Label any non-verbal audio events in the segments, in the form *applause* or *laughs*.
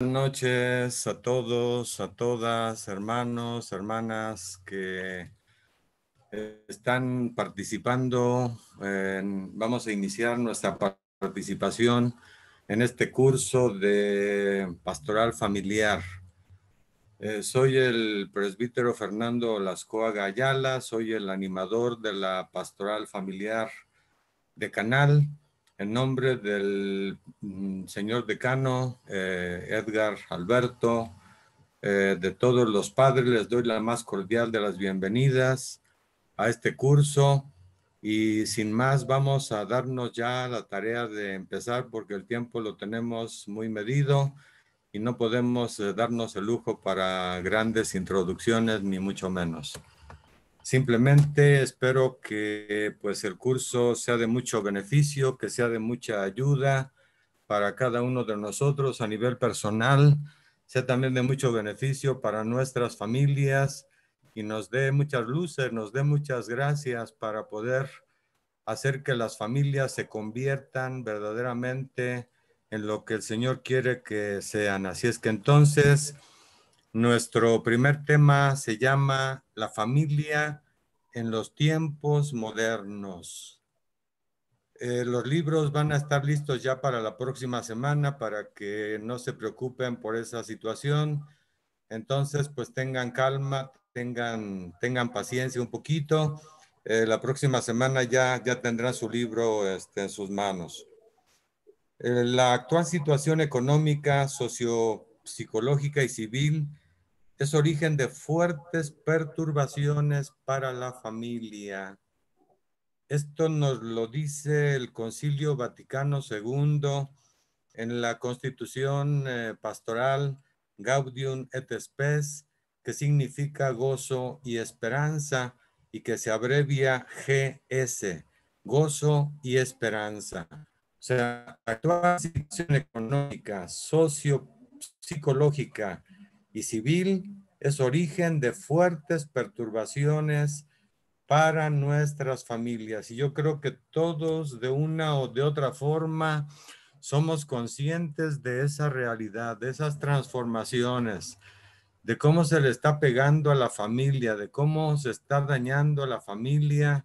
Buenas noches a todos, a todas, hermanos, hermanas que están participando. vamos a iniciar nuestra participación en este curso de pastoral familiar. Eh, soy el presbítero Fernando Lascoa Gayala, soy el animador de la pastoral familiar de Canal en nombre del mm, señor decano eh, Edgar Alberto, eh, de todos los padres, les doy la más cordial de las bienvenidas a este curso. Y sin más, vamos a darnos ya la tarea de empezar porque el tiempo lo tenemos muy medido y no podemos eh, darnos el lujo para grandes introducciones, ni mucho menos. Simplemente espero que pues el curso sea de mucho beneficio, que sea de mucha ayuda para cada uno de nosotros a nivel personal, sea también de mucho beneficio para nuestras familias y nos dé muchas luces, nos dé muchas gracias para poder hacer que las familias se conviertan verdaderamente en lo que el Señor quiere que sean. Así es que entonces, nuestro primer tema se llama la familia en los tiempos modernos. Eh, los libros van a estar listos ya para la próxima semana para que no se preocupen por esa situación. Entonces, pues tengan calma, tengan, tengan paciencia un poquito. Eh, la próxima semana ya, ya tendrán su libro este, en sus manos. Eh, la actual situación económica, sociopsicológica y civil es origen de fuertes perturbaciones para la familia. Esto nos lo dice el Concilio Vaticano II en la Constitución eh, Pastoral Gaudium et Spes, que significa gozo y esperanza y que se abrevia GS, gozo y esperanza. O sea, la actual situación económica, socio psicológica, y civil es origen de fuertes perturbaciones para nuestras familias. Y yo creo que todos de una o de otra forma somos conscientes de esa realidad, de esas transformaciones, de cómo se le está pegando a la familia, de cómo se está dañando a la familia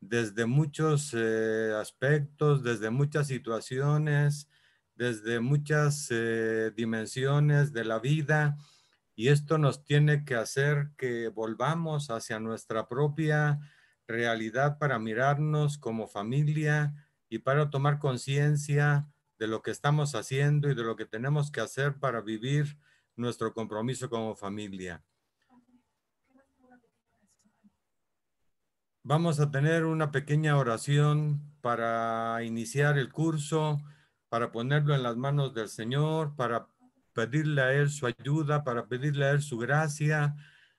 desde muchos eh, aspectos, desde muchas situaciones, desde muchas eh, dimensiones de la vida y esto nos tiene que hacer que volvamos hacia nuestra propia realidad para mirarnos como familia y para tomar conciencia de lo que estamos haciendo y de lo que tenemos que hacer para vivir nuestro compromiso como familia. Vamos a tener una pequeña oración para iniciar el curso, para ponerlo en las manos del Señor, para pedirle a Él su ayuda, para pedirle a Él su gracia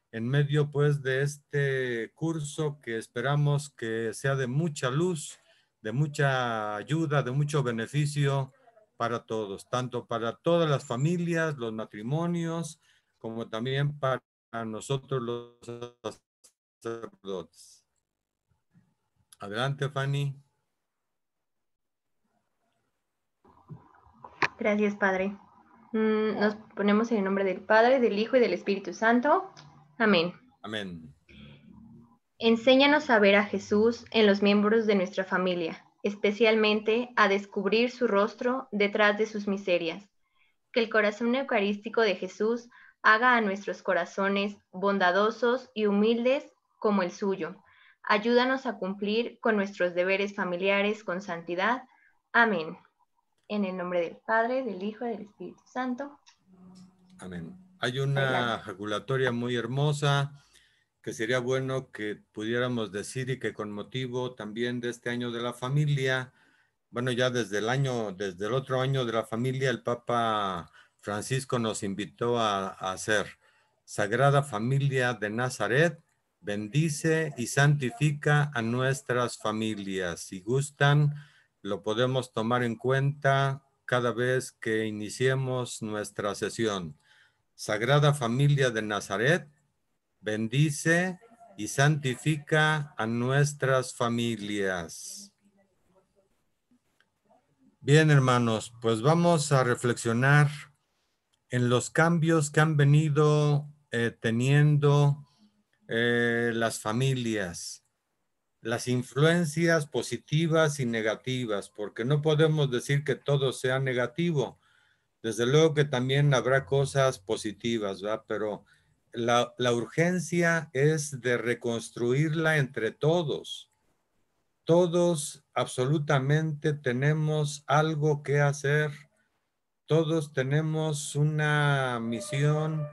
en medio pues de este curso que esperamos que sea de mucha luz, de mucha ayuda, de mucho beneficio para todos, tanto para todas las familias, los matrimonios, como también para nosotros los sacerdotes. Adelante, Fanny. Gracias, Padre. Mm, nos ponemos en el nombre del Padre, del Hijo y del Espíritu Santo. Amén. Amén. Enséñanos a ver a Jesús en los miembros de nuestra familia, especialmente a descubrir su rostro detrás de sus miserias. Que el corazón eucarístico de Jesús haga a nuestros corazones bondadosos y humildes como el suyo. Ayúdanos a cumplir con nuestros deberes familiares con santidad. Amén. En el nombre del Padre, del Hijo y del Espíritu Santo. Amén. Hay una jaculatoria muy hermosa que sería bueno que pudiéramos decir y que con motivo también de este año de la familia, bueno, ya desde el año, desde el otro año de la familia, el Papa Francisco nos invitó a hacer Sagrada Familia de Nazaret, bendice y santifica a nuestras familias. Si gustan, lo podemos tomar en cuenta cada vez que iniciemos nuestra sesión. Sagrada Familia de Nazaret, bendice y santifica a nuestras familias. Bien, hermanos, pues vamos a reflexionar en los cambios que han venido eh, teniendo eh, las familias las influencias positivas y negativas, porque no podemos decir que todo sea negativo. Desde luego que también habrá cosas positivas, ¿verdad? Pero la, la urgencia es de reconstruirla entre todos. Todos absolutamente tenemos algo que hacer, todos tenemos una misión,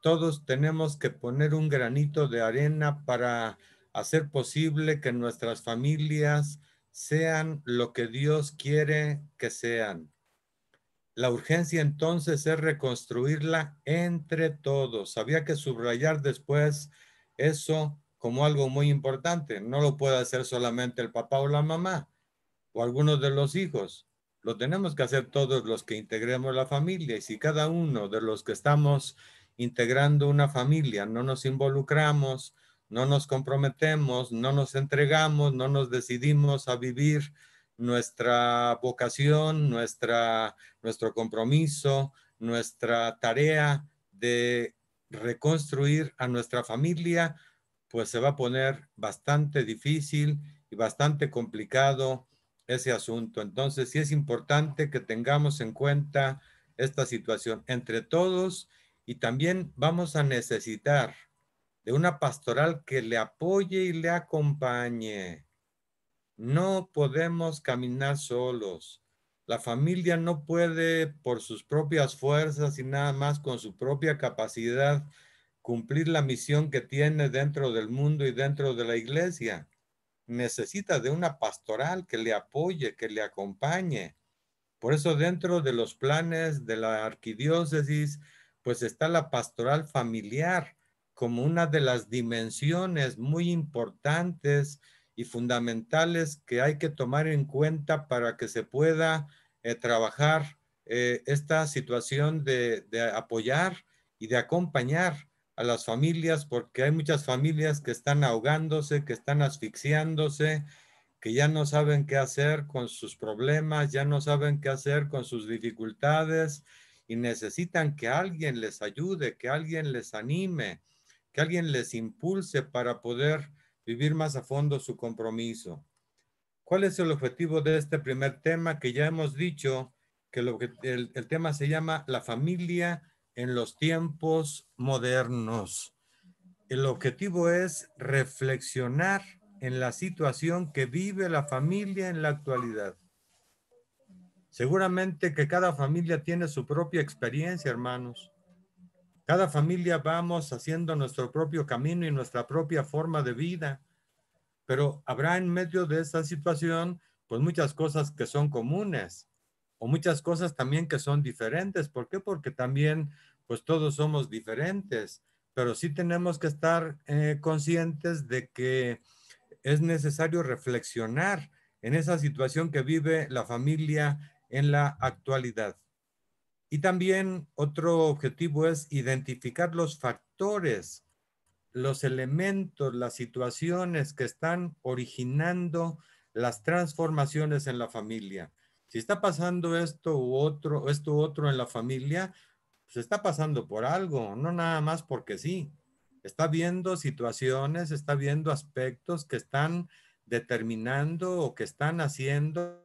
todos tenemos que poner un granito de arena para hacer posible que nuestras familias sean lo que Dios quiere que sean. La urgencia entonces es reconstruirla entre todos. Había que subrayar después eso como algo muy importante. No lo puede hacer solamente el papá o la mamá o algunos de los hijos. Lo tenemos que hacer todos los que integremos la familia. Y si cada uno de los que estamos integrando una familia no nos involucramos, no nos comprometemos, no nos entregamos, no nos decidimos a vivir nuestra vocación, nuestra, nuestro compromiso, nuestra tarea de reconstruir a nuestra familia, pues se va a poner bastante difícil y bastante complicado ese asunto. Entonces, sí es importante que tengamos en cuenta esta situación entre todos y también vamos a necesitar de una pastoral que le apoye y le acompañe. No podemos caminar solos. La familia no puede por sus propias fuerzas y nada más con su propia capacidad cumplir la misión que tiene dentro del mundo y dentro de la iglesia. Necesita de una pastoral que le apoye, que le acompañe. Por eso dentro de los planes de la arquidiócesis, pues está la pastoral familiar como una de las dimensiones muy importantes y fundamentales que hay que tomar en cuenta para que se pueda eh, trabajar eh, esta situación de, apoyar y de acompañar a las familias, porque hay muchas familias que están ahogándose, que están asfixiándose, que ya no saben qué hacer con sus problemas, ya no saben qué hacer con sus dificultades y necesitan que alguien les ayude, que alguien les anime que alguien les impulse para poder vivir más a fondo su compromiso. ¿Cuál es el objetivo de este primer tema que ya hemos dicho que el, el tema se llama la familia en los tiempos modernos? El objetivo es reflexionar en la situación que vive la familia en la actualidad. Seguramente que cada familia tiene su propia experiencia, hermanos. Cada familia vamos haciendo nuestro propio camino y nuestra propia forma de vida, pero habrá en medio de esa situación pues muchas cosas que son comunes o muchas cosas también que son diferentes. ¿Por qué? Porque también pues todos somos diferentes, pero sí tenemos que estar eh, conscientes de que es necesario reflexionar en esa situación que vive la familia en la actualidad. Y también otro objetivo es identificar los factores, los elementos, las situaciones que están originando las transformaciones en la familia. Si está pasando esto u otro, esto u otro en la familia, se pues está pasando por algo, no nada más porque sí. Está viendo situaciones, está viendo aspectos que están determinando o que están haciendo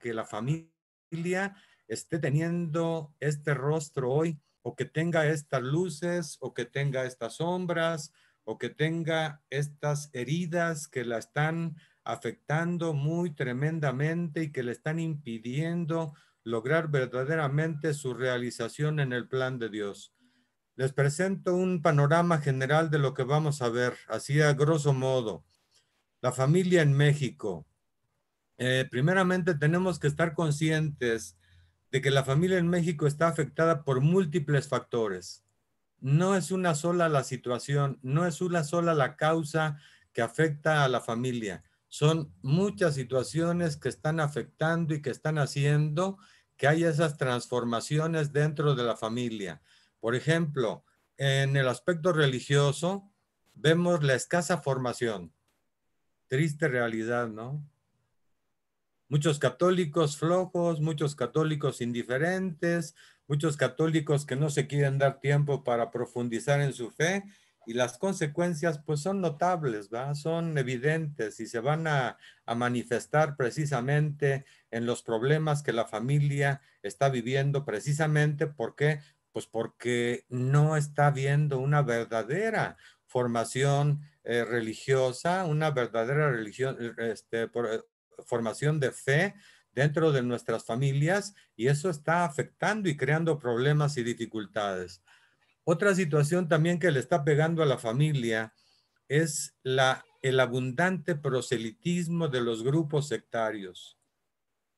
que la familia esté teniendo este rostro hoy, o que tenga estas luces, o que tenga estas sombras, o que tenga estas heridas que la están afectando muy tremendamente y que le están impidiendo lograr verdaderamente su realización en el plan de Dios. Les presento un panorama general de lo que vamos a ver, así a grosso modo. La familia en México. Eh, primeramente tenemos que estar conscientes de que la familia en México está afectada por múltiples factores. No es una sola la situación, no es una sola la causa que afecta a la familia. Son muchas situaciones que están afectando y que están haciendo que haya esas transformaciones dentro de la familia. Por ejemplo, en el aspecto religioso, vemos la escasa formación. Triste realidad, ¿no? Muchos católicos flojos, muchos católicos indiferentes, muchos católicos que no se quieren dar tiempo para profundizar en su fe y las consecuencias pues son notables, son evidentes y se van a, manifestar precisamente en los problemas que la familia está viviendo precisamente porque pues porque no está viendo una verdadera formación eh, religiosa, una verdadera religión, este, formación de fe dentro de nuestras familias y eso está afectando y creando problemas y dificultades. Otra situación también que le está pegando a la familia es la, el abundante proselitismo de los grupos sectarios.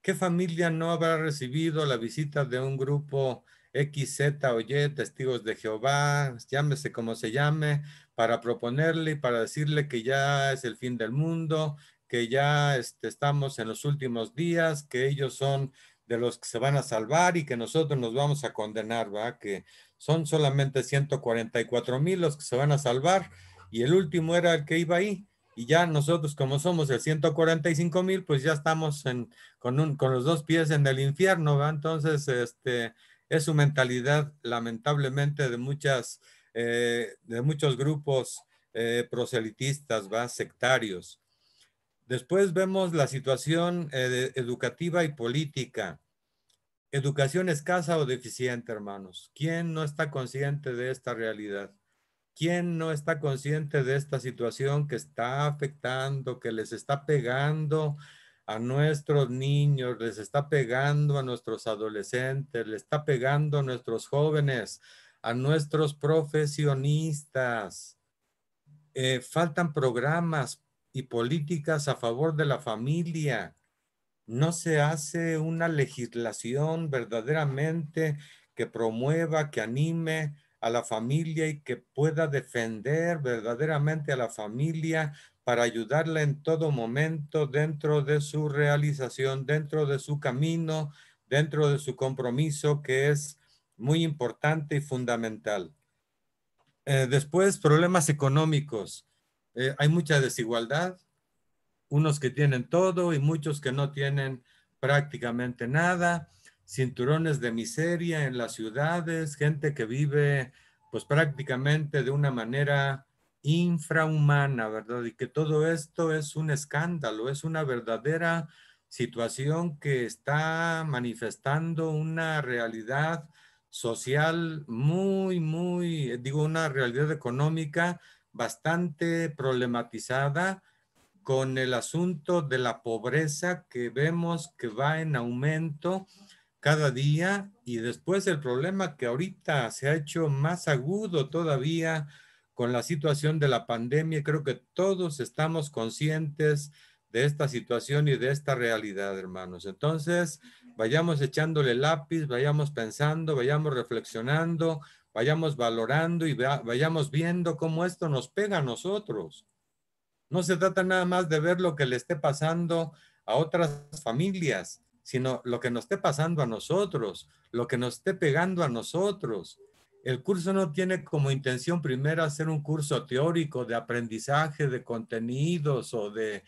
¿Qué familia no habrá recibido la visita de un grupo XZ o Y, testigos de Jehová, llámese como se llame, para proponerle y para decirle que ya es el fin del mundo, que ya este, estamos en los últimos días, que ellos son de los que se van a salvar y que nosotros nos vamos a condenar, va Que son solamente 144 mil los que se van a salvar y el último era el que iba ahí. Y ya nosotros, como somos el 145 mil, pues ya estamos en, con, un, los dos pies en el infierno, va Entonces, este, es su mentalidad, lamentablemente, de, muchas, eh, de muchos grupos eh, proselitistas, va Sectarios. Después vemos la situación eh, educativa y política. Educación escasa o deficiente, hermanos. ¿Quién no está consciente de esta realidad? ¿Quién no está consciente de esta situación que está afectando, que les está pegando a nuestros niños, les está pegando a nuestros adolescentes, les está pegando a nuestros jóvenes, a nuestros profesionistas? Eh, faltan programas y políticas a favor de la familia. No se hace una legislación verdaderamente que promueva, que anime a la familia y que pueda defender verdaderamente a la familia para ayudarla en todo momento dentro de su realización, dentro de su camino, dentro de su compromiso que es muy importante y fundamental. Eh, después, problemas económicos. Eh, hay mucha desigualdad, unos que tienen todo y muchos que no tienen prácticamente nada, cinturones de miseria en las ciudades, gente que vive pues prácticamente de una manera infrahumana, ¿verdad? Y que todo esto es un escándalo, es una verdadera situación que está manifestando una realidad social muy, muy, digo, una realidad económica bastante problematizada con el asunto de la pobreza que vemos que va en aumento cada día y después el problema que ahorita se ha hecho más agudo todavía con la situación de la pandemia. Creo que todos estamos conscientes de esta situación y de esta realidad, hermanos. Entonces, vayamos echándole lápiz, vayamos pensando, vayamos reflexionando, vayamos valorando y vayamos viendo cómo esto nos pega a nosotros. No se trata nada más de ver lo que le esté pasando a otras familias, sino lo que nos esté pasando a nosotros, lo que nos esté pegando a nosotros. El curso no tiene como intención primera hacer un curso teórico de aprendizaje de contenidos o de,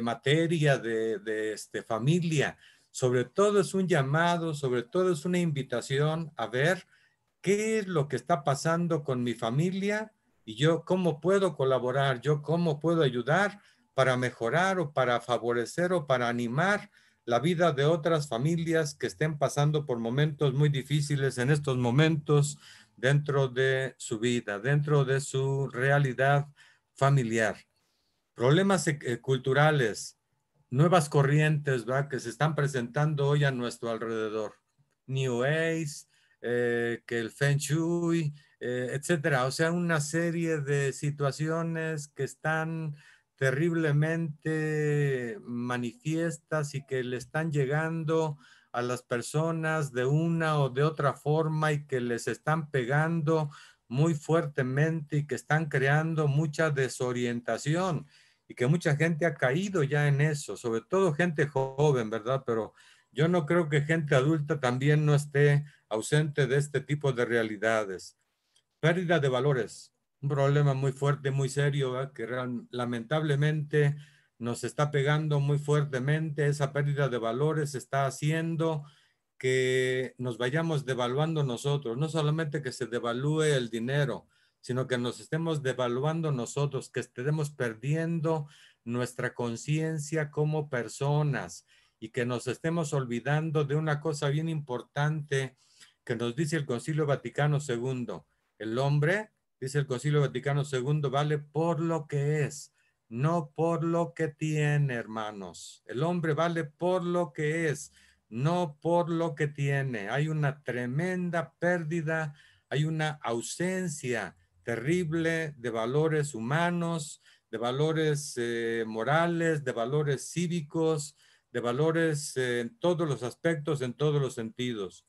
materia, de, de este, familia. Sobre todo es un llamado, sobre todo es una invitación a ver qué es lo que está pasando con mi familia y yo cómo puedo colaborar, yo cómo puedo ayudar para mejorar o para favorecer o para animar la vida de otras familias que estén pasando por momentos muy difíciles en estos momentos dentro de su vida, dentro de su realidad familiar. Problemas eh, eh, culturales, nuevas corrientes que se están presentando hoy a nuestro alrededor. New Age, eh, que el Feng Shui, eh, etcétera. O sea, una serie de situaciones que están terriblemente manifiestas y que le están llegando a las personas de una o de otra forma y que les están pegando muy fuertemente y que están creando mucha desorientación y que mucha gente ha caído ya en eso, sobre todo gente joven, ¿verdad? Pero yo no creo que gente adulta también no esté ausente de este tipo de realidades. Pérdida de valores, un problema muy fuerte, muy serio, que lamentablemente nos está pegando muy fuertemente. Esa pérdida de valores está haciendo que nos vayamos devaluando nosotros, no solamente que se devalúe el dinero, sino que nos estemos devaluando nosotros, que estemos perdiendo nuestra conciencia como personas y que nos estemos olvidando de una cosa bien importante que nos dice el Concilio Vaticano II. El hombre, dice el Concilio Vaticano II, vale por lo que es, no por lo que tiene, hermanos. El hombre vale por lo que es, no por lo que tiene. Hay una tremenda pérdida, hay una ausencia terrible de valores humanos, de valores eh, morales, de valores cívicos, de valores eh, en todos los aspectos, en todos los sentidos.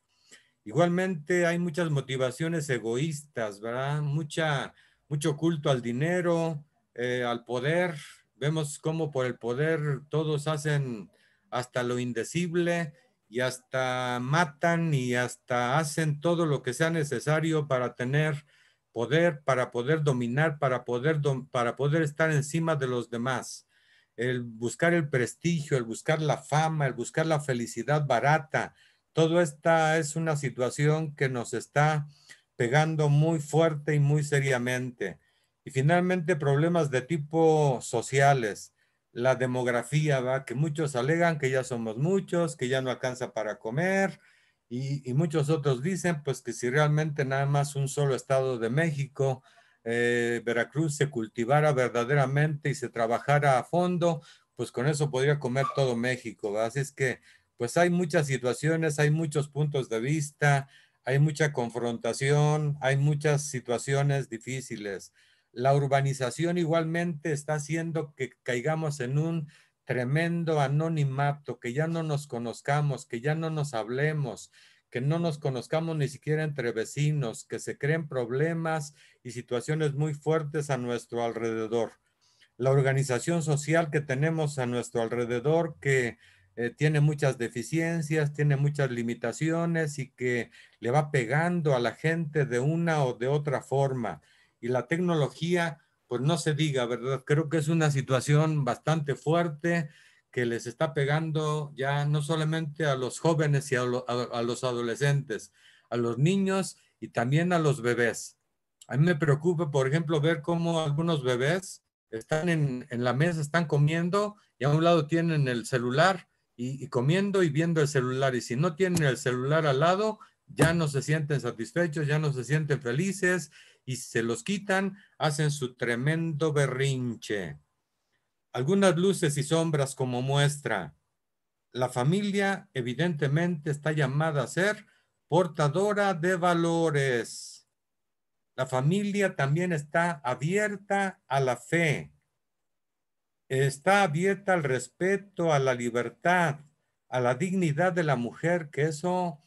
Igualmente hay muchas motivaciones egoístas, ¿verdad? Mucha, mucho culto al dinero, eh, al poder. Vemos cómo por el poder todos hacen hasta lo indecible y hasta matan y hasta hacen todo lo que sea necesario para tener poder, para poder dominar, para poder, para poder estar encima de los demás. El buscar el prestigio, el buscar la fama, el buscar la felicidad barata, todo esta es una situación que nos está pegando muy fuerte y muy seriamente. Y finalmente problemas de tipo sociales, la demografía, ¿va? que muchos alegan que ya somos muchos, que ya no alcanza para comer, y, muchos otros dicen pues que si realmente nada más un solo estado de México, eh, Veracruz, se cultivara verdaderamente y se trabajara a fondo, pues con eso podría comer todo México. Así es que pues hay muchas situaciones, hay muchos puntos de vista, hay mucha confrontación, hay muchas situaciones difíciles. La urbanización igualmente está haciendo que caigamos en un tremendo anonimato, que ya no nos conozcamos, que ya no nos hablemos, que no nos conozcamos ni siquiera entre vecinos, que se creen problemas y situaciones muy fuertes a nuestro alrededor. La organización social que tenemos a nuestro alrededor, que eh, tiene muchas deficiencias, tiene muchas limitaciones y que le va pegando a la gente de una o de otra forma. Y la tecnología, pues no se diga, ¿verdad? Creo que es una situación bastante fuerte que les está pegando ya no solamente a los jóvenes y a, los adolescentes, a los niños y también a los bebés. A mí me preocupa, por ejemplo, ver cómo algunos bebés están en la mesa, están comiendo y a un lado tienen el celular y, comiendo y viendo el celular. Y si no tienen el celular al lado, ya no se sienten satisfechos, ya no se sienten felices y se los quitan, hacen su tremendo berrinche. Algunas luces y sombras como muestra. La familia evidentemente está llamada a ser portadora de valores. La familia también está abierta a la fe está abierta al respeto, a la libertad, a la dignidad de la mujer, que eso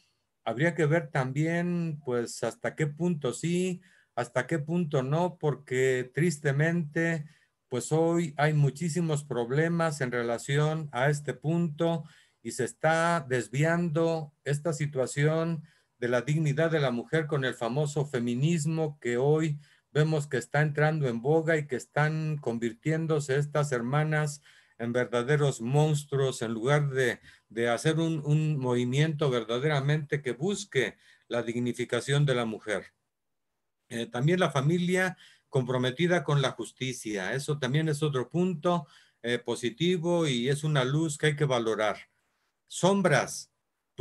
habría que ver también, pues, hasta qué punto sí, hasta qué punto no, porque tristemente, pues hoy hay muchísimos problemas en relación a este punto y se está desviando esta situación de la dignidad de la mujer con el famoso feminismo que hoy vemos que está entrando en boga y que están convirtiéndose estas hermanas en verdaderos monstruos en lugar de, hacer un, movimiento verdaderamente que busque la dignificación de la mujer. Eh, también la familia comprometida con la justicia, eso también es otro punto eh, positivo y es una luz que hay que valorar. Sombras,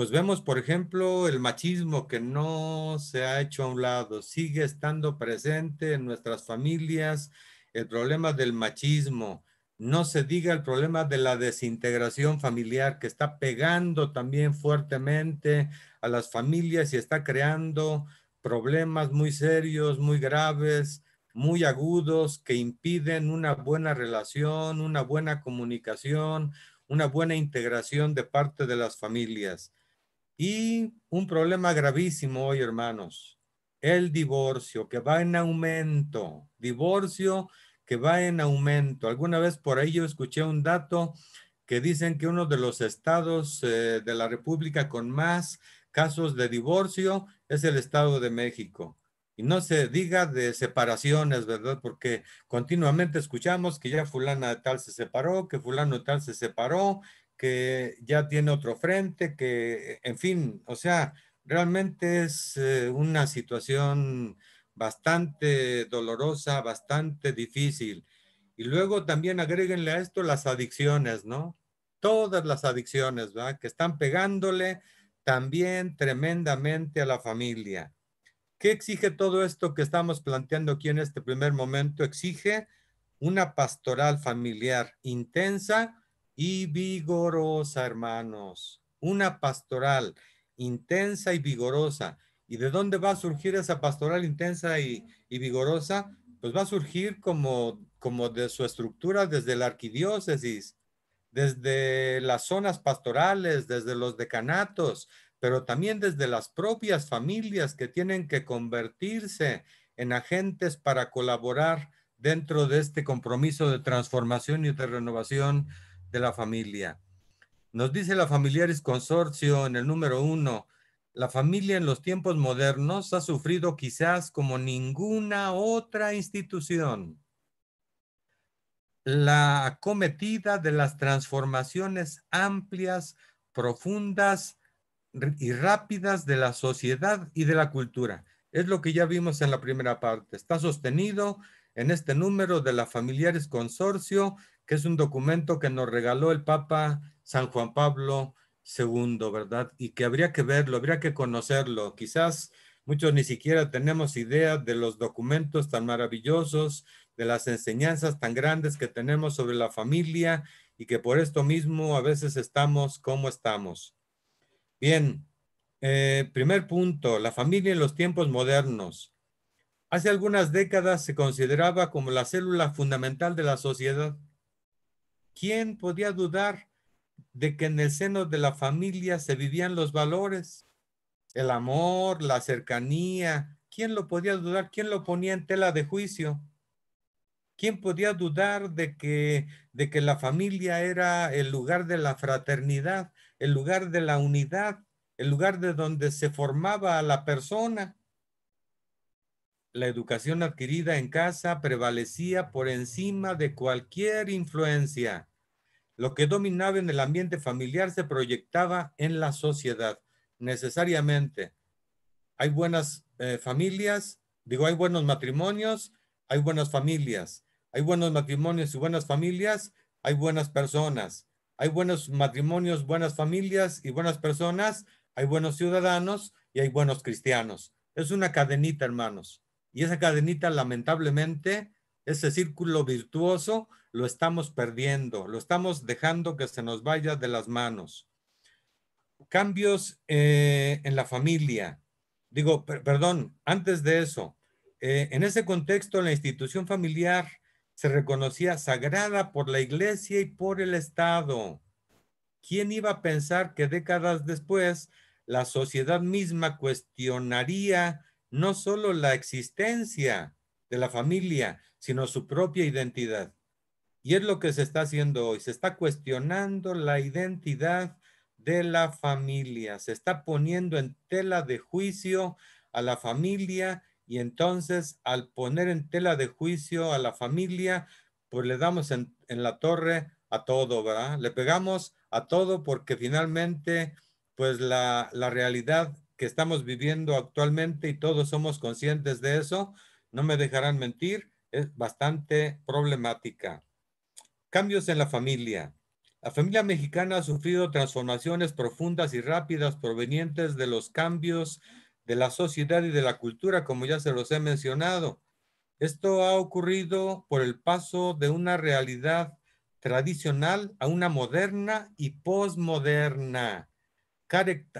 pues vemos, por ejemplo, el machismo que no se ha hecho a un lado, sigue estando presente en nuestras familias, el problema del machismo, no se diga el problema de la desintegración familiar que está pegando también fuertemente a las familias y está creando problemas muy serios, muy graves, muy agudos que impiden una buena relación, una buena comunicación, una buena integración de parte de las familias. Y un problema gravísimo hoy, hermanos, el divorcio que va en aumento, divorcio que va en aumento. Alguna vez por ahí yo escuché un dato que dicen que uno de los estados eh, de la República con más casos de divorcio es el Estado de México. Y no se diga de separaciones, ¿verdad? Porque continuamente escuchamos que ya fulana tal se separó, que fulano tal se separó, que ya tiene otro frente, que, en fin, o sea, realmente es eh, una situación bastante dolorosa, bastante difícil. Y luego también agréguenle a esto las adicciones, ¿no? Todas las adicciones, ¿verdad? Que están pegándole también tremendamente a la familia. ¿Qué exige todo esto que estamos planteando aquí en este primer momento? Exige una pastoral familiar intensa, y vigorosa, hermanos. Una pastoral intensa y vigorosa. ¿Y de dónde va a surgir esa pastoral intensa y, vigorosa? Pues va a surgir como, como de su estructura desde la arquidiócesis, desde las zonas pastorales, desde los decanatos, pero también desde las propias familias que tienen que convertirse en agentes para colaborar dentro de este compromiso de transformación y de renovación de la familia. Nos dice la familiares Consorcio en el número uno, la familia en los tiempos modernos ha sufrido quizás como ninguna otra institución la acometida de las transformaciones amplias, profundas y rápidas de la sociedad y de la cultura. Es lo que ya vimos en la primera parte. Está sostenido en este número de la Familiares Consorcio que es un documento que nos regaló el Papa San Juan Pablo II, ¿verdad? Y que habría que verlo, habría que conocerlo. Quizás muchos ni siquiera tenemos idea de los documentos tan maravillosos, de las enseñanzas tan grandes que tenemos sobre la familia y que por esto mismo a veces estamos como estamos. Bien, eh, primer punto, la familia en los tiempos modernos. Hace algunas décadas se consideraba como la célula fundamental de la sociedad ¿Quién podía dudar de que en el seno de la familia se vivían los valores? El amor, la cercanía. ¿Quién lo podía dudar? ¿Quién lo ponía en tela de juicio? ¿Quién podía dudar de que, de que la familia era el lugar de la fraternidad, el lugar de la unidad, el lugar de donde se formaba la persona? la educación adquirida en casa prevalecía por encima de cualquier influencia. Lo que dominaba en el ambiente familiar se proyectaba en la sociedad, necesariamente. Hay buenas eh, familias, digo, hay buenos matrimonios, hay buenas familias, hay buenos matrimonios y buenas familias, hay buenas personas, hay buenos matrimonios, buenas familias y buenas personas, hay buenos ciudadanos y hay buenos cristianos. Es una cadenita, hermanos. Y esa cadenita, lamentablemente, ese círculo virtuoso, lo estamos perdiendo, lo estamos dejando que se nos vaya de las manos. Cambios eh, en la familia. Digo, perdón, antes de eso, eh, en ese contexto la institución familiar se reconocía sagrada por la iglesia y por el Estado. ¿Quién iba a pensar que décadas después la sociedad misma cuestionaría no solo la existencia de la familia, sino su propia identidad. Y es lo que se está haciendo hoy. Se está cuestionando la identidad de la familia. Se está poniendo en tela de juicio a la familia y entonces al poner en tela de juicio a la familia, pues le damos en, la torre a todo, ¿verdad? Le pegamos a todo porque finalmente, pues la, la realidad que estamos viviendo actualmente y todos somos conscientes de eso, no me dejarán mentir, es bastante problemática. Cambios en la familia. La familia mexicana ha sufrido transformaciones profundas y rápidas provenientes de los cambios de la sociedad y de la cultura, como ya se los he mencionado. Esto ha ocurrido por el paso de una realidad tradicional a una moderna y posmoderna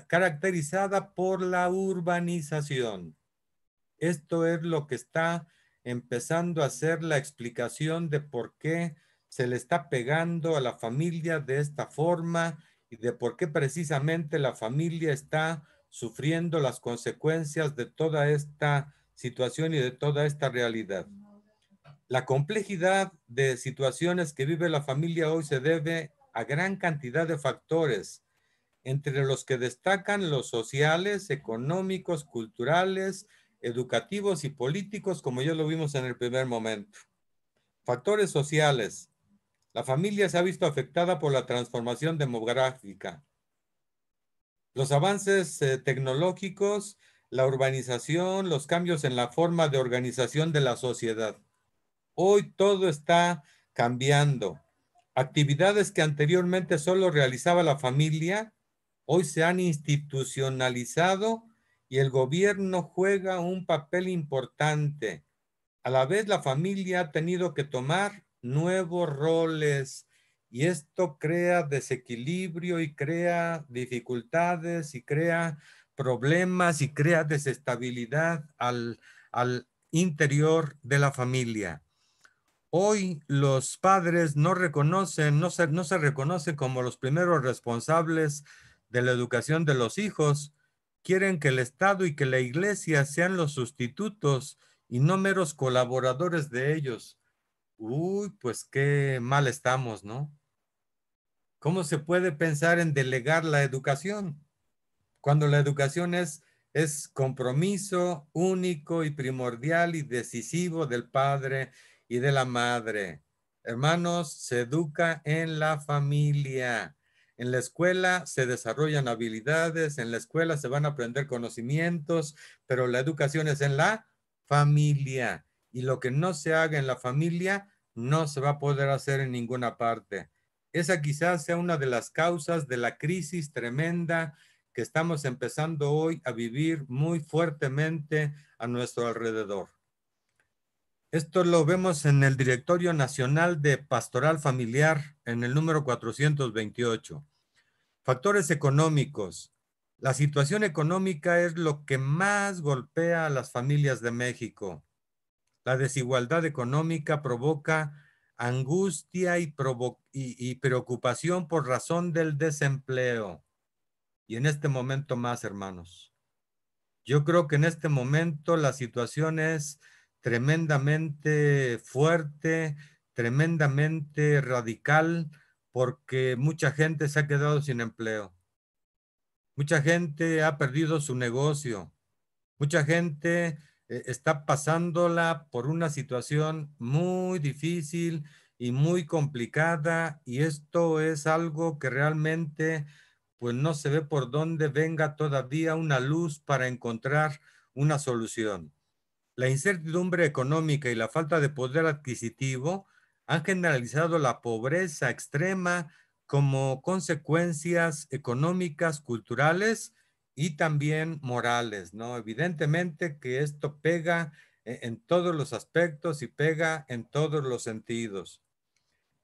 caracterizada por la urbanización. Esto es lo que está empezando a ser la explicación de por qué se le está pegando a la familia de esta forma y de por qué precisamente la familia está sufriendo las consecuencias de toda esta situación y de toda esta realidad. La complejidad de situaciones que vive la familia hoy se debe a gran cantidad de factores, entre los que destacan los sociales, económicos, culturales, educativos y políticos, como ya lo vimos en el primer momento. Factores sociales. La familia se ha visto afectada por la transformación demográfica. Los avances eh, tecnológicos, la urbanización, los cambios en la forma de organización de la sociedad. Hoy todo está cambiando. Actividades que anteriormente solo realizaba la familia, hoy se han institucionalizado y el gobierno juega un papel importante. A la vez, la familia ha tenido que tomar nuevos roles y esto crea desequilibrio y crea dificultades y crea problemas y crea desestabilidad al, interior de la familia. Hoy los padres no reconocen, no no se reconocen como los primeros responsables de la educación de los hijos, quieren que el Estado y que la Iglesia sean los sustitutos y no meros colaboradores de ellos. Uy, pues qué mal estamos, ¿no? ¿Cómo se puede pensar en delegar la educación cuando la educación es, es compromiso único y primordial y decisivo del padre y de la madre? Hermanos, se educa en la familia. En la escuela se desarrollan habilidades, en la escuela se van a aprender conocimientos, pero la educación es en la familia. Y lo que no se haga en la familia no se va a poder hacer en ninguna parte. Esa quizás sea una de las causas de la crisis tremenda que estamos empezando hoy a vivir muy fuertemente a nuestro alrededor. Esto lo vemos en el Directorio Nacional de Pastoral Familiar en el número 428. Factores económicos. La situación económica es lo que más golpea a las familias de México. La desigualdad económica provoca angustia y, preocupación por razón del desempleo. Y en este momento más, hermanos. Yo creo que en este momento la situación es tremendamente fuerte, tremendamente radical, porque mucha gente se ha quedado sin empleo. Mucha gente ha perdido su negocio. Mucha gente eh, está pasándola por una situación muy difícil y muy complicada y esto es algo que realmente pues no se ve por dónde venga todavía una luz para encontrar una solución la incertidumbre económica y la falta de poder adquisitivo han generalizado la pobreza extrema como consecuencias económicas, culturales y también morales, ¿no? Evidentemente que esto pega e-, en todos los aspectos y pega en todos los sentidos.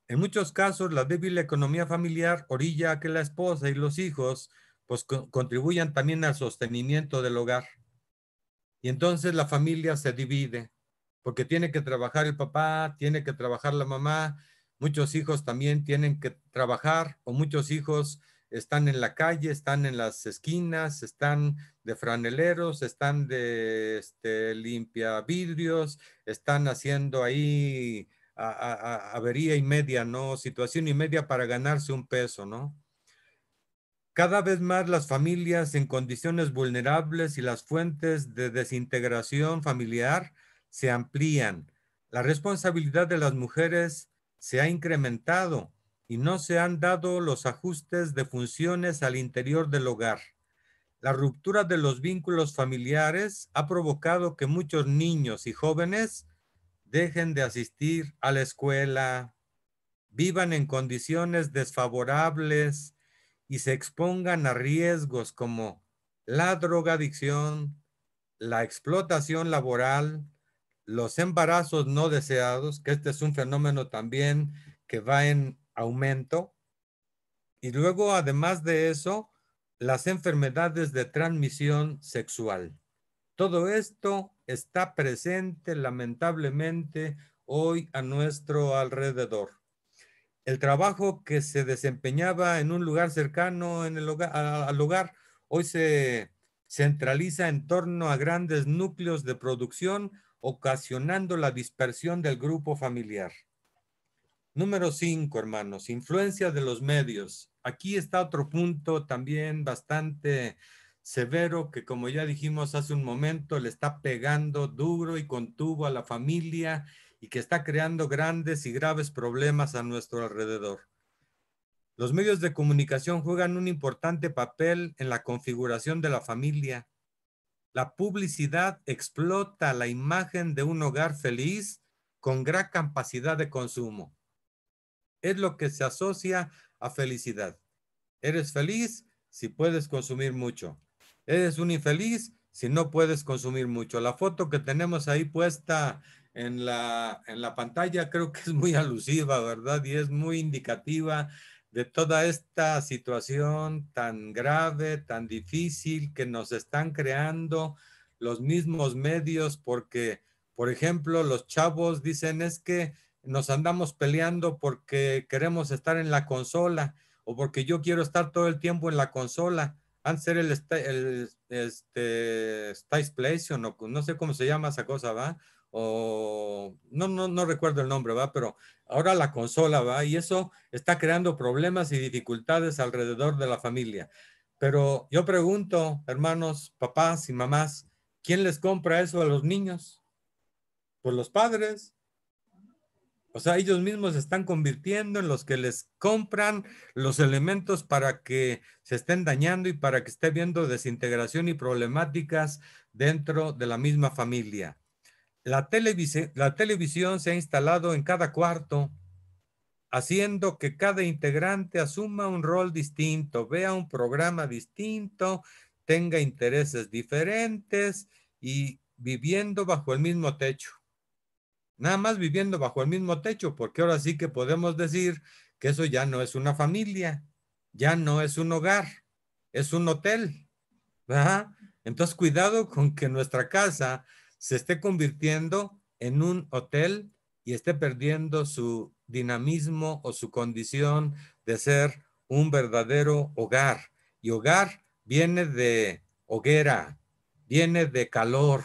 En muchos casos, la débil economía familiar orilla a que la esposa y los hijos pues, contribuyan también al sostenimiento del hogar. Y entonces la familia se divide, porque tiene que trabajar el papá, tiene que trabajar la mamá, muchos hijos también tienen que trabajar o muchos hijos están en la calle, están en las esquinas, están de franeleros, están de este, limpia vidrios, están haciendo ahí avería y media, ¿no? Situación y media para ganarse un peso, ¿no? Cada vez más las familias en condiciones vulnerables y las fuentes de desintegración familiar se amplían. La responsabilidad de las mujeres se ha incrementado y no se han dado los ajustes de funciones al interior del hogar. La ruptura de los vínculos familiares ha provocado que muchos niños y jóvenes dejen de asistir a la escuela, vivan en condiciones desfavorables y se expongan a riesgos como la drogadicción, la explotación laboral, los embarazos no deseados, que este es un fenómeno también que va en aumento. Y luego, además de eso, las enfermedades de transmisión sexual. Todo esto está presente lamentablemente hoy a nuestro alrededor el trabajo que se desempeñaba en un lugar cercano en al hogar hoy se centraliza en torno a grandes núcleos de producción, ocasionando la dispersión del grupo familiar. Número cinco, hermanos, influencia de los medios. Aquí está otro punto también bastante severo que, como ya dijimos hace un momento, le está pegando duro y contuvo a la familia y que está creando grandes y graves problemas a nuestro alrededor. Los medios de comunicación juegan un importante papel en la configuración de la familia. La publicidad explota la imagen de un hogar feliz con gran capacidad de consumo. Es lo que se asocia a felicidad. Eres feliz si puedes consumir mucho. Eres un infeliz si no puedes consumir mucho. La foto que tenemos ahí puesta en la, en la pantalla creo que es muy *laughs* alusiva, ¿verdad? Y es muy indicativa de toda esta situación tan grave, tan difícil que nos están creando los mismos medios porque, por ejemplo, los chavos dicen es que nos andamos peleando porque queremos estar en la consola o porque yo quiero estar todo el tiempo en la consola. Han ser el, el este, o no sé cómo se llama esa cosa, ¿va? o no, no, no recuerdo el nombre, va, pero ahora la consola va y eso está creando problemas y dificultades alrededor de la familia. Pero yo pregunto, hermanos, papás y mamás, ¿quién les compra eso a los niños? Pues los padres. O sea, ellos mismos se están convirtiendo en los que les compran los elementos para que se estén dañando y para que esté viendo desintegración y problemáticas dentro de la misma familia. La, televisión, se ha instalado en cada cuarto, haciendo que cada integrante asuma un rol distinto, vea un programa distinto, tenga intereses diferentes y viviendo bajo el mismo techo. Nada más viviendo bajo el mismo techo, porque ahora sí que podemos decir que eso ya no es una familia, ya no es un hogar, es un hotel. Entonces, cuidado con que nuestra casa se esté convirtiendo en un hotel y esté perdiendo su dinamismo o su condición de ser un verdadero hogar. Y hogar viene de hoguera, viene de calor,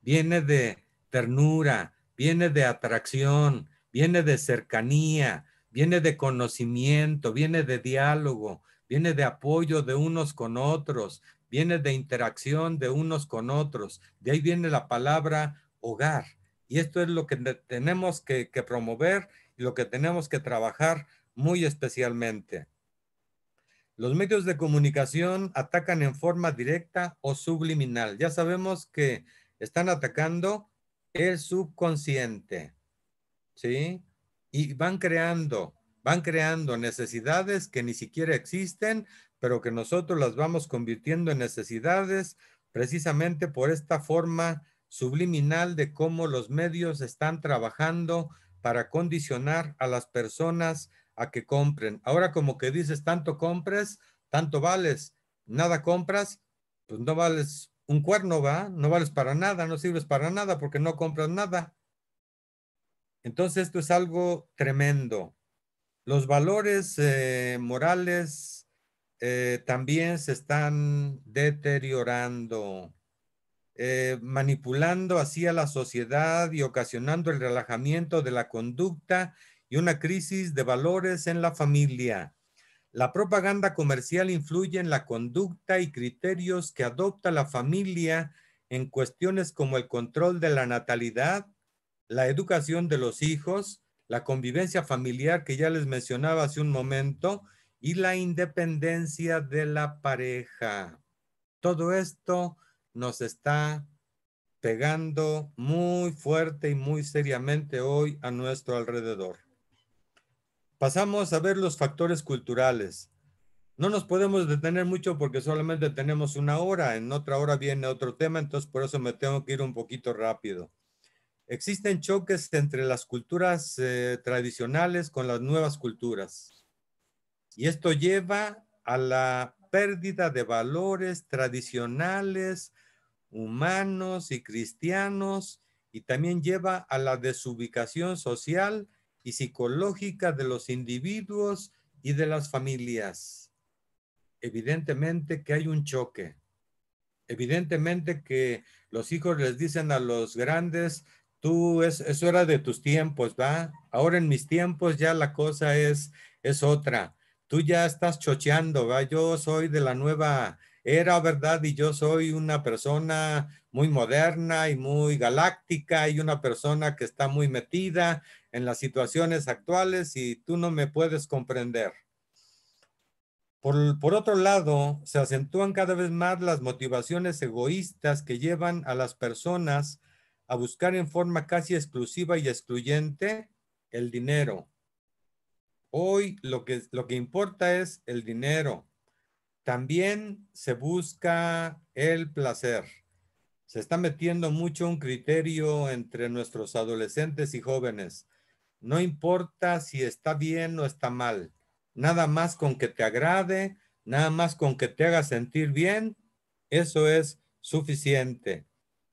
viene de ternura, viene de atracción, viene de cercanía, viene de conocimiento, viene de diálogo, viene de apoyo de unos con otros, viene de interacción de unos con otros. De ahí viene la palabra hogar. Y esto es lo que tenemos que, promover y lo que tenemos que trabajar muy especialmente. Los medios de comunicación atacan en forma directa o subliminal. Ya sabemos que están atacando el subconsciente, ¿sí? Y van creando, van creando necesidades que ni siquiera existen, pero que nosotros las vamos convirtiendo en necesidades precisamente por esta forma subliminal de cómo los medios están trabajando para condicionar a las personas a que compren. Ahora como que dices, tanto compres, tanto vales, nada compras, pues no vales un cuerno, va, no vales para nada, no sirves para nada porque no compras nada. Entonces esto es algo tremendo. Los valores eh, morales eh, también se están deteriorando, eh, manipulando manipulando a la sociedad y ocasionando el relajamiento de la conducta y una crisis de valores en la familia. La propaganda comercial influye en la conducta y criterios que adopta la familia en cuestiones como el control de la natalidad, la educación de los hijos, la convivencia familiar que ya les mencionaba hace un momento, y la independencia de la pareja. Todo esto nos está pegando muy fuerte y muy seriamente hoy a nuestro alrededor. Pasamos a ver los factores culturales. No nos podemos detener mucho porque solamente tenemos una hora, en otra hora viene otro tema, entonces por eso me tengo que ir un poquito rápido. Existen choques entre las culturas eh, tradicionales con las nuevas culturas. Y esto lleva a la pérdida de valores tradicionales, humanos y cristianos, y también lleva a la desubicación social y psicológica de los individuos y de las familias. Evidentemente que hay un choque. Evidentemente que los hijos les dicen a los grandes, tú, es, era de tus tiempos, ¿va? Ahora en mis tiempos ya la cosa es, es otra tú ya estás chocheando, ¿verdad? yo soy de la nueva era, ¿verdad? Y yo soy una persona muy moderna y muy galáctica y una persona que está muy metida en las situaciones actuales y tú no me puedes comprender. Por, por, otro lado, se acentúan cada vez más las motivaciones egoístas que llevan a las personas a buscar en forma casi exclusiva y excluyente el dinero, Hoy lo que, lo que importa es el dinero. También se busca el placer. Se está metiendo mucho un criterio entre nuestros adolescentes y jóvenes. No importa si está bien o está mal. Nada más con que te agrade, nada más con que te haga sentir bien, eso es suficiente.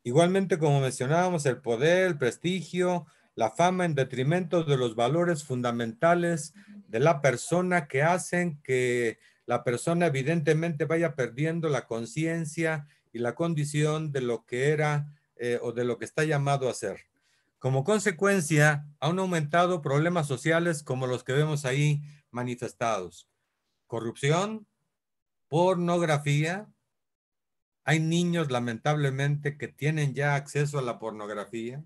Igualmente, como mencionábamos, el poder, el prestigio, la fama en detrimento de los valores fundamentales de la persona que hacen que la persona evidentemente vaya perdiendo la conciencia y la condición de lo que era eh, o de lo que está llamado a ser. Como consecuencia, han aumentado problemas sociales como los que vemos ahí manifestados. Corrupción, pornografía. Hay niños lamentablemente que tienen ya acceso a la pornografía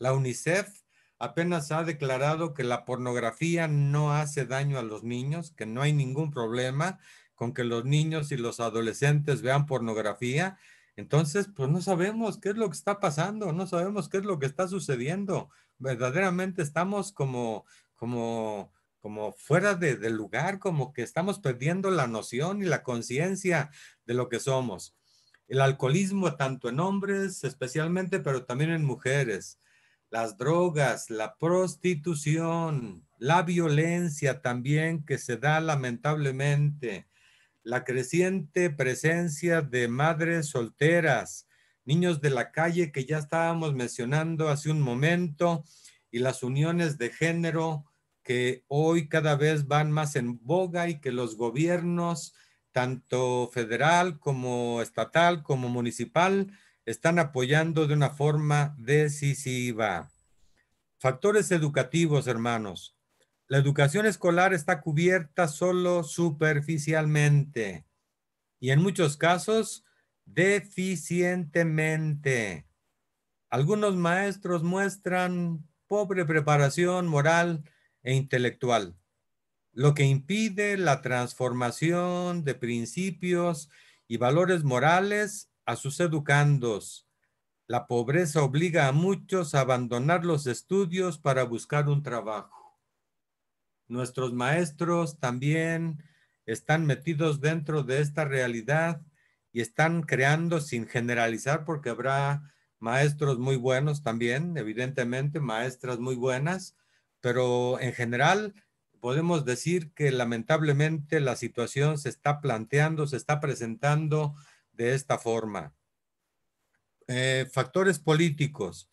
la UNICEF apenas ha declarado que la pornografía no hace daño a los niños, que no hay ningún problema con que los niños y los adolescentes vean pornografía. Entonces, pues no sabemos qué es lo que está pasando, no sabemos qué es lo que está sucediendo. Verdaderamente estamos como, como, fuera de, de lugar, como que estamos perdiendo la noción y la conciencia de lo que somos. El alcoholismo tanto en hombres especialmente, pero también en mujeres las drogas, la prostitución, la violencia también que se da lamentablemente, la creciente presencia de madres solteras, niños de la calle que ya estábamos mencionando hace un momento y las uniones de género que hoy cada vez van más en boga y que los gobiernos, tanto federal como estatal como municipal, están apoyando de una forma decisiva. Factores educativos, hermanos. La educación escolar está cubierta solo superficialmente y en muchos casos deficientemente. Algunos maestros muestran pobre preparación moral e intelectual, lo que impide la transformación de principios y valores morales a sus educandos. La pobreza obliga a muchos a abandonar los estudios para buscar un trabajo. Nuestros maestros también están metidos dentro de esta realidad y están creando sin generalizar porque habrá maestros muy buenos también, evidentemente, maestras muy buenas, pero en general podemos decir que lamentablemente la situación se está planteando, se está presentando de esta forma. Eh, factores políticos.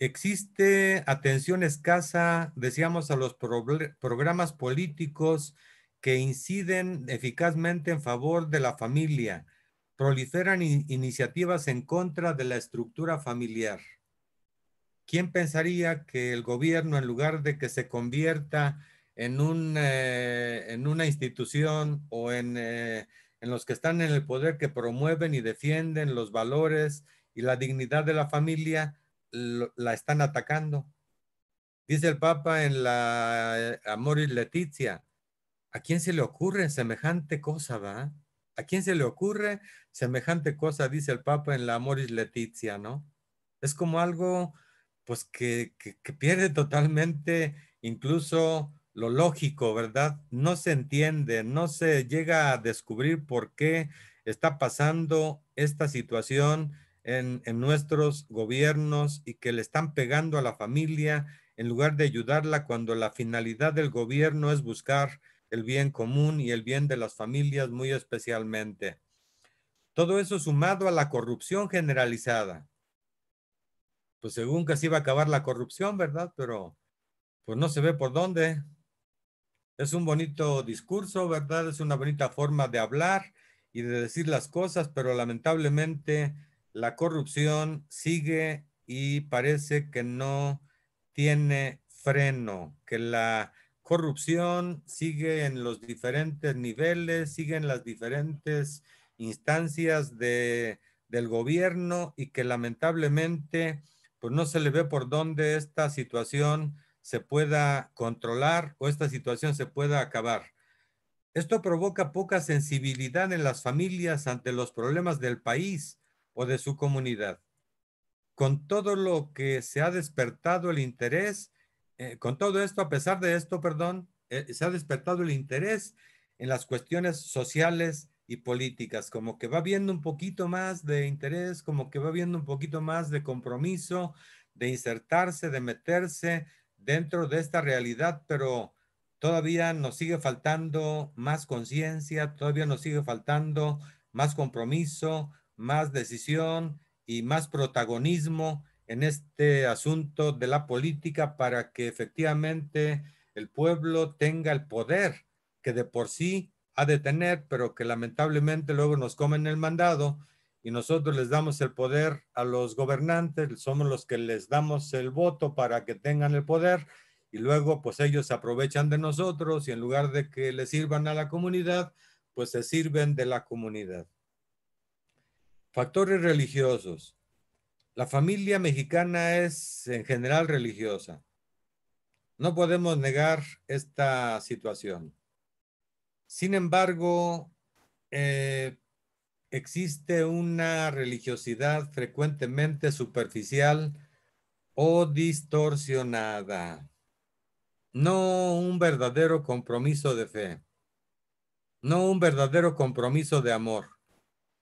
Existe atención escasa, decíamos, a los programas políticos que inciden eficazmente en favor de la familia. Proliferan iniciativas en contra de la estructura familiar. ¿Quién pensaría que el gobierno, en lugar de que se convierta en, un, eh, en una institución o en eh, en los que están en el poder que promueven y defienden los valores y la dignidad de la familia, la están atacando. Dice el Papa en la eh, Amoris Leticia, ¿a quién se le ocurre semejante cosa, va? ¿A quién se le ocurre semejante cosa, dice el Papa en la Amoris Leticia, ¿no? Es como algo, pues, que pierde totalmente incluso lo lógico, ¿verdad? No se entiende, no se llega a descubrir por qué está pasando esta situación en, nuestros gobiernos y que le están pegando a la familia en lugar de ayudarla cuando la finalidad del gobierno es buscar el bien común y el bien de las familias muy especialmente. Todo eso sumado a la corrupción generalizada. Pues según que así va a acabar la corrupción, ¿verdad? Pero pues no se ve por dónde. Es un bonito discurso, ¿verdad? Es una bonita forma de hablar y de decir las cosas, pero lamentablemente la corrupción sigue y parece que no tiene freno, que la corrupción sigue en los diferentes niveles, sigue en las diferentes instancias del gobierno y que lamentablemente pues no se le ve por dónde esta situación se pueda controlar o esta situación se pueda acabar. Esto provoca poca sensibilidad en las familias ante los problemas del país o de su comunidad. Con todo lo que se ha despertado el interés, eh, con todo esto, a pesar de esto, perdón, eh, se ha despertado el interés en las cuestiones sociales y políticas, como que va viendo un poquito más de interés, como que va viendo un poquito más de compromiso, de insertarse, de meterse, dentro de esta realidad, pero todavía nos sigue faltando más conciencia, todavía nos sigue faltando más compromiso, más decisión y más protagonismo en este asunto de la política para que efectivamente el pueblo tenga el poder que de por sí ha de tener, pero que lamentablemente luego nos comen el mandado y nosotros les damos el poder a los gobernantes, somos los que les damos el voto para que tengan el poder y luego pues ellos aprovechan de nosotros y en lugar de que le sirvan a la comunidad, pues se sirven de la comunidad. Factores religiosos. La familia mexicana es en general religiosa. No podemos negar esta situación. Sin embargo, eh, existe una religiosidad frecuentemente superficial o distorsionada, no un verdadero compromiso de fe, no un verdadero compromiso de amor,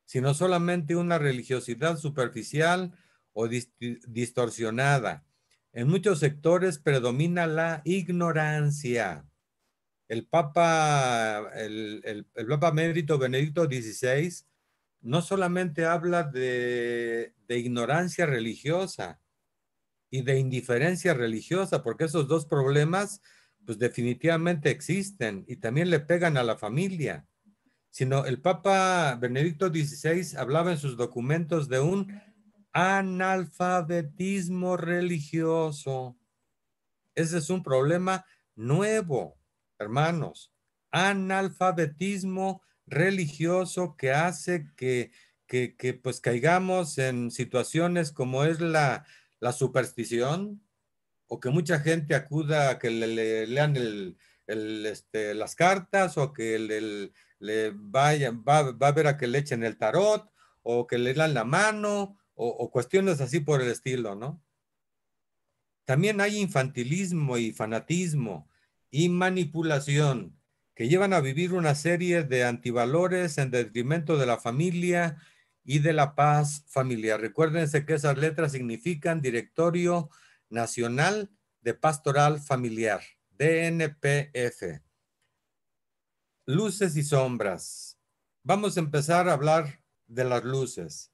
sino solamente una religiosidad superficial o distorsionada. En muchos sectores predomina la ignorancia. El Papa, el, el Papa Mérito Benedicto XVI no solamente habla de, ignorancia religiosa y de indiferencia religiosa, porque esos dos problemas pues definitivamente existen y también le pegan a la familia, sino el Papa Benedicto XVI hablaba en sus documentos de un analfabetismo religioso. Ese es un problema nuevo, hermanos. Analfabetismo religioso que hace que, que, pues caigamos en situaciones como es la, la, superstición o que mucha gente acuda a que le, lean el, este, las cartas o que le, le vayan, va, va, a ver a que le echen el tarot o que le dan la mano o, o cuestiones así por el estilo, ¿no? También hay infantilismo y fanatismo y manipulación que llevan a vivir una serie de antivalores en detrimento de la familia y de la paz familiar. Recuérdense que esas letras significan Directorio Nacional de Pastoral Familiar, DNPF. Luces y sombras. Vamos a empezar a hablar de las luces.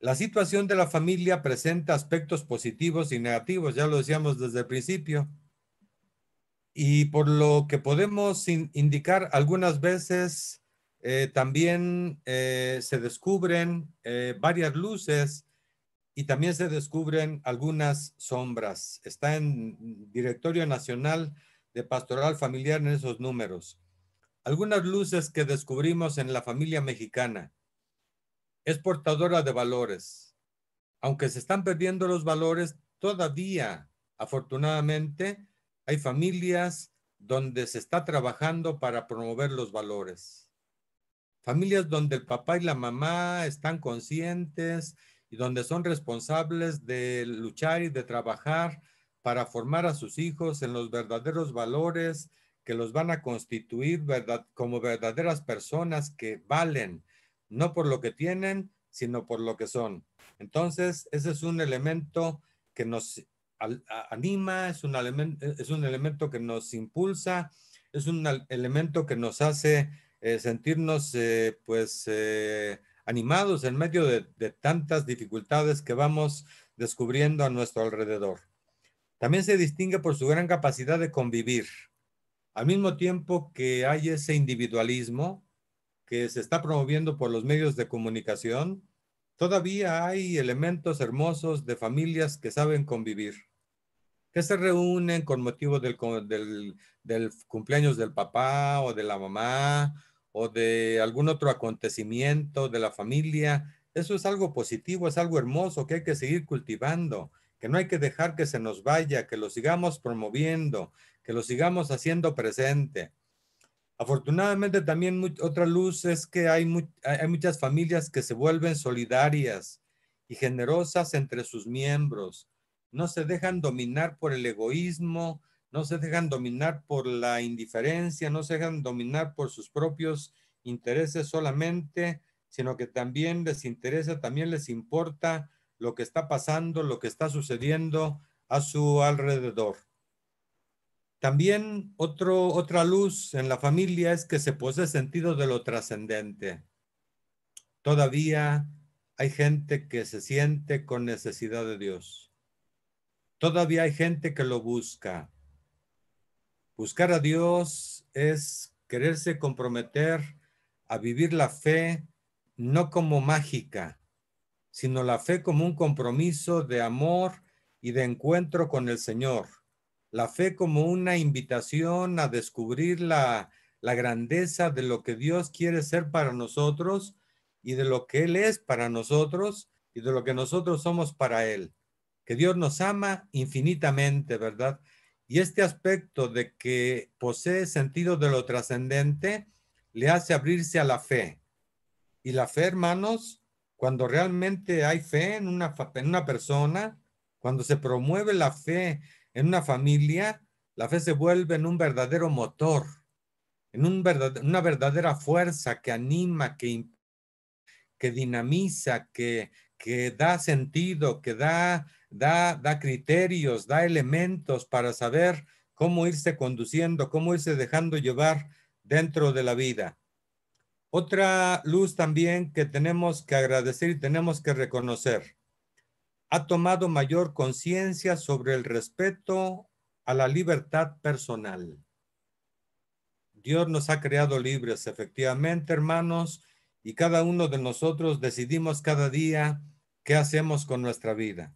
La situación de la familia presenta aspectos positivos y negativos, ya lo decíamos desde el principio y por lo que podemos indicar, algunas veces eh, también eh, se descubren eh, varias luces y también se descubren algunas sombras. Está en Directorio Nacional de Pastoral Familiar en esos números. Algunas luces que descubrimos en la familia mexicana. Es portadora de valores. Aunque se están perdiendo los valores, todavía, afortunadamente, hay familias donde se está trabajando para promover los valores. Familias donde el papá y la mamá están conscientes y donde son responsables de luchar y de trabajar para formar a sus hijos en los verdaderos valores que los van a constituir como verdaderas personas que valen, no por lo que tienen, sino por lo que son. Entonces, ese es un elemento que nos anima, es un, e, es un elemento que nos impulsa, es un elemento que nos hace eh, sentirnos eh, pues eh, animados en medio de, tantas dificultades que vamos descubriendo a nuestro alrededor. También se distingue por su gran capacidad de convivir. Al mismo tiempo que hay ese individualismo que se está promoviendo por los medios de comunicación, todavía hay elementos hermosos de familias que saben convivir que se reúnen con motivo del, cumpleaños del papá o de la mamá o de algún otro acontecimiento de la familia. Eso es algo positivo, es algo hermoso que hay que seguir cultivando, que no hay que dejar que se nos vaya, que lo sigamos promoviendo, que lo sigamos haciendo presente. Afortunadamente también otra luz es que hay, hay muchas familias que se vuelven solidarias y generosas entre sus miembros no se dejan dominar por el egoísmo, no se dejan dominar por la indiferencia, no se dejan dominar por sus propios intereses solamente, sino que también les interesa, también les importa lo que está pasando, lo que está sucediendo a su alrededor. También otro, otra luz en la familia es que se posee sentido de lo trascendente. Todavía hay gente que se siente con necesidad de Dios. Todavía hay gente que lo busca. Buscar a Dios es quererse comprometer a vivir la fe no como mágica, sino la fe como un compromiso de amor y de encuentro con el Señor. La fe como una invitación a descubrir la, grandeza de lo que Dios quiere ser para nosotros y de lo que Él es para nosotros y de lo que nosotros somos para Él que Dios nos ama infinitamente, ¿verdad? Y este aspecto de que posee sentido de lo trascendente le hace abrirse a la fe. Y la fe, hermanos, cuando realmente hay fe en una, en una persona, cuando se promueve la fe en una familia, la fe se vuelve en un verdadero motor, en una verdadera fuerza que anima, que, que dinamiza, que, que da sentido, que da da, criterios, da elementos para saber cómo irse conduciendo, cómo irse dejando llevar dentro de la vida. Otra luz también que tenemos que agradecer y tenemos que reconocer. Ha tomado mayor conciencia sobre el respeto a la libertad personal. Dios nos ha creado libres, efectivamente, hermanos, y cada uno de nosotros decidimos cada día qué hacemos con nuestra vida.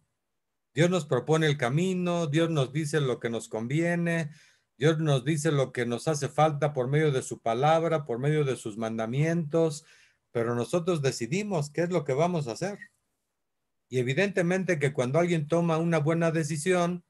Dios nos propone el camino, Dios nos dice lo que nos conviene, Dios nos dice lo que nos hace falta por medio de su palabra, por medio de sus mandamientos, pero nosotros decidimos qué es lo que vamos a hacer. Y evidentemente que cuando alguien toma una buena decisión,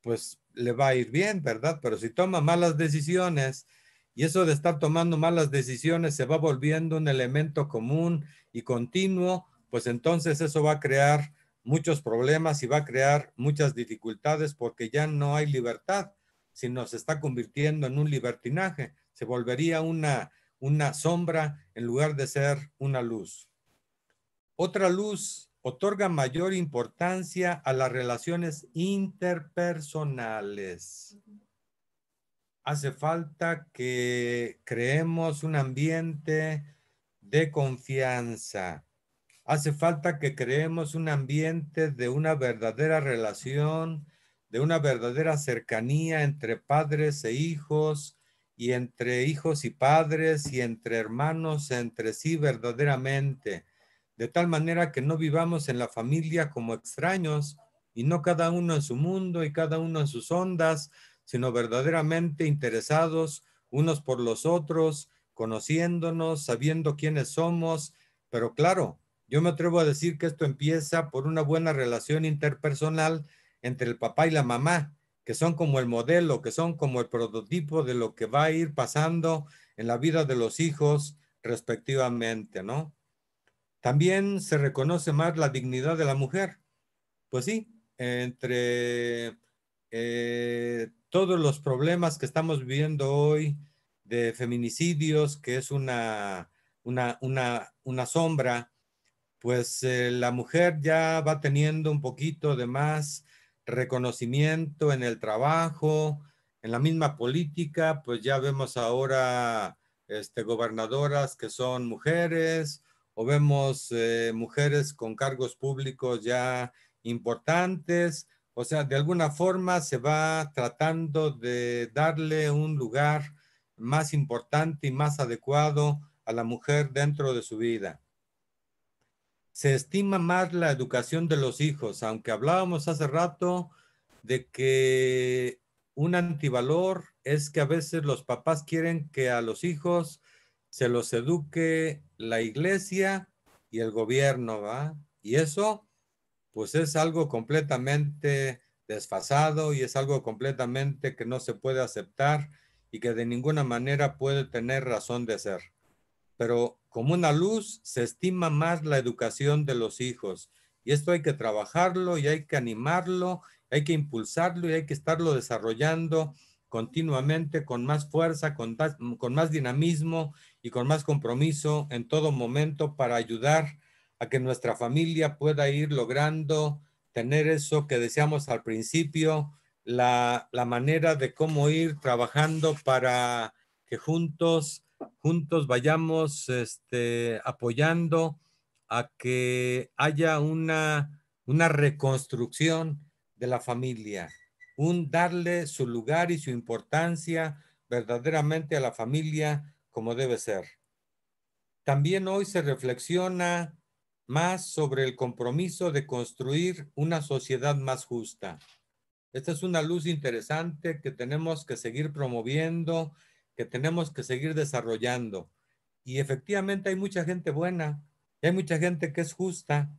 pues le va a ir bien, ¿verdad? Pero si toma malas decisiones y eso de estar tomando malas decisiones se va volviendo un elemento común y continuo, pues entonces eso va a crear muchos problemas y va a crear muchas dificultades porque ya no hay libertad, sino se está convirtiendo en un libertinaje, se volvería una, una sombra en lugar de ser una luz. Otra luz otorga mayor importancia a las relaciones interpersonales. Hace falta que creemos un ambiente de confianza, Hace falta que creemos un ambiente de una verdadera relación, de una verdadera cercanía entre padres e hijos y entre hijos y padres y entre hermanos entre sí verdaderamente, de tal manera que no vivamos en la familia como extraños y no cada uno en su mundo y cada uno en sus ondas, sino verdaderamente interesados unos por los otros, conociéndonos, sabiendo quiénes somos, pero claro, yo me atrevo a decir que esto empieza por una buena relación interpersonal entre el papá y la mamá, que son como el modelo, que son como el prototipo de lo que va a ir pasando en la vida de los hijos respectivamente, ¿no? También se reconoce más la dignidad de la mujer. Pues sí, entre eh, todos los problemas que estamos viviendo hoy de feminicidios, que es una, una, una, una sombra pues eh, la mujer ya va teniendo un poquito de más reconocimiento en el trabajo, en la misma política, pues ya vemos ahora este, gobernadoras que son mujeres o vemos eh, mujeres con cargos públicos ya importantes. O sea, de alguna forma se va tratando de darle un lugar más importante y más adecuado a la mujer dentro de su vida se estima más la educación de los hijos, aunque hablábamos hace rato de que un antivalor es que a veces los papás quieren que a los hijos se los eduque la iglesia y el gobierno, ¿va? Y eso, pues es algo completamente desfasado y es algo completamente que no se puede aceptar y que de ninguna manera puede tener razón de ser. Pero como una luz se estima más la educación de los hijos y esto hay que trabajarlo y hay que animarlo, hay que impulsarlo y hay que estarlo desarrollando continuamente con más fuerza, con, más dinamismo y con más compromiso en todo momento para ayudar a que nuestra familia pueda ir logrando tener eso que deseamos al principio, la, la manera de cómo ir trabajando para que juntos juntos vayamos este, apoyando a que haya una, una reconstrucción de la familia, un darle su lugar y su importancia verdaderamente a la familia como debe ser. También hoy se reflexiona más sobre el compromiso de construir una sociedad más justa. Esta es una luz interesante que tenemos que seguir promoviendo que tenemos que seguir desarrollando. Y efectivamente hay mucha gente buena, hay mucha gente que es justa,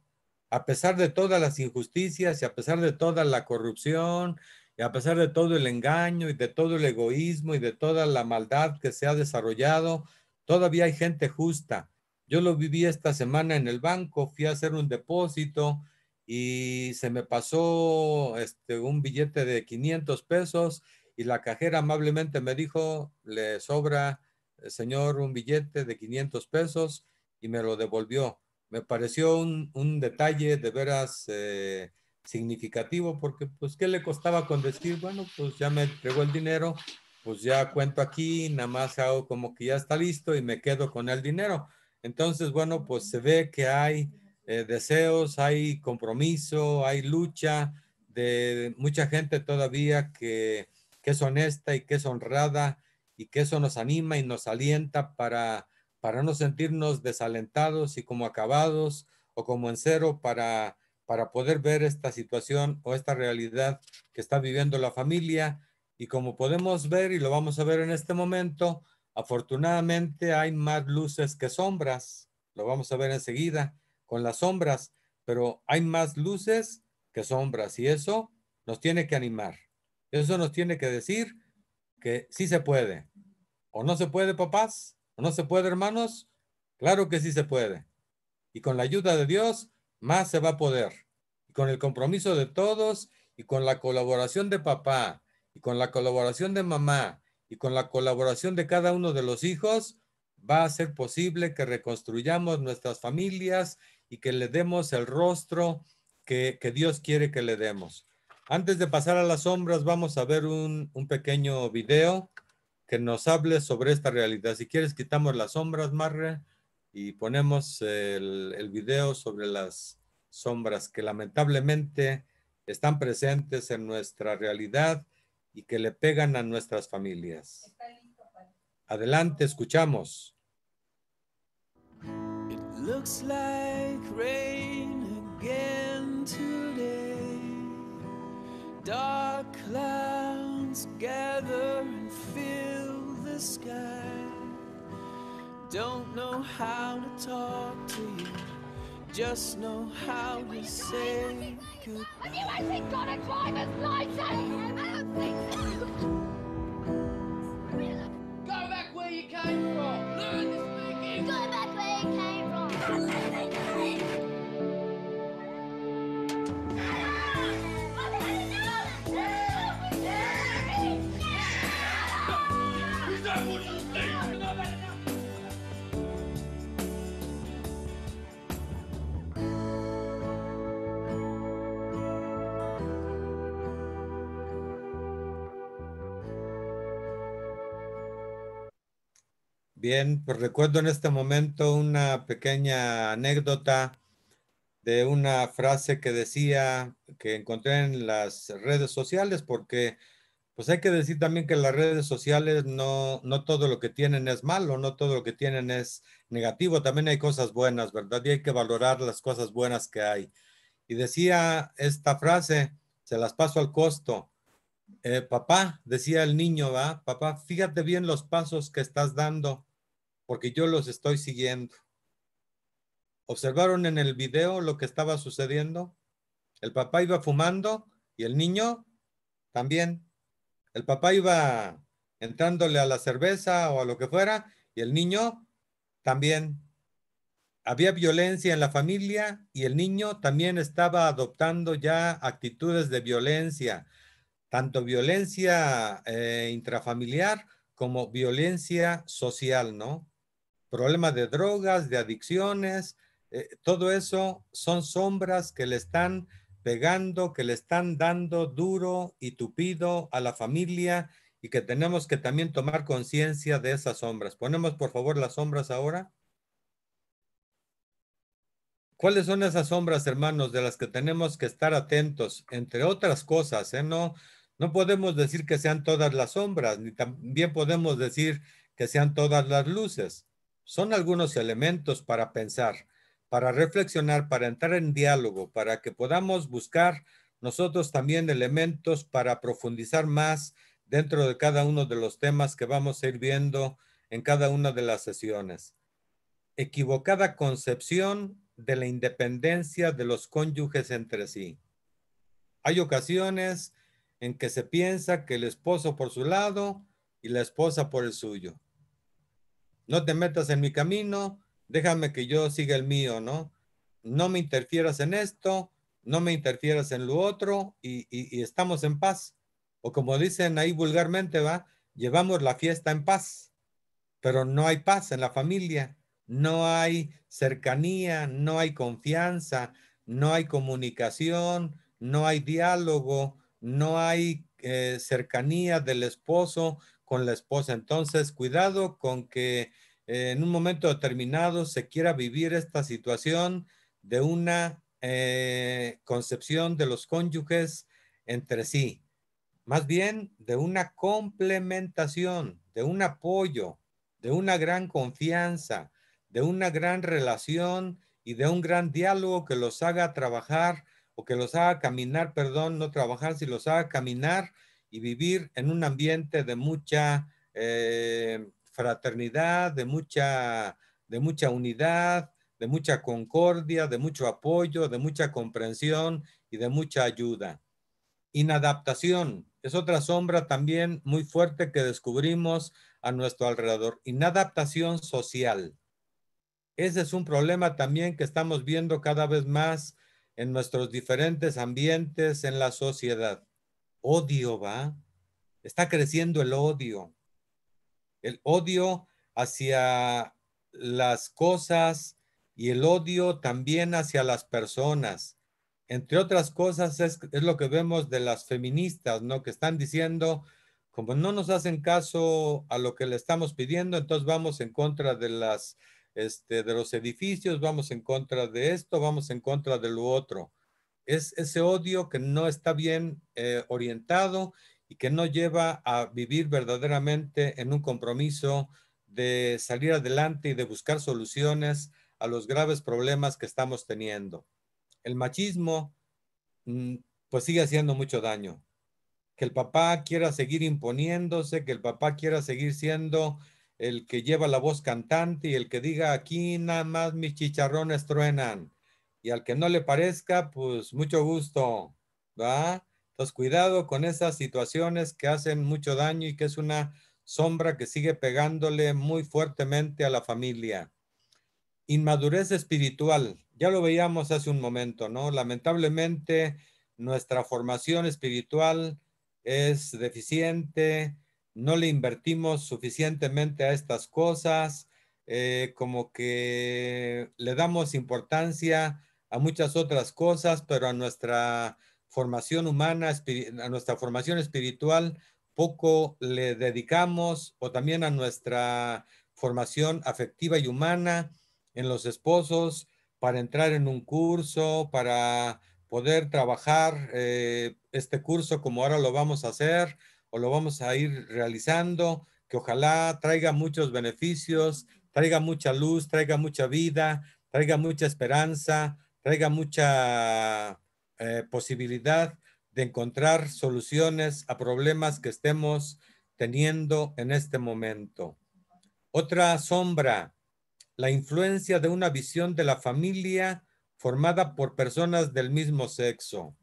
a pesar de todas las injusticias y a pesar de toda la corrupción y a pesar de todo el engaño y de todo el egoísmo y de toda la maldad que se ha desarrollado, todavía hay gente justa. Yo lo viví esta semana en el banco, fui a hacer un depósito y se me pasó este, un billete de 500 pesos y la cajera amablemente me dijo, le sobra, eh, señor, un billete de 500 pesos y me lo devolvió. Me pareció un, un detalle de veras eh, significativo porque, pues, ¿qué le costaba con decir, bueno, pues ya me entregó el dinero, pues ya cuento aquí, nada más hago como que ya está listo y me quedo con el dinero. Entonces, bueno, pues se ve que hay eh, deseos, hay compromiso, hay lucha de mucha gente todavía que que es honesta y que es honrada y que eso nos anima y nos alienta para, para no sentirnos desalentados y como acabados o como en cero para, para poder ver esta situación o esta realidad que está viviendo la familia. Y como podemos ver, y lo vamos a ver en este momento, afortunadamente hay más luces que sombras. Lo vamos a ver enseguida con las sombras, pero hay más luces que sombras y eso nos tiene que animar. Eso nos tiene que decir que sí se puede. ¿O no se puede, papás? ¿O no se puede, hermanos? Claro que sí se puede. Y con la ayuda de Dios, más se va a poder. Y con el compromiso de todos y con la colaboración de papá y con la colaboración de mamá y con la colaboración de cada uno de los hijos, va a ser posible que reconstruyamos nuestras familias y que le demos el rostro que, que Dios quiere que le demos. Antes de pasar a las sombras, vamos a ver un, pequeño video que nos hable sobre esta realidad. Si quieres, quitamos las sombras, Marre, y ponemos el, video sobre las sombras que lamentablemente están presentes en nuestra realidad y que le pegan a nuestras familias. Adelante, escuchamos. looks dark clouds gather and fill the sky. Don't know how to talk to you, just know how to say goodbye. Have you actually got a driver's license? Go back where you came from. Learn Bien, pues recuerdo en este momento una pequeña anécdota de una frase que decía, que encontré en las redes sociales, porque pues hay que decir también que las redes sociales no, no todo lo que tienen es malo, no todo lo que tienen es negativo, también hay cosas buenas, ¿verdad? Y hay que valorar las cosas buenas que hay. Y decía esta frase, se las paso al costo. Eh, papá, decía el niño, va, papá, fíjate bien los pasos que estás dando porque yo los estoy siguiendo. ¿Observaron en el video lo que estaba sucediendo? El papá iba fumando y el niño también. El papá iba entrándole a la cerveza o a lo que fuera y el niño también. Había violencia en la familia y el niño también estaba adoptando ya actitudes de violencia, tanto violencia eh, intrafamiliar como violencia social, ¿no? problemas de drogas, de adicciones, eh, todo eso son sombras que le están pegando, que le están dando duro y tupido a la familia y que tenemos que también tomar conciencia de esas sombras. Ponemos por favor las sombras ahora. ¿Cuáles son esas sombras, hermanos, de las que tenemos que estar atentos? Entre otras cosas, ¿eh? no, no podemos decir que sean todas las sombras, ni también podemos decir que sean todas las luces. Son algunos elementos para pensar, para reflexionar, para entrar en diálogo, para que podamos buscar nosotros también elementos para profundizar más dentro de cada uno de los temas que vamos a ir viendo en cada una de las sesiones. Equivocada concepción de la independencia de los cónyuges entre sí. Hay ocasiones en que se piensa que el esposo por su lado y la esposa por el suyo no te metas en mi camino, déjame que yo siga el mío, ¿no? No me interfieras en esto, no me interfieras en lo otro y, estamos en paz. O como dicen ahí vulgarmente, va, llevamos la fiesta en paz, pero no hay paz en la familia, no hay cercanía, no hay confianza, no hay comunicación, no hay diálogo, no hay eh, cercanía del esposo con la esposa. Entonces, cuidado con que eh, en un momento determinado se quiera vivir esta situación de una eh, concepción de los cónyuges entre sí, más bien de una complementación, de un apoyo, de una gran confianza, de una gran relación y de un gran diálogo que los haga trabajar o que los haga caminar, perdón, no trabajar, si los haga caminar y vivir en un ambiente de mucha eh, fraternidad, de mucha, de mucha unidad, de mucha concordia, de mucho apoyo, de mucha comprensión y de mucha ayuda. Inadaptación es otra sombra también muy fuerte que descubrimos a nuestro alrededor. Inadaptación social. Ese es un problema también que estamos viendo cada vez más en nuestros diferentes ambientes, en la sociedad odio, ¿va? Está creciendo el odio. El odio hacia las cosas y el odio también hacia las personas. Entre otras cosas es, lo que vemos de las feministas, ¿no? Que están diciendo, como no nos hacen caso a lo que le estamos pidiendo, entonces vamos en contra de las este, de los edificios, vamos en contra de esto, vamos en contra de lo otro es ese odio que no está bien eh, orientado y que no lleva a vivir verdaderamente en un compromiso de salir adelante y de buscar soluciones a los graves problemas que estamos teniendo. El machismo, mm, pues sigue haciendo mucho daño. Que el papá quiera seguir imponiéndose, que el papá quiera seguir siendo el que lleva la voz cantante y el que diga aquí nada más mis chicharrones truenan y al que no le parezca, pues mucho gusto, ¿va? Entonces, cuidado con esas situaciones que hacen mucho daño y que es una sombra que sigue pegándole muy fuertemente a la familia. Inmadurez espiritual, ya lo veíamos hace un momento, ¿no? Lamentablemente, nuestra formación espiritual es deficiente, no le invertimos suficientemente a estas cosas, eh, como que le damos importancia a muchas otras cosas, pero a nuestra formación humana, a nuestra formación espiritual, poco le dedicamos o también a nuestra formación afectiva y humana en los esposos para entrar en un curso, para poder trabajar eh, este curso como ahora lo vamos a hacer o lo vamos a ir realizando, que ojalá traiga muchos beneficios, traiga mucha luz, traiga mucha vida, traiga mucha esperanza, traiga mucha eh, posibilidad de encontrar soluciones a problemas que estemos teniendo en este momento. Otra sombra, la influencia de una visión de la familia formada por personas del mismo sexo.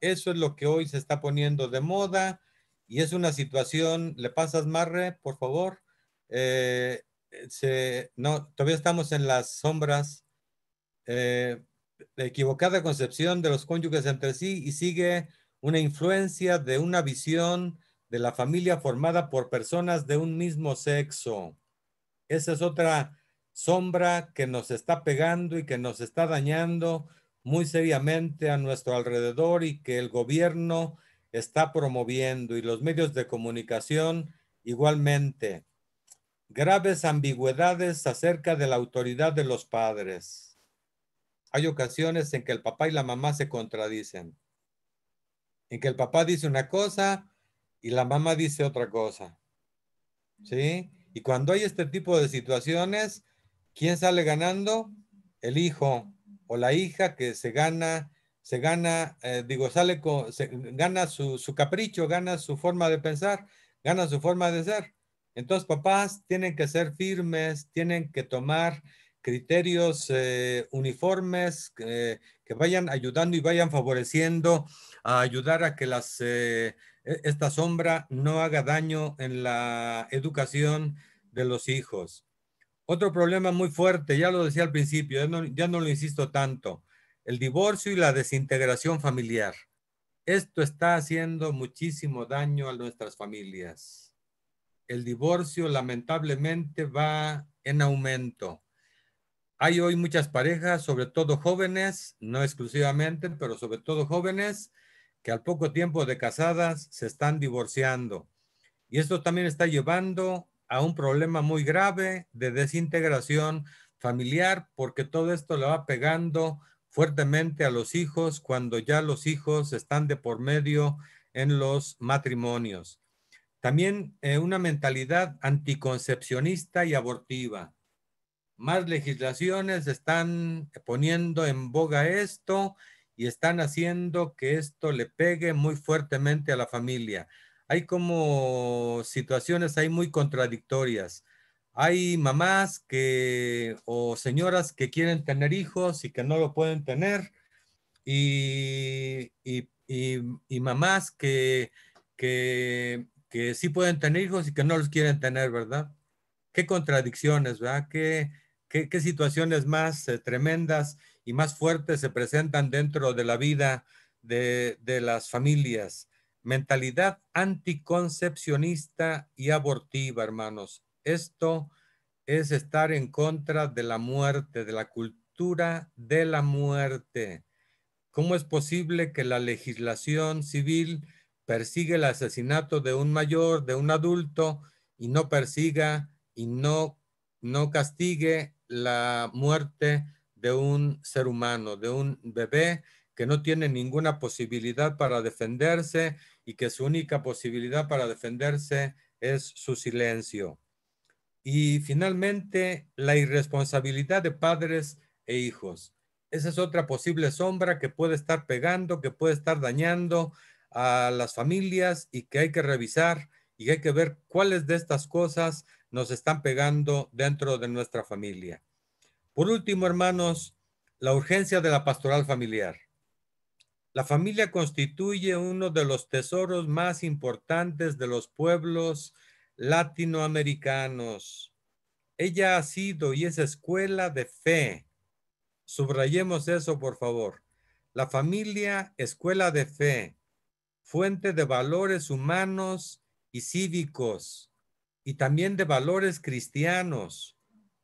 Eso es lo que hoy se está poniendo de moda y es una situación, le pasas Marre, por favor. Eh, no, todavía estamos en las sombras. Eh, la equivocada concepción de los cónyuges entre sí y sigue una influencia de una visión de la familia formada por personas de un mismo sexo. Esa es otra sombra que nos está pegando y que nos está dañando muy seriamente a nuestro alrededor y que el gobierno está promoviendo y los medios de comunicación igualmente. Graves ambigüedades acerca de la autoridad de los padres hay ocasiones en que el papá y la mamá se contradicen. En que el papá dice una cosa y la mamá dice otra cosa. ¿Sí? Y cuando hay este tipo de situaciones, ¿quién sale ganando? El hijo o la hija que se gana, se gana, eh, digo, sale con, se, gana su, su capricho, gana su forma de pensar, gana su forma de ser. Entonces, papás tienen que ser firmes, tienen que tomar criterios eh, uniformes eh, que vayan ayudando y vayan favoreciendo a ayudar a que las, eh, e, esta sombra no haga daño en la educación de los hijos. Otro problema muy fuerte, ya lo decía al principio, ya no, ya no lo insisto tanto, el divorcio y la desintegración familiar. Esto está haciendo muchísimo daño a nuestras familias. El divorcio lamentablemente va en aumento hay hoy muchas parejas, sobre todo jóvenes, no exclusivamente, pero sobre todo jóvenes, que al poco tiempo de casadas se están divorciando. Y esto también está llevando a un problema muy grave de desintegración familiar, porque todo esto le va pegando fuertemente a los hijos cuando ya los hijos están de por medio en los matrimonios. También eh, una mentalidad anticoncepcionista y abortiva más legislaciones están poniendo en boga esto y están haciendo que esto le pegue muy fuertemente a la familia. Hay como situaciones ahí muy contradictorias. Hay mamás que o señoras que quieren tener hijos y que no lo pueden tener y, mamás que, que, sí pueden tener hijos y que no los quieren tener, ¿verdad? Qué contradicciones, ¿verdad? ¿Qué, situaciones más eh, tremendas y más fuertes se presentan dentro de la vida de, las familias? Mentalidad anticoncepcionista y abortiva, hermanos. Esto es estar en contra de la muerte, de la cultura de la muerte. ¿Cómo es posible que la legislación civil persigue el asesinato de un mayor, de un adulto, y no persiga y no, no castigue la muerte de un ser humano, de un bebé que no tiene ninguna posibilidad para defenderse y que su única posibilidad para defenderse es su silencio. Y finalmente, la irresponsabilidad de padres e hijos. Esa es otra posible sombra que puede estar pegando, que puede estar dañando a las familias y que hay que revisar y hay que ver cuáles de estas cosas nos están pegando dentro de nuestra familia. Por último, hermanos, la urgencia de la pastoral familiar. La familia constituye uno de los tesoros más importantes de los pueblos latinoamericanos. Ella ha sido y es escuela de fe. Subrayemos eso, por favor. La familia, escuela de fe, fuente de valores humanos y cívicos y también de valores cristianos,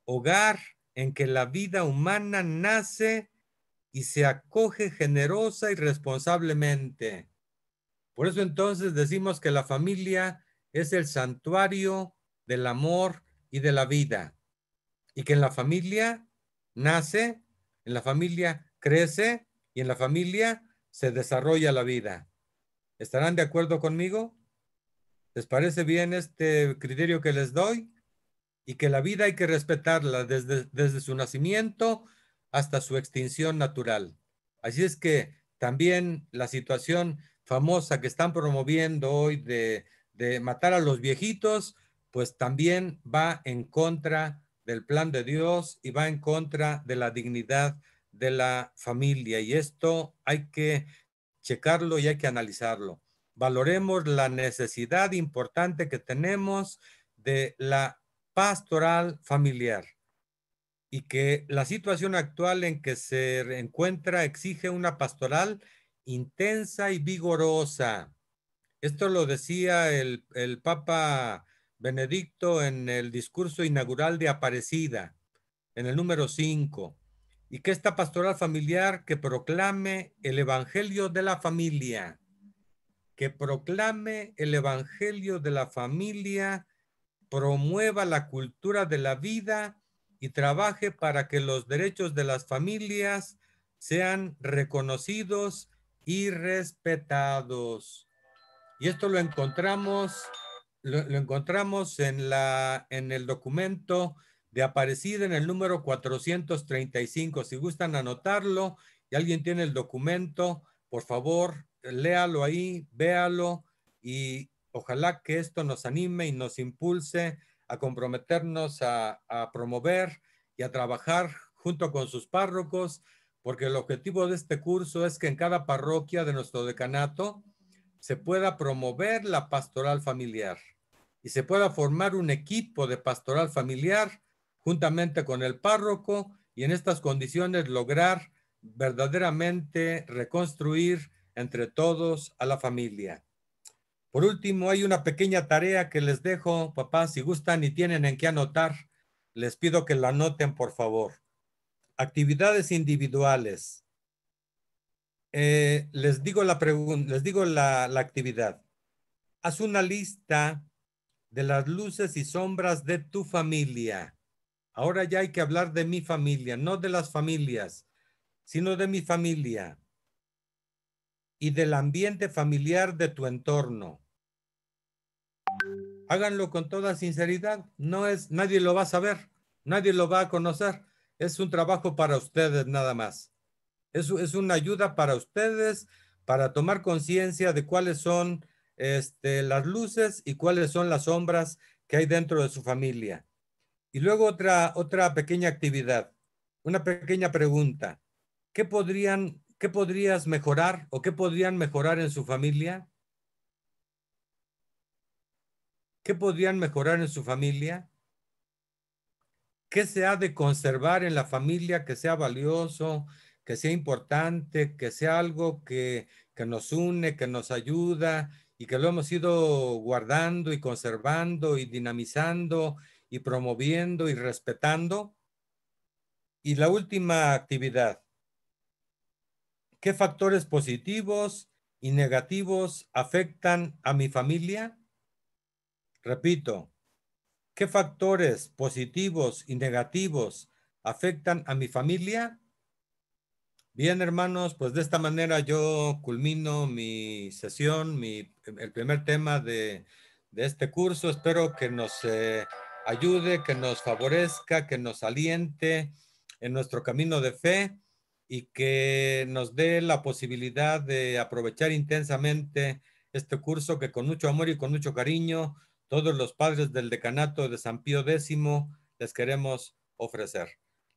hogar en que la vida humana nace y se acoge generosa y responsablemente. Por eso entonces decimos que la familia es el santuario del amor y de la vida. Y que en la familia nace, en la familia crece y en la familia se desarrolla la vida. ¿Estarán de acuerdo conmigo? ¿Les parece bien este criterio que les doy? Y que la vida hay que respetarla desde, desde su nacimiento hasta su extinción natural. Así es que también la situación famosa que están promoviendo hoy de matar a los viejitos, pues también va en contra del plan de Dios y va en contra de la dignidad de la familia. Y esto hay que checarlo y hay que analizarlo valoremos la necesidad importante que tenemos de la pastoral familiar y que la situación actual en que se encuentra exige una pastoral intensa y vigorosa. Esto lo decía el, Papa Benedicto en el discurso inaugural de Aparecida, en el número 5, y que esta pastoral familiar que proclame el Evangelio de la familia que proclame el Evangelio de la familia, promueva la cultura de la vida y trabaje para que los derechos de las familias sean reconocidos y respetados. Y esto lo encontramos, lo, encontramos en, la, en el documento de Aparecida en el número 435. Si gustan anotarlo y alguien tiene el documento, por favor, léalo ahí, véalo y ojalá que esto nos anime y nos impulse a comprometernos a, promover y a trabajar junto con sus párrocos, porque el objetivo de este curso es que en cada parroquia de nuestro decanato se pueda promover la pastoral familiar y se pueda formar un equipo de pastoral familiar juntamente con el párroco y en estas condiciones lograr verdaderamente reconstruir entre todos a la familia. Por último, hay una pequeña tarea que les dejo, papá, si gustan y tienen en qué anotar, les pido que la anoten, por favor. Actividades individuales. Eh, les digo, la, pregunta les digo la actividad. Haz una lista de las luces y sombras de tu familia. Ahora ya hay que hablar de mi familia, no de las familias, sino de mi familia y del ambiente familiar de tu entorno. Háganlo con toda sinceridad, no es nadie lo va a saber, nadie lo va a conocer, es un trabajo para ustedes nada más. Es, es una ayuda para ustedes para tomar conciencia de cuáles son este, las luces y cuáles son las sombras que hay dentro de su familia. Y luego otra, otra pequeña actividad, una pequeña pregunta. ¿Qué podrían ¿Qué podrías mejorar o qué podrían mejorar en su familia? ¿Qué podrían mejorar en su familia? ¿Qué se ha de conservar en la familia que sea valioso, que sea importante, que sea algo que, que nos une, que nos ayuda y que lo hemos ido guardando y conservando y dinamizando y promoviendo y respetando? Y la última actividad, ¿Qué factores positivos y negativos afectan a mi familia? Repito, ¿qué factores positivos y negativos afectan a mi familia? Bien, hermanos, pues de esta manera yo culmino mi sesión, el primer tema de, este curso. Espero que nos eh, ayude, que nos favorezca, que nos aliente en nuestro camino de fe y que nos dé la posibilidad de aprovechar intensamente este curso que con mucho amor y con mucho cariño todos los padres del decanato de San Pío X les queremos ofrecer.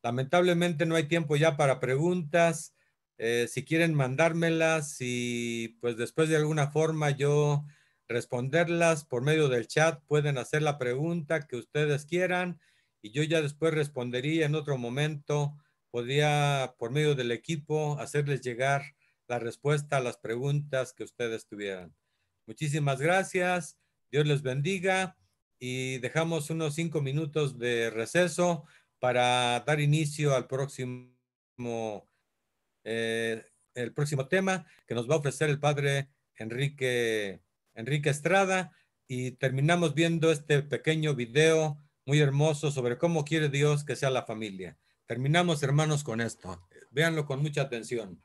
Lamentablemente no hay tiempo ya para preguntas. Eh, si quieren mandármelas y pues después de alguna forma yo responderlas por medio del chat, pueden hacer la pregunta que ustedes quieran y yo ya después respondería en otro momento podía, por medio del equipo, hacerles llegar la respuesta a las preguntas que ustedes tuvieran. Muchísimas gracias, Dios les bendiga y dejamos unos cinco minutos de receso para dar inicio al próximo, eh, el próximo tema que nos va a ofrecer el padre Enrique, Enrique Estrada y terminamos viendo este pequeño video muy hermoso sobre cómo quiere Dios que sea la familia. Terminamos, hermanos, con esto. Véanlo con mucha atención.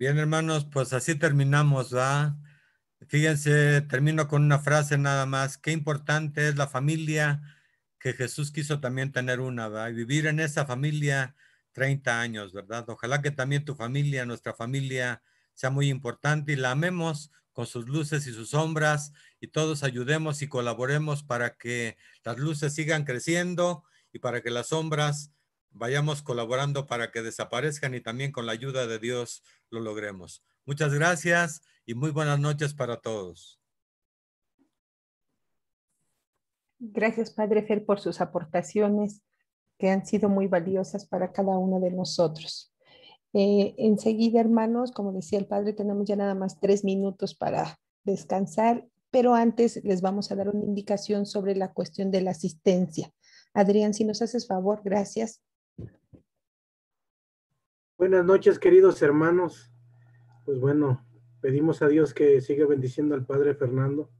Bien, hermanos, pues así terminamos, ¿va? Fíjense, termino con una frase nada más. Qué importante es la familia que Jesús quiso también tener una, ¿verdad? Y vivir en esa familia 30 años, ¿verdad? Ojalá que también tu familia, nuestra familia, sea muy importante y la amemos con sus luces y sus sombras y todos ayudemos y colaboremos para que las luces sigan creciendo y para que las sombras vayamos colaborando para que desaparezcan y también con la ayuda de Dios lo logremos. Muchas gracias y muy buenas noches para todos. Gracias, Padre Fer, por sus aportaciones que han sido muy valiosas para cada uno de nosotros. Eh, enseguida, hermanos, como decía el Padre, tenemos ya nada más tres minutos para descansar, pero antes les vamos a dar una indicación sobre la cuestión de la asistencia. Adrián, si nos haces favor, gracias Buenas noches, queridos hermanos. Pues bueno, pedimos a Dios que siga bendiciendo al Padre Fernando,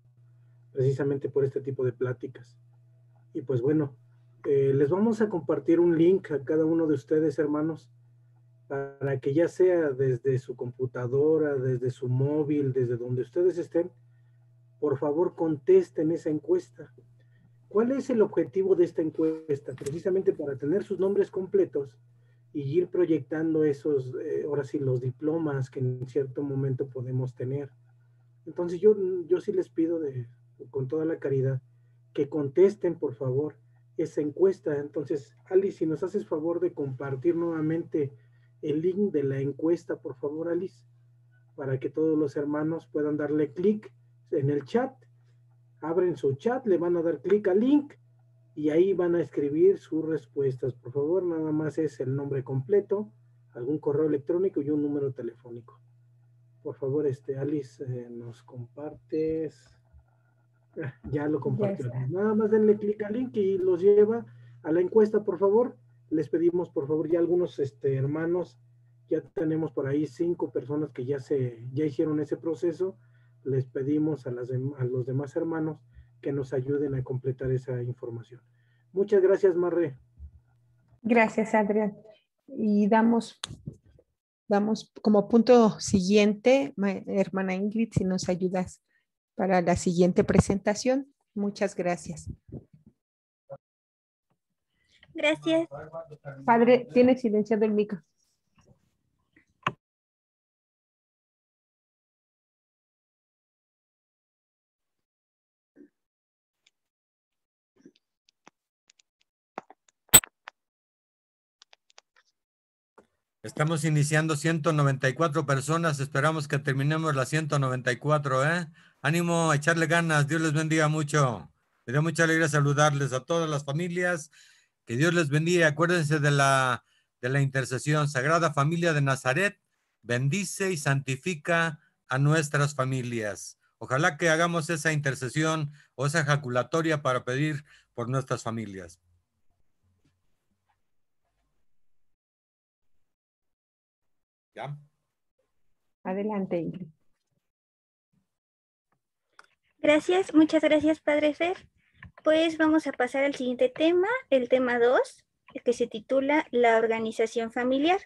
precisamente por este tipo de pláticas. Y pues bueno, eh, les vamos a compartir un link a cada uno de ustedes, hermanos, para que ya sea desde su computadora, desde su móvil, desde donde ustedes estén, por favor contesten esa encuesta. ¿Cuál es el objetivo de esta encuesta? Precisamente para tener sus nombres completos y ir proyectando esos, eh, ahora sí, los diplomas que en cierto momento podemos tener. Entonces yo, yo sí les pido de, con toda la caridad que contesten, por favor, esa encuesta. Entonces, Alice, si nos haces favor de compartir nuevamente el link de la encuesta, por favor, Alice, para que todos los hermanos puedan darle clic en el chat abren su chat, le van a dar clic al link y ahí van a escribir sus respuestas. Por favor, nada más es el nombre completo, algún correo electrónico y un número telefónico. Por favor, este, Alice, eh, nos compartes. Ah, ya lo compartió. Nada más denle clic al link y los lleva a la encuesta, por favor. Les pedimos, por favor, ya algunos este, hermanos, ya tenemos por ahí cinco personas que ya, se, ya hicieron ese proceso les pedimos a, las los demás hermanos que nos ayuden a completar esa información. Muchas gracias, Marre. Gracias, Adrián. Y damos, damos como punto siguiente, hermana Ingrid, si nos ayudas para la siguiente presentación. Muchas gracias. Gracias. Padre, tiene silenciado el micro. Estamos iniciando 194 personas. Esperamos que terminemos las 194. ¿eh? Ánimo a echarle ganas. Dios les bendiga mucho. Me da mucha alegría saludarles a todas las familias. Que Dios les bendiga. Acuérdense de la, de la intercesión. Sagrada Familia de Nazaret, bendice y santifica a nuestras familias. Ojalá que hagamos esa intercesión o esa ejaculatoria para pedir por nuestras familias. ¿Ya? Adelante, Gracias, muchas gracias, Padre Fer. Pues vamos a pasar al siguiente tema, el tema 2, que se titula La organización familiar.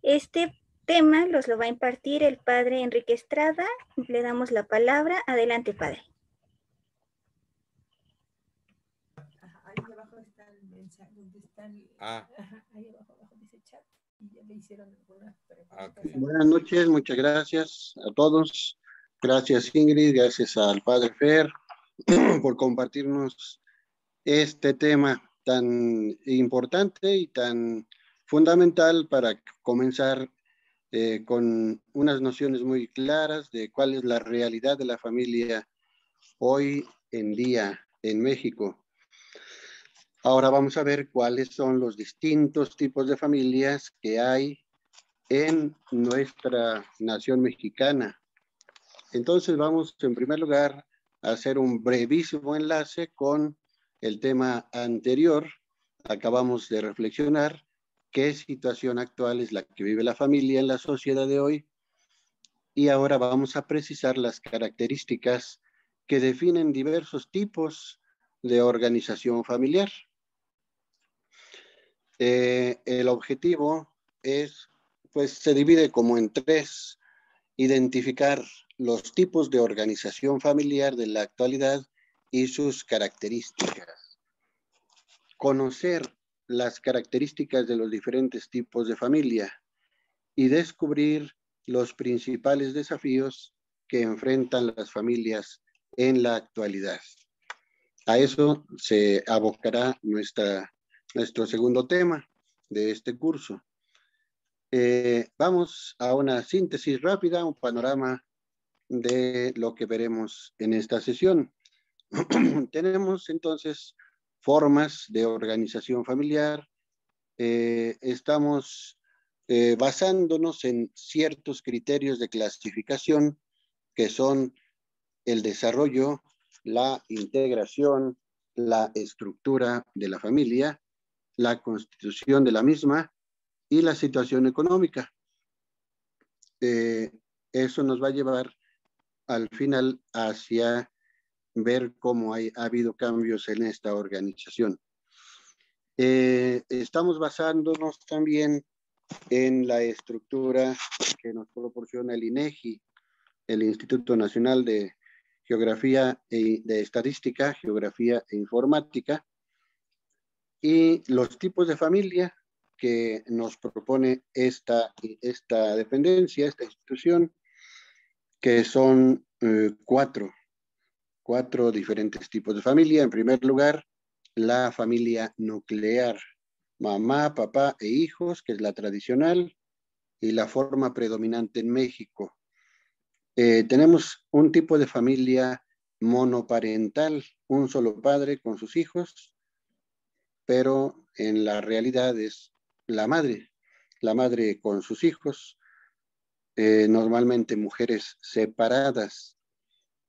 Este tema los lo va a impartir el Padre Enrique Estrada. Le damos la palabra. Adelante, Padre. ahí abajo está el Buenas noches, muchas gracias a todos. Gracias Ingrid, gracias al padre Fer *clears throat* por compartirnos este tema tan importante y tan fundamental para comenzar eh, con unas nociones muy claras de cuál es la realidad de la familia hoy en día en México. Ahora vamos a ver cuáles son los distintos tipos de familias que hay en nuestra nación mexicana. Entonces vamos en primer lugar a hacer un brevísimo enlace con el tema anterior. Acabamos de reflexionar qué situación actual es la que vive la familia en la sociedad de hoy y ahora vamos a precisar las características que definen diversos tipos de organización familiar. Eh, el objetivo es, pues se divide como en tres, identificar los tipos de organización familiar de la actualidad y sus características. Conocer las características de los diferentes tipos de familia y descubrir los principales desafíos que enfrentan las familias en la actualidad. A eso se abocará nuestra nuestro segundo tema de este curso. Eh, vamos a una síntesis rápida, un panorama de lo que veremos en esta sesión. *clears throat* Tenemos entonces formas de organización familiar. Eh, estamos eh, basándonos en ciertos criterios de clasificación que son el desarrollo, la integración, la estructura de la familia la constitución de la misma y la situación económica. Eh, eso nos va a llevar al final hacia ver cómo ha habido cambios en esta organización. Eh, estamos basándonos también en la estructura que nos proporciona el INEGI, el Instituto Nacional de Geografía y e, de Estadística, Geografía e Informática, y los tipos de familia que nos propone esta, esta dependencia, esta institución, que son eh, cuatro, cuatro diferentes tipos de familia. En primer lugar, la familia nuclear, mamá, papá e hijos, que es la tradicional y la forma predominante en México. Eh, tenemos un tipo de familia monoparental, un solo padre con sus hijos, pero en la realidad es la madre, la madre con sus hijos, eh, normalmente mujeres separadas.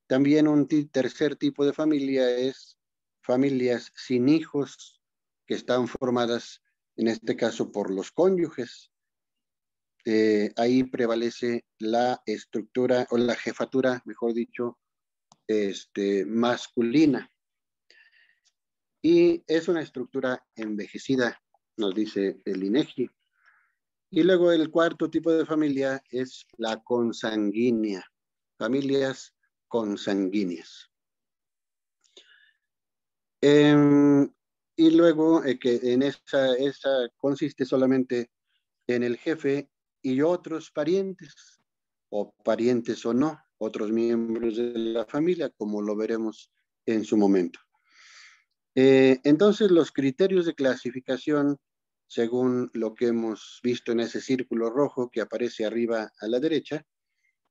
También un tercer tipo de familia es familias sin hijos que están formadas, en este caso, por los cónyuges. Eh, ahí prevalece la estructura o la jefatura, mejor dicho, este, masculina y es una estructura envejecida, nos dice el INEGI. Y luego el cuarto tipo de familia es la consanguínea, familias consanguíneas. Em, y luego eh, que en esa consiste solamente en el jefe y otros parientes, o parientes o no, otros miembros de la familia, como lo veremos en su momento. Eh, entonces, los criterios de clasificación, según lo que hemos visto en ese círculo rojo que aparece arriba a la derecha,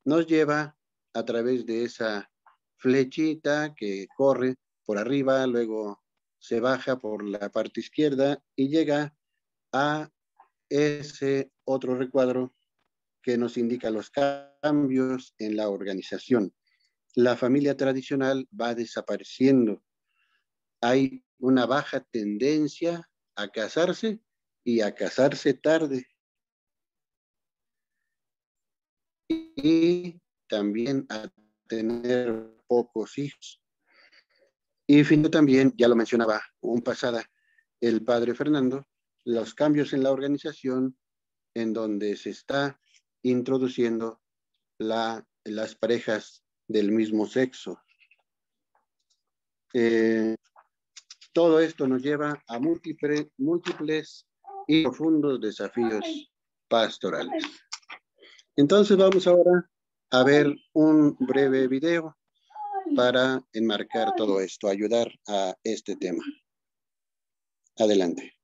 nos lleva a través de esa flechita que corre por arriba, luego se baja por la parte izquierda y llega a ese otro recuadro que nos indica los cambios en la organización. La familia tradicional va desapareciendo hay una baja tendencia a casarse y a casarse tarde. Y también a tener pocos hijos. Y finalmente también, ya lo mencionaba un pasada, el padre Fernando, los cambios en la organización en donde se está introduciendo la, las parejas del mismo sexo. Eh, todo esto nos lleva a múltiples, múltiples y profundos desafíos pastorales. Entonces vamos ahora a ver un breve video para enmarcar todo esto, ayudar a este tema. Adelante.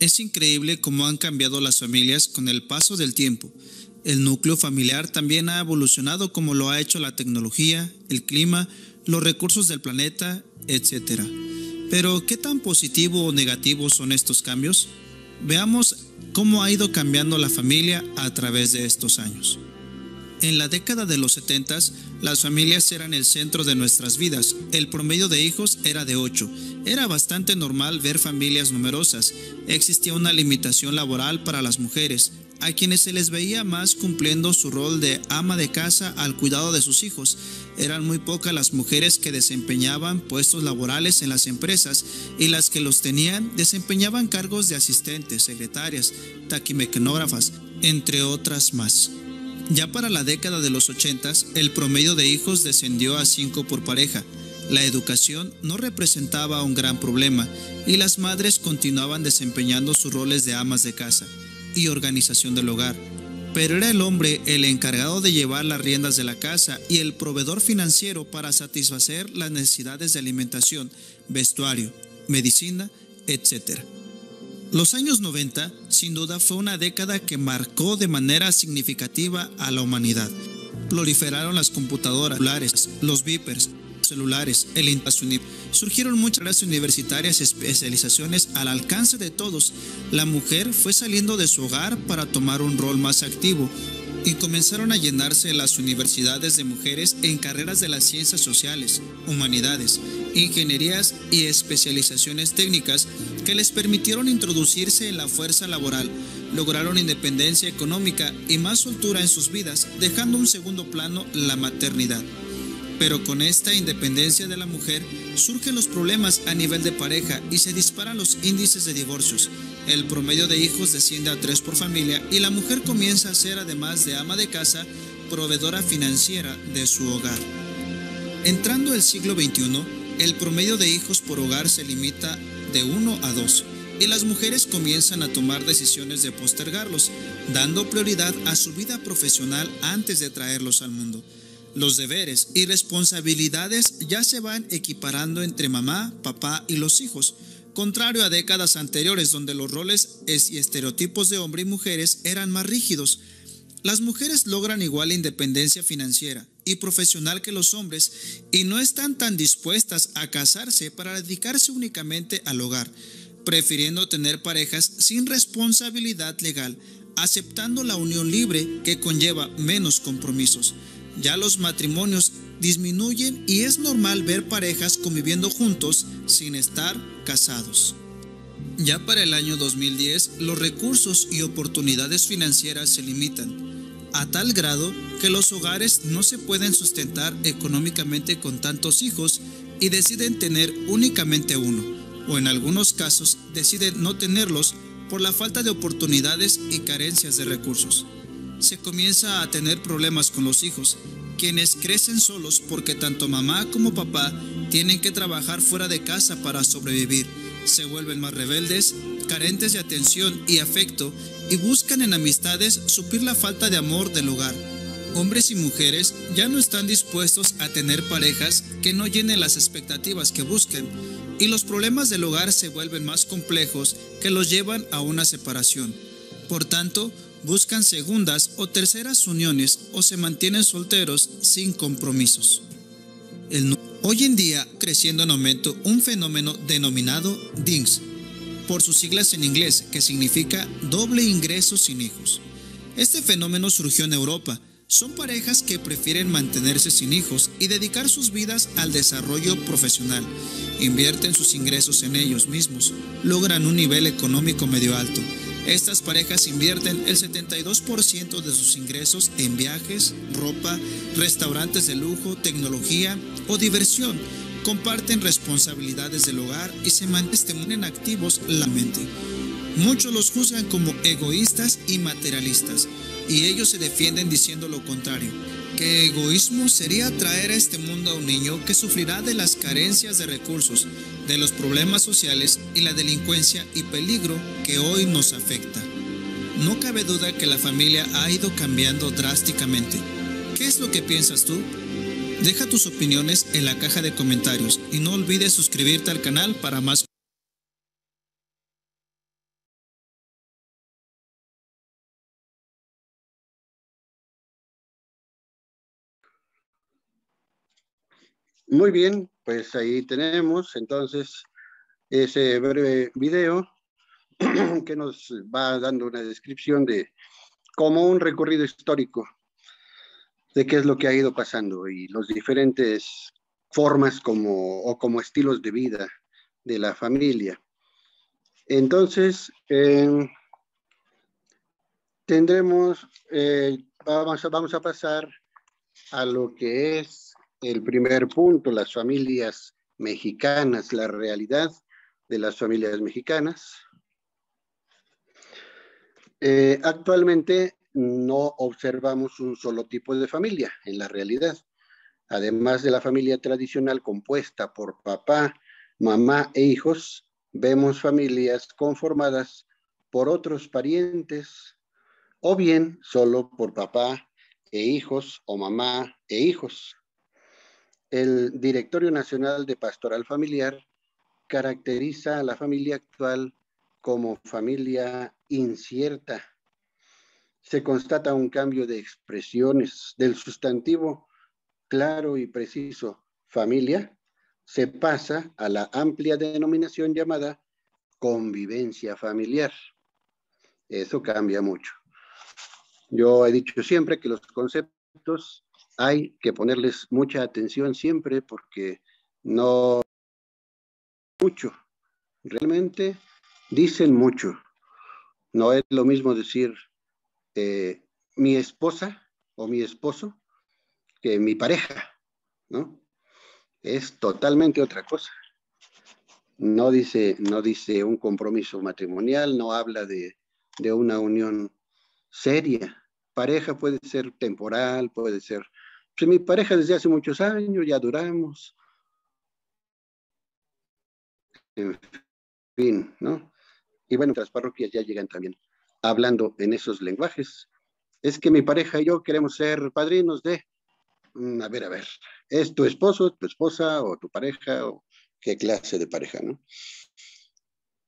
Es increíble cómo han cambiado las familias con el paso del tiempo. El núcleo familiar también ha evolucionado como lo ha hecho la tecnología, el clima, los recursos del planeta, etcétera Pero, ¿qué tan positivo o negativo son estos cambios? Veamos cómo ha ido cambiando la familia a través de estos años. En la década de los 70, las familias eran el centro de nuestras vidas. El promedio de hijos era de 8 era bastante normal ver familias numerosas. Existía una limitación laboral para las mujeres, a quienes se les veía más cumpliendo su rol de ama de casa al cuidado de sus hijos. Eran muy pocas las mujeres que desempeñaban puestos laborales en las empresas y las que los tenían desempeñaban cargos de asistentes, secretarias, taquimecanógrafas, entre otras más. Ya para la década de los 80, el promedio de hijos descendió a 5 por pareja, la educación no representaba un gran problema y las madres continuaban desempeñando sus roles de amas de casa y organización del hogar. Pero era el hombre el encargado de llevar las riendas de la casa y el proveedor financiero para satisfacer las necesidades de alimentación, vestuario, medicina, etc. Los años 90 sin duda fue una década que marcó de manera significativa a la humanidad. Proliferaron las computadoras, los vipers, celulares, el Surgieron muchas universitarias, especializaciones al alcance de todos. La mujer fue saliendo de su hogar para tomar un rol más activo y comenzaron a llenarse las universidades de mujeres en carreras de las ciencias sociales, humanidades, ingenierías y especializaciones técnicas que les permitieron introducirse en la fuerza laboral, lograron independencia económica y más soltura en sus vidas, dejando un segundo plano la maternidad. Pero con esta independencia de la mujer surgen los problemas a nivel de pareja y se disparan los índices de divorcios. El promedio de hijos desciende a tres por familia y la mujer comienza a ser, además de ama de casa, proveedora financiera de su hogar. Entrando el siglo XXI, el promedio de hijos por hogar se limita de 1 a 2 y las mujeres comienzan a tomar decisiones de postergarlos, dando prioridad a su vida profesional antes de traerlos al mundo. Los deberes y responsabilidades ya se van equiparando entre mamá, papá y los hijos, contrario a décadas anteriores donde los roles y estereotipos de hombre y mujeres eran más rígidos. Las mujeres logran igual independencia financiera y profesional que los hombres y no están tan dispuestas a casarse para dedicarse únicamente al hogar, prefiriendo tener parejas sin responsabilidad legal, aceptando la unión libre que conlleva menos compromisos ya los matrimonios disminuyen y es normal ver parejas conviviendo juntos sin estar casados. Ya para el año 2010, los recursos y oportunidades financieras se limitan, a tal grado que los hogares no se pueden sustentar económicamente con tantos hijos y deciden tener únicamente uno, o en algunos casos deciden no tenerlos por la falta de oportunidades y carencias de recursos se comienza a tener problemas con los hijos, quienes crecen solos porque tanto mamá como papá tienen que trabajar fuera de casa para sobrevivir. Se vuelven más rebeldes, carentes de atención y afecto y buscan en amistades suplir la falta de amor del hogar. Hombres y mujeres ya no están dispuestos a tener parejas que no llenen las expectativas que busquen y los problemas del hogar se vuelven más complejos que los llevan a una separación. Por tanto, buscan segundas o terceras uniones o se mantienen solteros sin compromisos. Hoy en día, creciendo en aumento un fenómeno denominado DINGS, por sus siglas en inglés, que significa doble ingreso sin hijos. Este fenómeno surgió en Europa. Son parejas que prefieren mantenerse sin hijos y dedicar sus vidas al desarrollo profesional. Invierten sus ingresos en ellos mismos, logran un nivel económico medio alto, estas parejas invierten el 72% de sus ingresos en viajes, ropa, restaurantes de lujo, tecnología o diversión. Comparten responsabilidades del hogar y se mantienen activos la mente. Muchos los juzgan como egoístas y materialistas, y ellos se defienden diciendo lo contrario, ¿Qué egoísmo sería traer a este mundo a un niño que sufrirá de las carencias de recursos, de los problemas sociales y la delincuencia y peligro que hoy nos afecta. No cabe duda que la familia ha ido cambiando drásticamente. ¿Qué es lo que piensas tú? Deja tus opiniones en la caja de comentarios y no olvides suscribirte al canal para más Muy bien, pues ahí tenemos entonces ese breve video *clears throat* que nos va dando una descripción de como un recorrido histórico de qué es lo que ha ido pasando y los diferentes formas como, o como estilos de vida de la familia. Entonces, eh, tendremos, eh, vamos, vamos a pasar a lo que es el primer punto, las familias mexicanas, la realidad de las familias mexicanas. Eh, actualmente no observamos un solo tipo de familia en la realidad. Además de la familia tradicional compuesta por papá, mamá e hijos, vemos familias conformadas por otros parientes o bien solo por papá e hijos o mamá e hijos. El Directorio Nacional de Pastoral Familiar caracteriza a la familia actual como familia incierta. Se constata un cambio de expresiones del sustantivo claro y preciso familia, se pasa a la amplia denominación llamada convivencia familiar. Eso cambia mucho. Yo he dicho siempre que los conceptos hay que ponerles mucha atención siempre porque no mucho, realmente dicen mucho. No es lo mismo decir eh, mi esposa o mi esposo que mi pareja, ¿no? Es totalmente otra cosa. No dice, no dice un compromiso matrimonial, no habla de una unión seria. Pareja puede ser temporal, puede ser pues, mi pareja desde hace muchos años, ya duramos. En fin, ¿no? Y bueno, las parroquias ya llegan también hablando en esos lenguajes. Es que mi pareja y yo queremos ser padrinos de, mm, a ver, a ver, es tu esposo, tu esposa o tu pareja o qué clase de pareja, ¿no?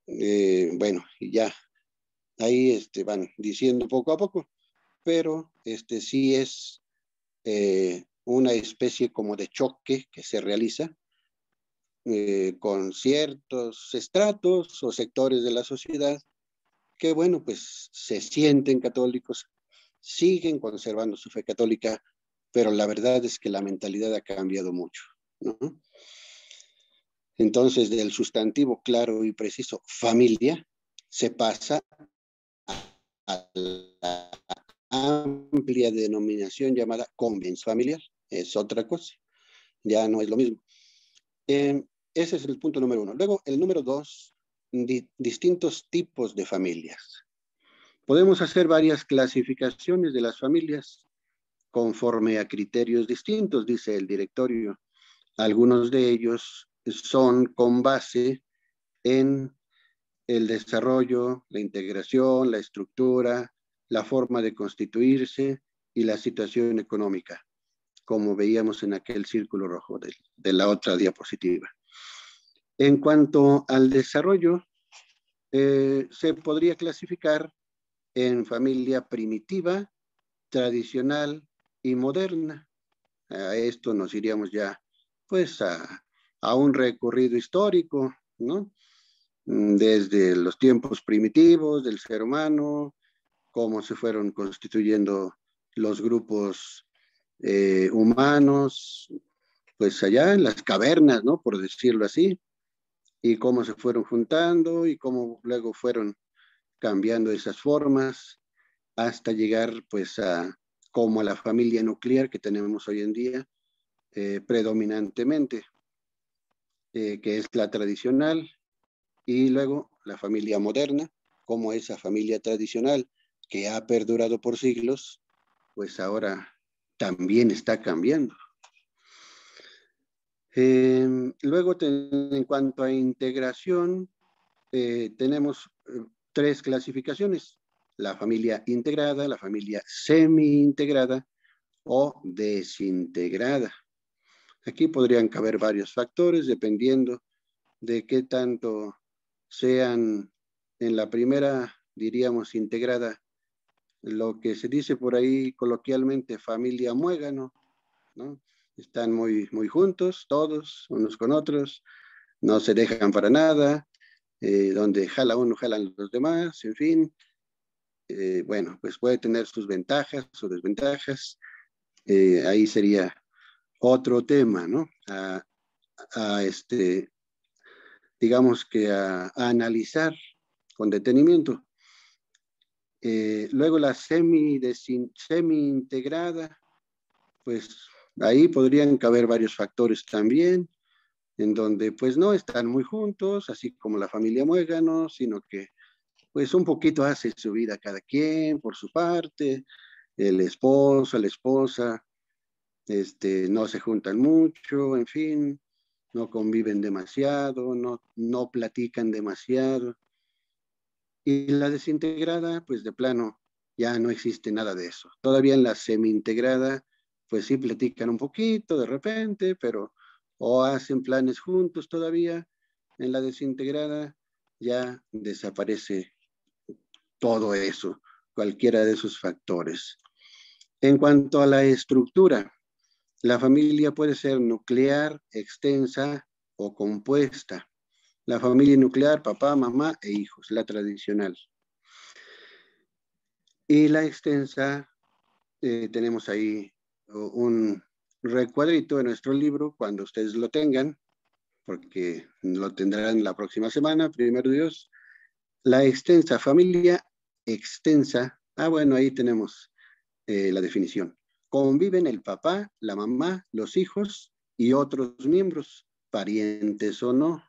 Eh, bueno, y ya ahí este, van diciendo poco a poco, pero este sí es eh, una especie como de choque que se realiza eh, con ciertos estratos o sectores de la sociedad que, bueno, pues se sienten católicos, siguen conservando su fe católica, pero la verdad es que la mentalidad ha cambiado mucho. Entonces, del sustantivo claro y preciso familia, se pasa a la amplia denominación llamada convens familiar. Es otra cosa. Ya no es lo mismo. Em, ese es el punto número uno. Luego, el número dos, distintos tipos de familias. Podemos hacer varias clasificaciones de las familias conforme a criterios distintos, dice el directorio. Algunos de ellos son con base en el desarrollo, la integración, la estructura, la forma de constituirse y la situación económica, como veíamos en aquel círculo rojo de, la otra diapositiva. En cuanto al desarrollo, eh, se podría clasificar en familia primitiva, tradicional y moderna. A esto nos iríamos ya pues a, un recorrido histórico, mm, Desde los tiempos primitivos del ser humano, cómo se fueron constituyendo los grupos eh, humanos, pues allá en las cavernas, ¿no? Por decirlo así, y cómo se fueron juntando y cómo luego fueron cambiando esas formas hasta llegar pues a como a la familia nuclear que tenemos hoy en día eh, predominantemente, eh, que es la tradicional, y luego la familia moderna, como esa familia tradicional, que ha perdurado por siglos, pues ahora también está cambiando. Em, luego, en cuanto a integración, eh, tenemos eh, tres clasificaciones, la familia integrada, la familia semi-integrada o desintegrada. Aquí podrían caber varios factores dependiendo de qué tanto sean en la primera, diríamos, integrada lo que se dice por ahí coloquialmente familia muégano, ¿no? Están muy, muy juntos, todos, unos con otros, no se dejan para nada, eh, donde jala uno, jalan los demás, en fin. Eh, bueno, pues puede tener sus ventajas, sus desventajas. Eh, ahí sería otro tema, ¿no? A, este, digamos que a analizar con detenimiento. Eh, luego la semi, semi integrada, pues ahí podrían caber varios factores también, en donde pues no están muy juntos, así como la familia Muégano, sino que pues un poquito hace su vida cada quien por su parte, el esposo, la esposa, este, no se juntan mucho, en fin, no conviven demasiado, no, no platican demasiado. Y la desintegrada, pues de plano, ya no existe nada de eso. Todavía en la semi-integrada, pues sí platican un poquito de repente, pero o hacen planes juntos todavía. En la desintegrada ya desaparece todo eso, cualquiera de esos factores. En cuanto a la estructura, la familia puede ser nuclear, extensa o compuesta. La familia nuclear, papá, mamá e hijos, la tradicional. Y la extensa, eh, tenemos ahí un recuadrito de nuestro libro cuando ustedes lo tengan, porque lo tendrán la próxima semana, primero Dios. La extensa familia extensa. Ah, bueno, ahí tenemos eh, la definición. Conviven el papá, la mamá, los hijos y otros miembros, parientes o no,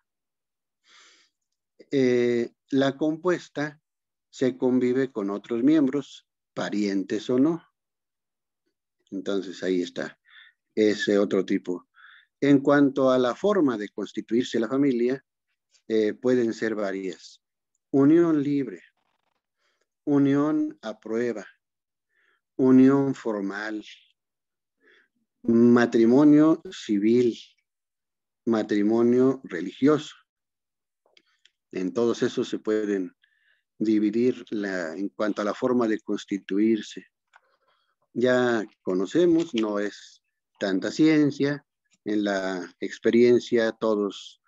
eh, la compuesta se convive con otros miembros, parientes o no. Entonces ahí está ese otro tipo. En cuanto a la forma de constituirse la familia, eh, pueden ser varias. Unión libre, unión a prueba, unión formal, matrimonio civil, matrimonio religioso. En todos esos se pueden dividir la, en cuanto a la forma de constituirse. Ya conocemos, no es tanta ciencia, en la experiencia todos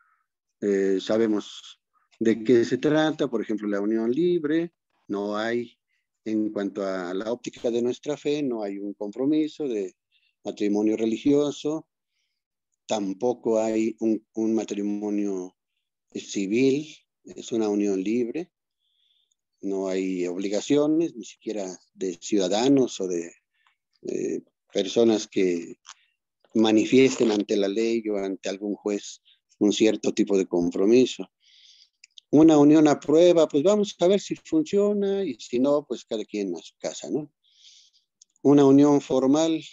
eh, sabemos de qué se trata, por ejemplo, la unión libre, no hay, en cuanto a la óptica de nuestra fe, no hay un compromiso de matrimonio religioso, tampoco hay un matrimonio civil, es una unión libre, no hay obligaciones, ni siquiera de ciudadanos o de personas que manifiesten ante la ley o ante algún juez un cierto tipo de compromiso. Una unión a prueba, pues vamos a ver si funciona y si no, pues cada quien a su casa, Una unión formal,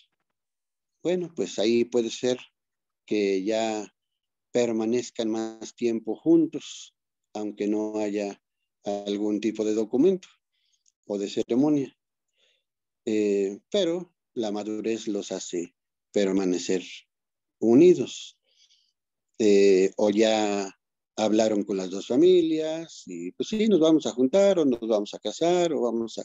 bueno, pues ahí puede ser que ya permanezcan más tiempo juntos, aunque no haya algún tipo de documento o de ceremonia. Eh, pero la madurez los hace permanecer unidos. Eh, o ya hablaron con las dos familias y pues sí, nos vamos a juntar o nos vamos a casar o vamos a,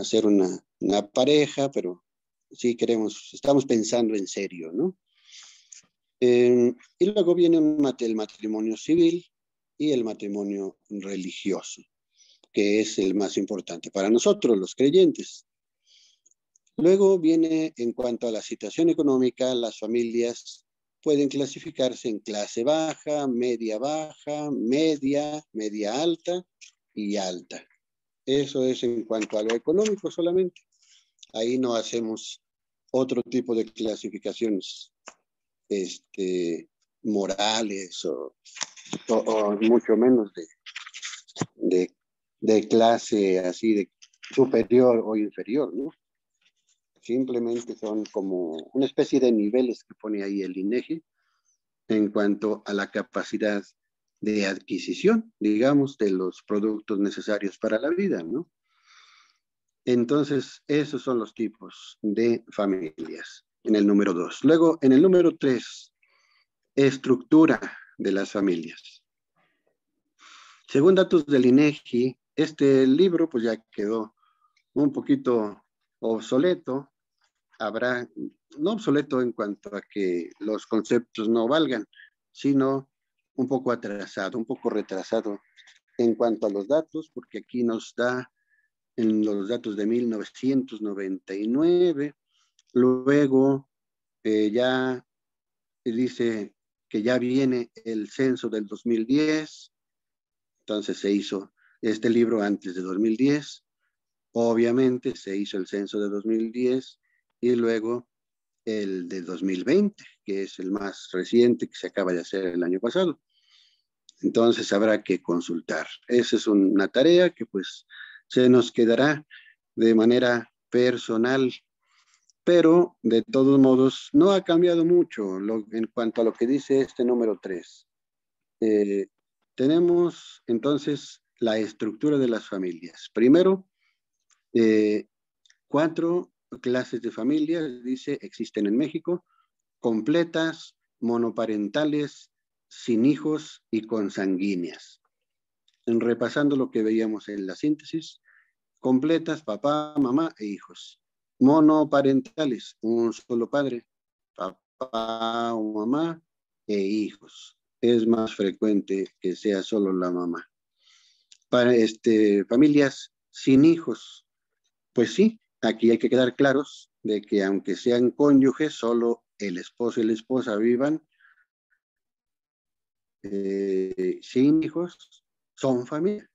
hacer una, pareja, pero sí queremos, estamos pensando en serio, ¿no? Eh, y luego viene el matrimonio civil, y el matrimonio religioso, que es el más importante para nosotros, los creyentes. Luego viene, en cuanto a la situación económica, las familias pueden clasificarse en clase baja, media baja, media, media alta y alta. Eso es en cuanto a lo económico solamente. Ahí no hacemos otro tipo de clasificaciones este, morales o o, mucho menos de, de, clase así de superior o inferior, ¿no? Simplemente son como una especie de niveles que pone ahí el INEGI en cuanto a la capacidad de adquisición, digamos, de los productos necesarios para la vida, ¿no? Entonces, esos son los tipos de familias en el número dos. Luego, en el número tres, estructura de las familias. Según datos del INEGI, este libro pues ya quedó un poquito obsoleto, habrá, no obsoleto en cuanto a que los conceptos no valgan, sino un poco atrasado, un poco retrasado en cuanto a los datos, porque aquí nos da en los datos de 1999, luego eh, ya dice ya viene el censo del 2010, entonces se hizo este libro antes de 2010, obviamente se hizo el censo de 2010 y luego el de 2020, que es el más reciente que se acaba de hacer el año pasado. Entonces habrá que consultar. Esa es una tarea que pues se nos quedará de manera personal pero de todos modos no ha cambiado mucho en cuanto a lo que dice este número 3. Eh, tenemos entonces la estructura de las familias. Primero, eh, cuatro clases de familias, dice, existen en México, completas, monoparentales, sin hijos y consanguíneas. Repasando lo que veíamos en la síntesis, completas, papá, mamá e hijos monoparentales, un solo padre, papá o mamá e hijos. Es más frecuente que sea solo la mamá. Para este, familias sin hijos, pues sí, aquí hay que quedar claros de que aunque sean cónyuges, solo el esposo y la esposa vivan eh, sin hijos, son familia.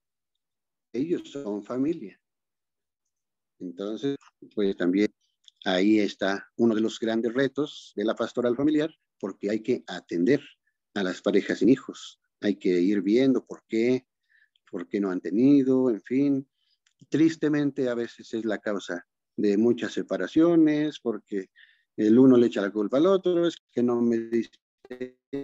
Ellos son familia. Entonces, pues también ahí está uno de los grandes retos de la pastoral familiar, porque hay que atender a las parejas sin hijos, hay que ir viendo por qué, por qué no han tenido, en fin. Tristemente a veces es la causa de muchas separaciones, porque el uno le echa la culpa al otro, es que no me diste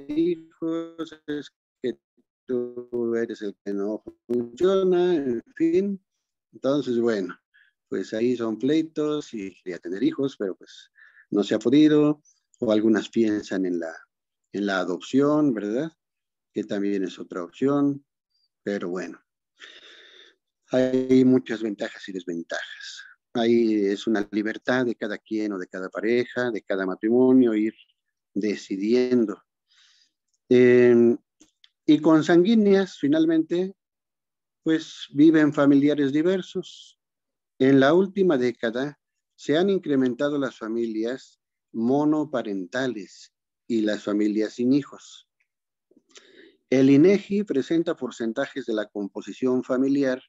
hijos, es que tú eres el que no funciona, en fin. Entonces, bueno, pues ahí son pleitos y quería tener hijos, pero pues no se ha podido, o algunas piensan en la, adopción, ¿verdad? Que también es otra opción, pero bueno, hay muchas ventajas y desventajas. Ahí es una libertad de cada quien o de cada pareja, de cada matrimonio, ir decidiendo. Em, y con sanguíneas, finalmente, pues viven familiares diversos, en la última década se han incrementado las familias monoparentales y las familias sin hijos. El INEGI e presenta porcentajes de la composición familiar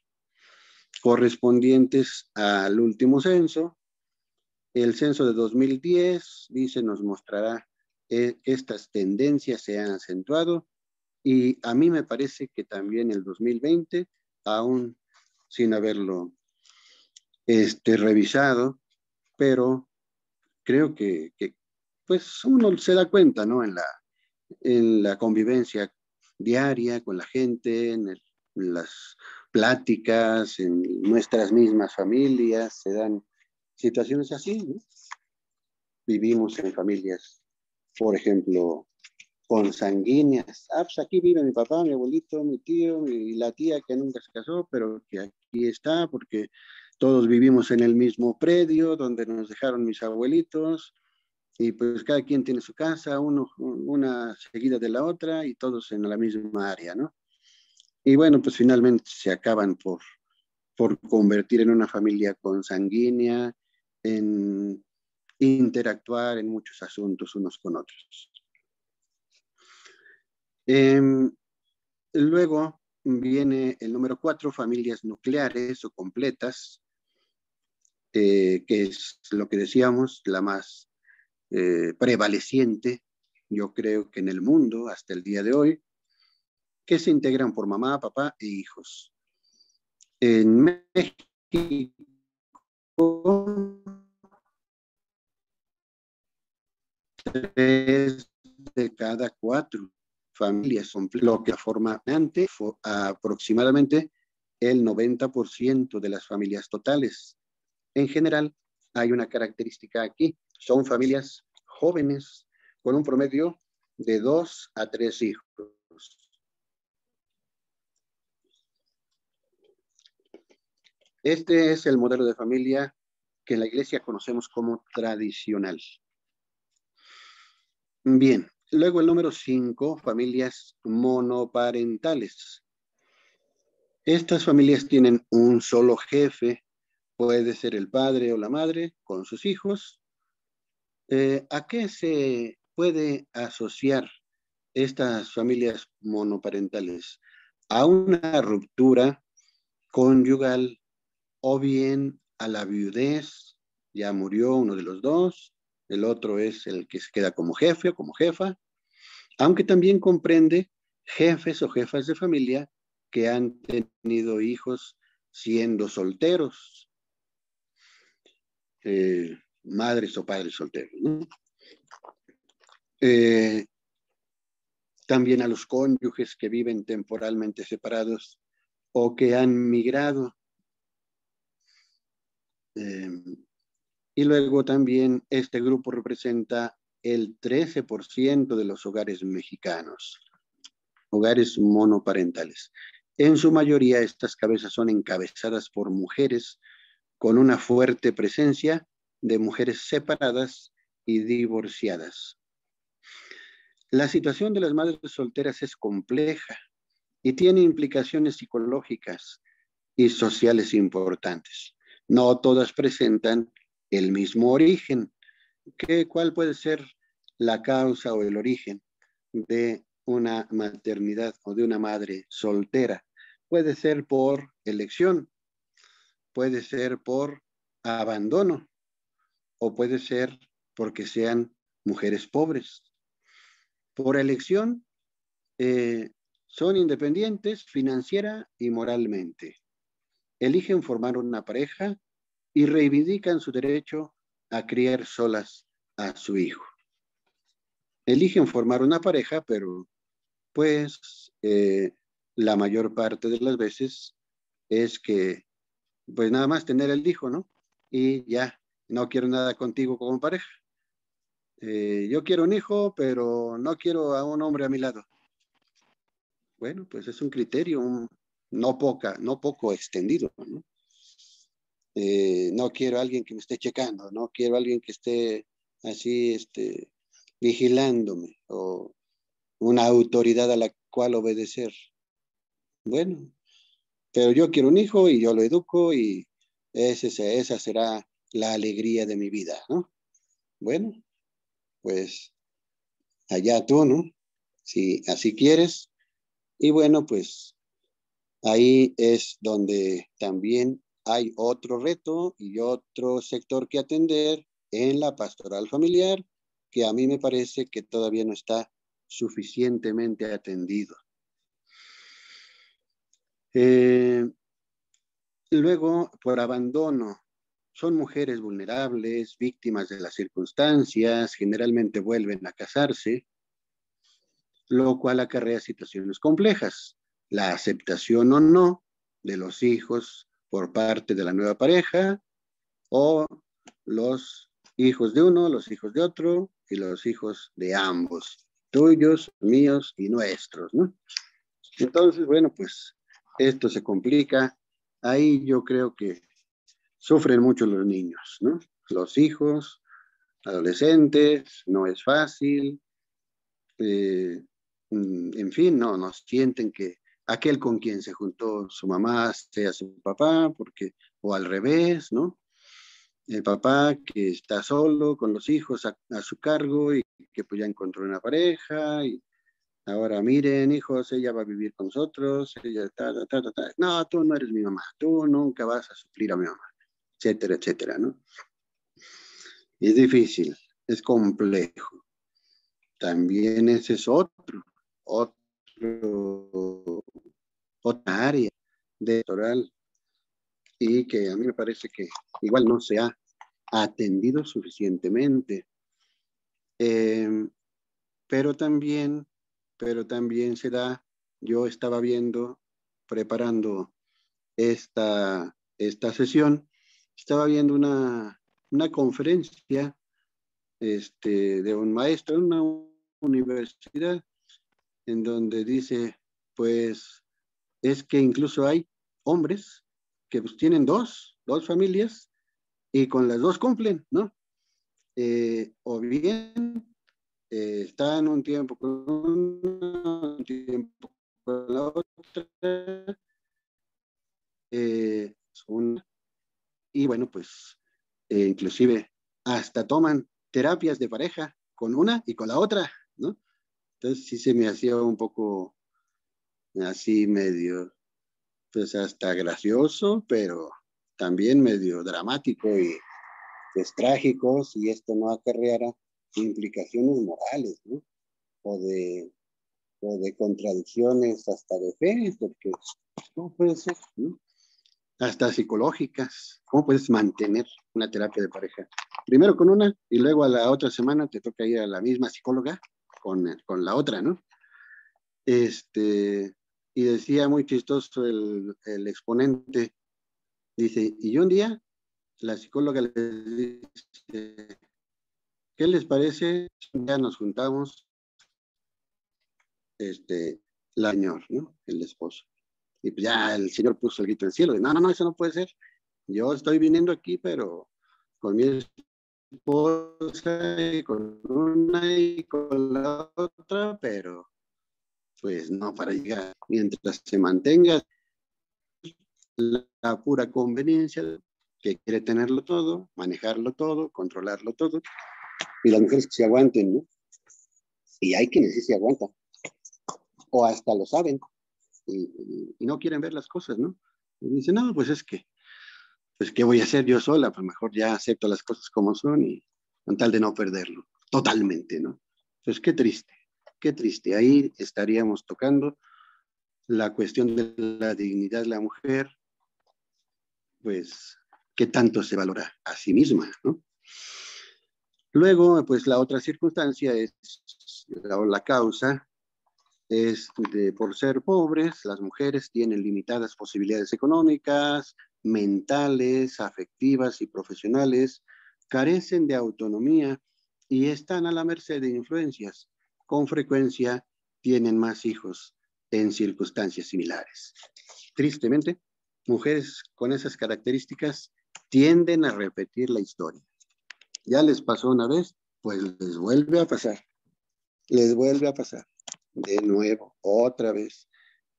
correspondientes al último censo. El censo de 2010, dice, nos mostrará eh, que estas tendencias se han acentuado y a mí me parece que también el 2020, aún sin haberlo este, revisado, pero creo que, que, pues uno se da cuenta, ¿no? En la, en la convivencia diaria con la gente, en, las pláticas, en nuestras mismas familias, se dan situaciones así, ¿no? Vivimos en familias, por ejemplo, consanguíneas. Ah, pues aquí vive mi papá, mi abuelito, mi tío y la tía que nunca se casó, pero que aquí está porque todos vivimos en el mismo predio donde nos dejaron mis abuelitos y pues cada quien tiene su casa, uno, una seguida de la otra y todos en la misma área, ¿no? Y bueno, pues finalmente se acaban por, por convertir en una familia consanguínea, en interactuar en muchos asuntos unos con otros. Em, luego viene el número cuatro, familias nucleares o completas, eh, que es lo que decíamos, la más eh, prevaleciente, yo creo que en el mundo hasta el día de hoy, que se integran por mamá, papá e hijos. En México, tres de cada cuatro familias son lo que forma antes aproximadamente el 90% de las familias totales. En general, hay una característica aquí. Son familias jóvenes con un promedio de dos a tres hijos. Este es el modelo de familia que en la iglesia conocemos como tradicional. Bien, luego el número cinco, familias monoparentales. Estas familias tienen un solo jefe puede ser el padre o la madre con sus hijos. Eh, ¿A qué se puede asociar estas familias monoparentales? A una ruptura conyugal o bien a la viudez, ya murió uno de los dos, el otro es el que se queda como jefe o como jefa, aunque también comprende jefes o jefas de familia que han tenido hijos siendo solteros eh, madres o padres solteros. Eh, también a los cónyuges que viven temporalmente separados o que han migrado. Eh, y luego también este grupo representa el 13% de los hogares mexicanos, hogares monoparentales. En su mayoría estas cabezas son encabezadas por mujeres con una fuerte presencia de mujeres separadas y divorciadas. La situación de las madres solteras es compleja y tiene implicaciones psicológicas y sociales importantes. No todas presentan el mismo origen. ¿Qué, ¿Cuál puede ser la causa o el origen de una maternidad o de una madre soltera? Puede ser por elección, puede ser por abandono o puede ser porque sean mujeres pobres. Por elección, eh, son independientes financiera y moralmente. Eligen formar una pareja y reivindican su derecho a criar solas a su hijo. Eligen formar una pareja, pero pues eh, la mayor parte de las veces es que pues nada más tener el hijo, ¿no? Y ya, no quiero nada contigo como pareja. Eh, yo quiero un hijo, pero no quiero a un hombre a mi lado. Bueno, pues es un criterio no, poca, no poco extendido, ¿no? Eh, no quiero alguien que me esté checando, no quiero alguien que esté así, este, vigilándome o una autoridad a la cual obedecer. Bueno, pero yo quiero un hijo y yo lo educo y ese, esa será la alegría de mi vida, ¿no? Bueno, pues allá tú, ¿no? Si así quieres. Y bueno, pues ahí es donde también hay otro reto y otro sector que atender en la pastoral familiar que a mí me parece que todavía no está suficientemente atendido. Eh, luego, por abandono, son mujeres vulnerables, víctimas de las circunstancias, generalmente vuelven a casarse, lo cual acarrea situaciones complejas. La aceptación o no de los hijos por parte de la nueva pareja o los hijos de uno, los hijos de otro y los hijos de ambos, tuyos, míos y nuestros, ¿no? Entonces, bueno, pues esto se complica, ahí yo creo que sufren mucho los niños, ¿no? Los hijos, adolescentes, no es fácil, eh, mm, en fin, no, nos sienten que aquel con quien se juntó su mamá sea su papá, porque, o al revés, ¿no? El papá que está solo con los hijos a, a su cargo y que pues ya encontró una pareja y Ahora miren, hijos, ella va a vivir con nosotros, ella No, tú no eres mi mamá, tú nunca vas a suplir a mi mamá, etcétera, etcétera, ¿no? Es difícil, es complejo. También ese es otro, otro, otra área de oral y que a mí me parece que igual no se ha atendido suficientemente. Eh, pero también pero también se da, yo estaba viendo, preparando esta, esta sesión, estaba viendo una, conferencia este, de un maestro en una universidad en donde dice, pues es que incluso hay hombres que pues, tienen dos, dos familias y con las dos cumplen, ¿no? Eh, o bien eh, están un tiempo con una, un tiempo con la otra. Eh, y bueno, pues eh, inclusive hasta toman terapias de pareja con una y con la otra, ¿no? Entonces sí se me hacía un poco así medio, pues hasta gracioso, pero también medio dramático y pues trágico si esto no acarreara implicaciones morales, ¿no? O de, o de contradicciones hasta de fe, porque ¿cómo puede ser? ¿no? Hasta psicológicas, ¿cómo puedes mantener una terapia de pareja? Primero con una y luego a la otra semana te toca ir a la misma psicóloga con, con la otra, ¿no? Este, y decía muy chistoso el, el exponente, dice, y un día la psicóloga le dice, ¿Qué les parece? Ya nos juntamos, este, la señor, ¿no? El esposo. Y pues ya el señor puso el grito en el cielo. De, no, no, no, eso no puede ser. Yo estoy viniendo aquí, pero con mi esposa y con una y con la otra, pero pues no, para llegar, mientras se mantenga la pura conveniencia que quiere tenerlo todo, manejarlo todo, controlarlo todo, y las mujeres que se aguanten, ¿no? Y hay quienes sí se aguantan, o hasta lo saben, y, no quieren ver las cosas, ¿no? Y dicen, no, pues es que, pues ¿qué voy a hacer yo sola? Pues mejor ya acepto las cosas como son y con tal de no perderlo, totalmente, ¿no? Pues qué triste, qué triste. Ahí estaríamos tocando la cuestión de la dignidad de la mujer, pues, ¿qué tanto se valora a sí misma, ¿no? Luego, pues la otra circunstancia es, la, la causa es de, por ser pobres, las mujeres tienen limitadas posibilidades económicas, mentales, afectivas y profesionales, carecen de autonomía y están a la merced de influencias. Con frecuencia tienen más hijos en circunstancias similares. Tristemente, mujeres con esas características tienden a repetir la historia. Ya les pasó una vez, pues les vuelve a pasar. Les vuelve a pasar. De nuevo, otra vez.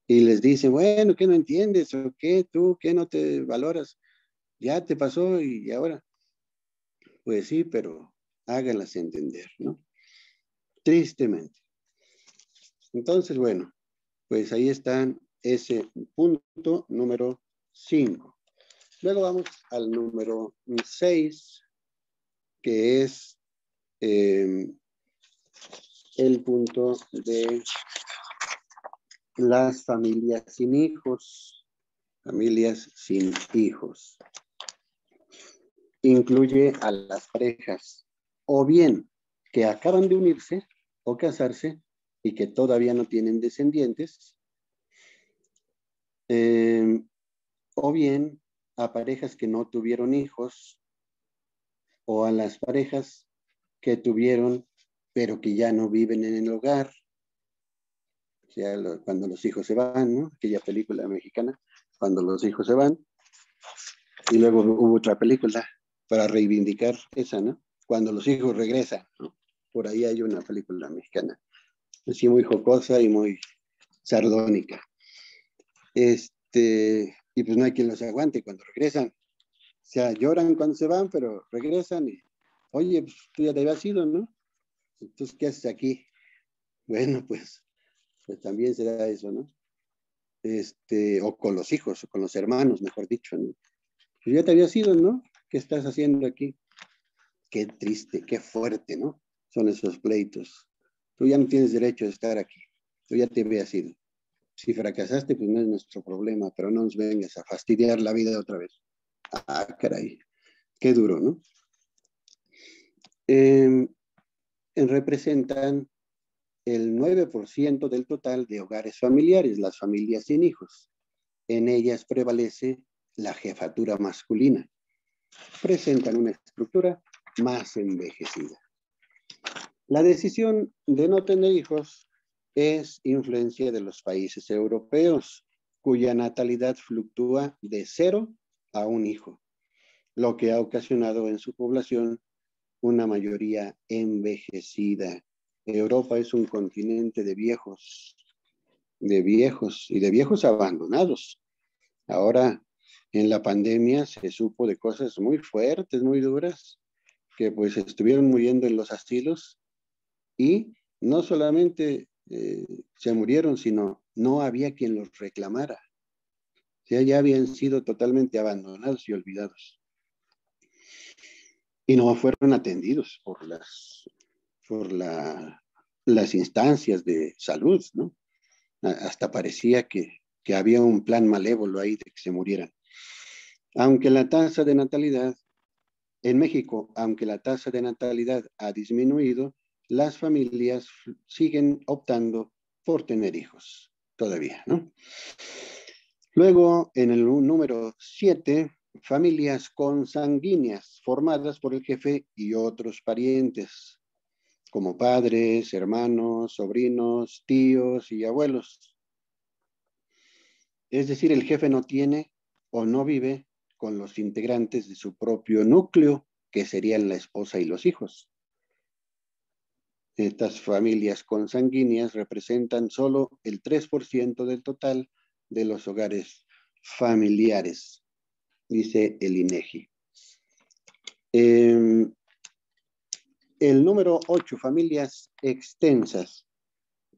Y les dice, bueno, ¿qué no entiendes? ¿O qué tú? ¿Qué no te valoras? Ya te pasó y ahora. Pues sí, pero háganlas entender, ¿no? Tristemente. Entonces, bueno, pues ahí están ese punto número 5. Luego vamos al número 6 que es em, el punto de las familias sin hijos, familias sin hijos. Incluye a las parejas, o bien que acaban de unirse o casarse y que todavía no tienen descendientes, em, o bien a parejas que no tuvieron hijos o a las parejas que tuvieron, pero que ya no viven en el hogar, cuando los hijos se van, ¿no? Aquella película mexicana, cuando los hijos se van. Y luego hubo otra película para reivindicar esa, ¿no? Cuando los hijos regresan, Por ahí hay una película mexicana, así muy jocosa y muy sardónica. Este, y pues no hay quien los aguante cuando regresan. O sea, lloran cuando se van, pero regresan y, oye, pues, tú ya te habías ido, ¿no? Entonces, ¿qué haces aquí? Bueno, pues, pues también será eso, ¿no? Este, o con los hijos, o con los hermanos, mejor dicho, ¿no? Pues ya te habías ido, ¿no? ¿Qué estás haciendo aquí? Qué triste, qué fuerte, ¿no? Son esos pleitos. Tú ya no tienes derecho de estar aquí. Tú ya te habías ido. Si fracasaste, pues no es nuestro problema, pero no nos vengas a fastidiar la vida otra vez. Ah, caray, qué duro, ¿no? Em, representan el 9% del total de hogares familiares, las familias sin hijos. En ellas prevalece la jefatura masculina. Presentan una estructura más envejecida. La decisión de no tener hijos es influencia de los países europeos, cuya natalidad fluctúa de cero a un hijo, lo que ha ocasionado en su población una mayoría envejecida. Europa es un continente de viejos, de viejos y de viejos abandonados. Ahora, en la pandemia se supo de cosas muy fuertes, muy duras, que pues estuvieron muriendo en los asilos y no solamente eh, se murieron, sino no había quien los reclamara ya, ya habían sido totalmente abandonados y olvidados. Y no fueron atendidos por las, por la, las instancias de salud, ¿no? Hasta parecía que, que había un plan malévolo ahí de que se murieran. Aunque la tasa de natalidad en México, aunque la tasa de natalidad ha disminuido, las familias siguen optando por tener hijos todavía, ¿no? Luego, en el número 7, familias consanguíneas formadas por el jefe y otros parientes, como padres, hermanos, sobrinos, tíos y abuelos. Es decir, el jefe no tiene o no vive con los integrantes de su propio núcleo, que serían la esposa y los hijos. Estas familias consanguíneas representan solo el 3% del total de los hogares familiares, dice el INEGI. Em, el número 8, familias extensas.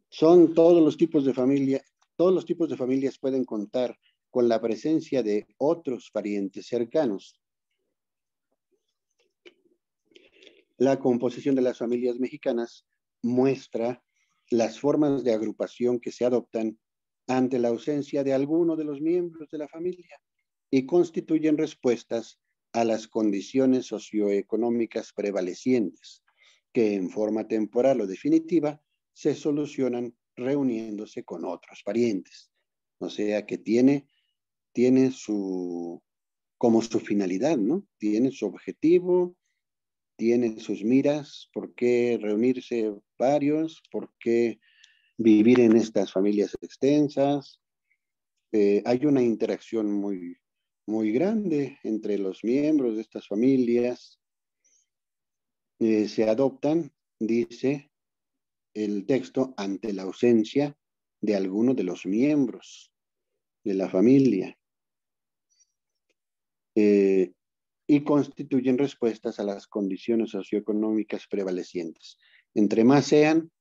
Son todos los tipos de familia, todos los tipos de familias pueden contar con la presencia de otros parientes cercanos. La composición de las familias mexicanas muestra las formas de agrupación que se adoptan ante la ausencia de alguno de los miembros de la familia y constituyen respuestas a las condiciones socioeconómicas prevalecientes, que en forma temporal o definitiva se solucionan reuniéndose con otros parientes. O sea que tiene, tiene su, como su finalidad, ¿no? Tiene su objetivo, tiene sus miras, por qué reunirse varios, por qué vivir en estas familias extensas. Eh, hay una interacción muy, muy grande entre los miembros de estas familias. Eh, se adoptan, dice el texto, ante la ausencia de alguno de los miembros de la familia. Eh, y constituyen respuestas a las condiciones socioeconómicas prevalecientes. Entre más sean,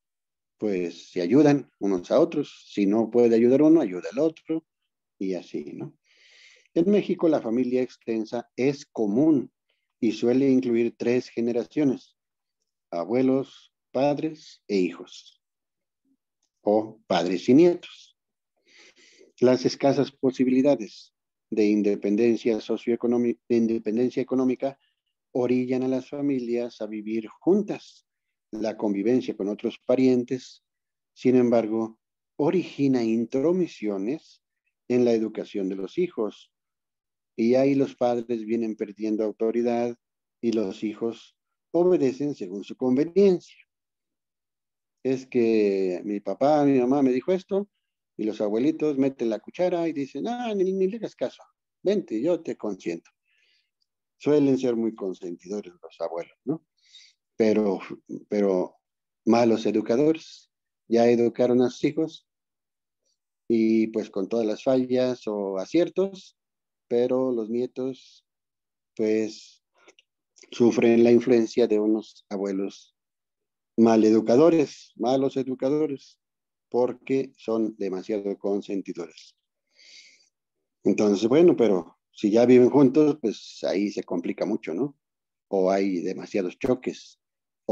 pues se ayudan unos a otros. Si no puede ayudar uno, ayuda al otro y así, ¿no? En México la familia extensa es común y suele incluir tres generaciones, abuelos, padres e hijos, o padres y nietos. Las escasas posibilidades de independencia, socioeconómica, de independencia económica orillan a las familias a vivir juntas la convivencia con otros parientes, sin embargo, origina intromisiones en la educación de los hijos. Y ahí los padres vienen perdiendo autoridad y los hijos obedecen según su conveniencia. Es que mi papá, mi mamá me dijo esto y los abuelitos meten la cuchara y dicen, ah, ni, ni le hagas caso, vente, yo te consiento. Suelen ser muy consentidores los abuelos, ¿no? pero, malos educadores. Ya educaron a sus hijos y pues con todas las fallas o aciertos, pero los nietos pues sufren la influencia de unos abuelos mal educadores, malos educadores, porque son demasiado consentidores. Entonces, bueno, pero si ya viven juntos, pues ahí se complica mucho, ¿no? O hay demasiados choques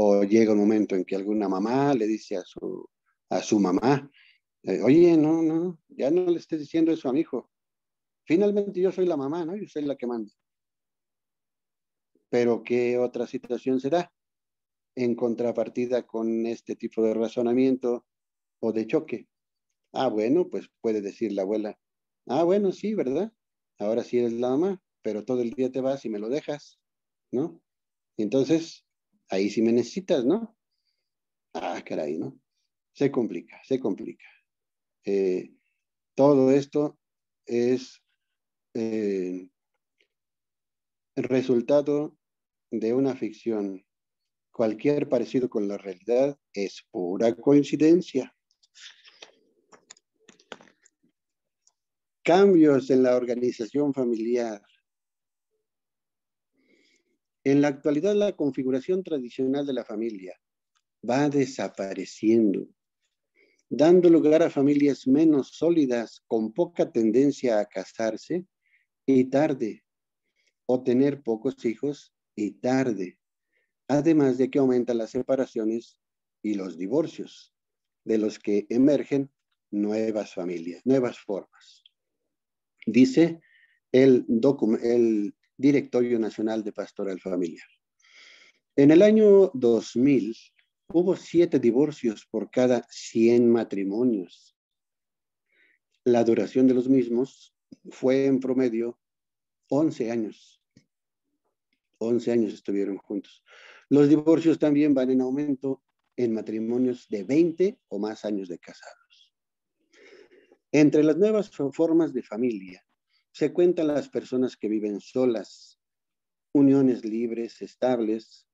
o llega un momento en que alguna mamá le dice a su, a su mamá, eh, oye, no, no, ya no le estés diciendo eso a mi hijo. Finalmente yo soy la mamá, ¿no? Yo soy la que manda. Pero ¿qué otra situación será? en contrapartida con este tipo de razonamiento o de choque? Ah, bueno, pues puede decir la abuela, ah, bueno, sí, ¿verdad? Ahora sí eres la mamá, pero todo el día te vas y me lo dejas, ¿no? Entonces, ahí sí me necesitas, ¿no? Ah, caray, ¿no? Se complica, se complica. Eh, todo esto es eh, el resultado de una ficción. Cualquier parecido con la realidad es pura coincidencia. Cambios en la organización familiar, en la actualidad, la configuración tradicional de la familia va desapareciendo, dando lugar a familias menos sólidas, con poca tendencia a casarse y tarde, o tener pocos hijos y tarde, además de que aumentan las separaciones y los divorcios, de los que emergen nuevas familias, nuevas formas. Dice el, el Directorio Nacional de Pastoral Familiar. En el año 2000 hubo siete divorcios por cada 100 matrimonios. La duración de los mismos fue en promedio 11 años. 11 años estuvieron juntos. Los divorcios también van en aumento en matrimonios de 20 o más años de casados. Entre las nuevas formas de familia se cuentan las personas que viven solas, uniones libres, estables,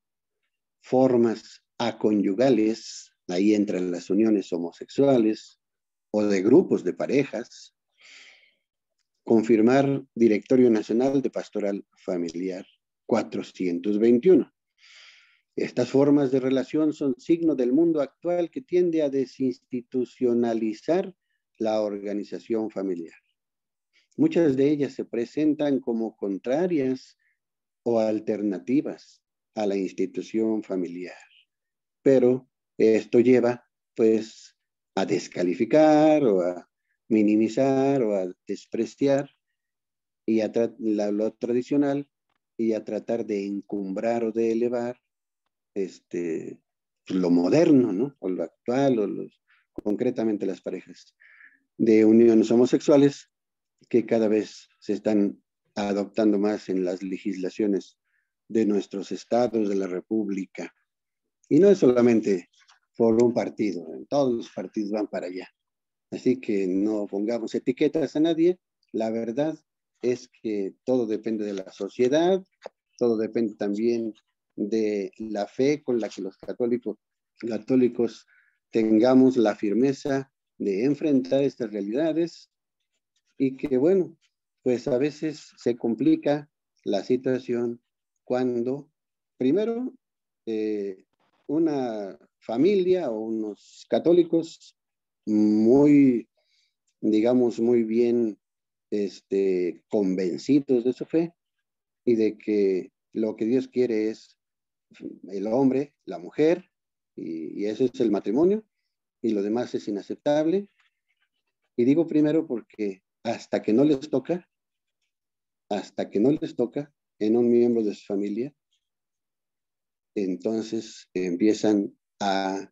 formas aconyugales, ahí entran las uniones homosexuales o de grupos de parejas, confirmar Directorio Nacional de Pastoral Familiar 421. Estas formas de relación son signo del mundo actual que tiende a desinstitucionalizar la organización familiar. Muchas de ellas se presentan como contrarias o alternativas a la institución familiar. Pero esto lleva pues a descalificar o a minimizar o a despreciar y a la, lo tradicional y a tratar de encumbrar o de elevar este, lo moderno, ¿no? O lo actual, o los, concretamente las parejas de uniones homosexuales que cada vez se están adoptando más en las legislaciones de nuestros estados, de la República. Y no es solamente por un partido, en todos los partidos van para allá. Así que no pongamos etiquetas a nadie. La verdad es que todo depende de la sociedad, todo depende también de la fe con la que los católicos, católicos tengamos la firmeza de enfrentar estas realidades y que bueno, pues a veces se complica la situación cuando primero eh, una familia o unos católicos muy, digamos, muy bien este, convencidos de su fe y de que lo que Dios quiere es el hombre, la mujer, y, y eso es el matrimonio, y lo demás es inaceptable. Y digo primero porque hasta que no les toca, hasta que no les toca en un miembro de su familia, entonces empiezan a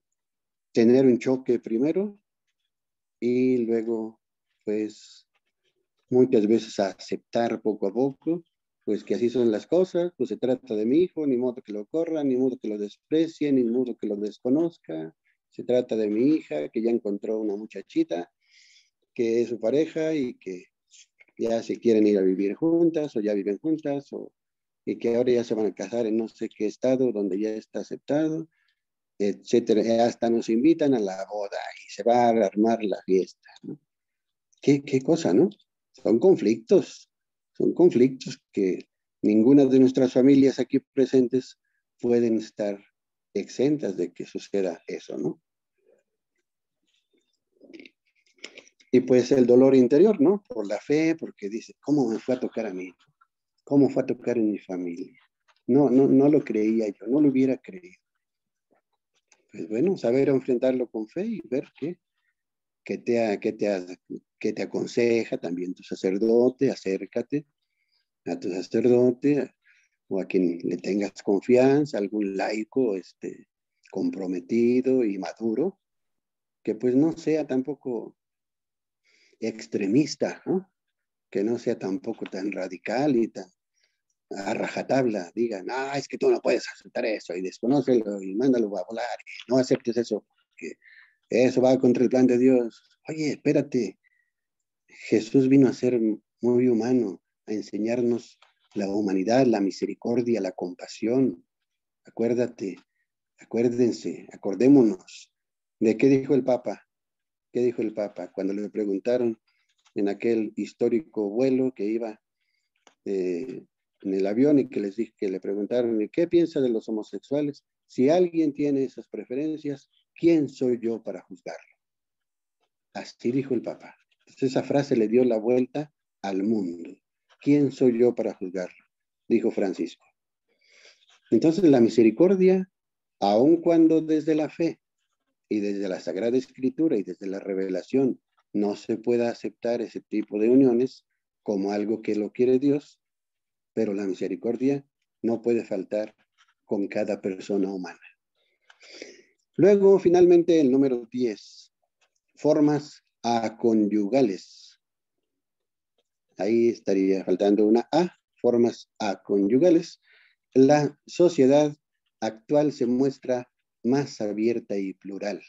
tener un choque primero y luego pues muchas veces a aceptar poco a poco pues que así son las cosas, pues se trata de mi hijo, ni modo que lo corra, ni modo que lo desprecie, ni modo que lo desconozca, se trata de mi hija que ya encontró una muchachita, que es su pareja y que ya se quieren ir a vivir juntas o ya viven juntas o, y que ahora ya se van a casar en no sé qué estado donde ya está aceptado, etcétera. Hasta nos invitan a la boda y se va a armar la fiesta. ¿Qué, ¿Qué cosa, no? Son conflictos, son conflictos que ninguna de nuestras familias aquí presentes pueden estar exentas de que suceda eso, ¿no? Y pues el dolor interior, ¿no? Por la fe, porque dice, ¿cómo me fue a tocar a mí? ¿Cómo fue a tocar en mi familia? No, no, no lo creía yo, no lo hubiera creído. Pues bueno, saber enfrentarlo con fe y ver qué que, te, que, te, te aconseja también tu sacerdote, acércate a tu sacerdote o a quien le tengas confianza, algún laico este, comprometido y maduro, que pues no sea tampoco extremista, que no sea tampoco tan radical y tan a rajatabla, digan, ah, es que tú no puedes aceptar eso y desconócelo y mándalo a volar, no aceptes eso, que eso va contra el plan de Dios. Oye, espérate, Jesús vino a ser muy humano, a enseñarnos la humanidad, la misericordia, la compasión. Acuérdate, acuérdense, acordémonos de qué dijo el Papa, ¿Qué dijo el Papa cuando le preguntaron en aquel histórico vuelo que iba eh, en el avión y que les dije que le preguntaron qué piensa de los homosexuales? Si alguien tiene esas preferencias, ¿quién soy yo para juzgarlo? Así dijo el Papa. esa frase le dio la vuelta al mundo. ¿Quién soy yo para juzgarlo? Dijo Francisco. Entonces la misericordia, aun cuando desde la fe y desde la Sagrada Escritura y desde la revelación no se pueda aceptar ese tipo de uniones como algo que lo quiere Dios, pero la misericordia no puede faltar con cada persona humana. Luego, finalmente, el número 10, formas aconyugales. Ahí estaría faltando una A, formas aconyugales. La sociedad actual se muestra más abierta y plural.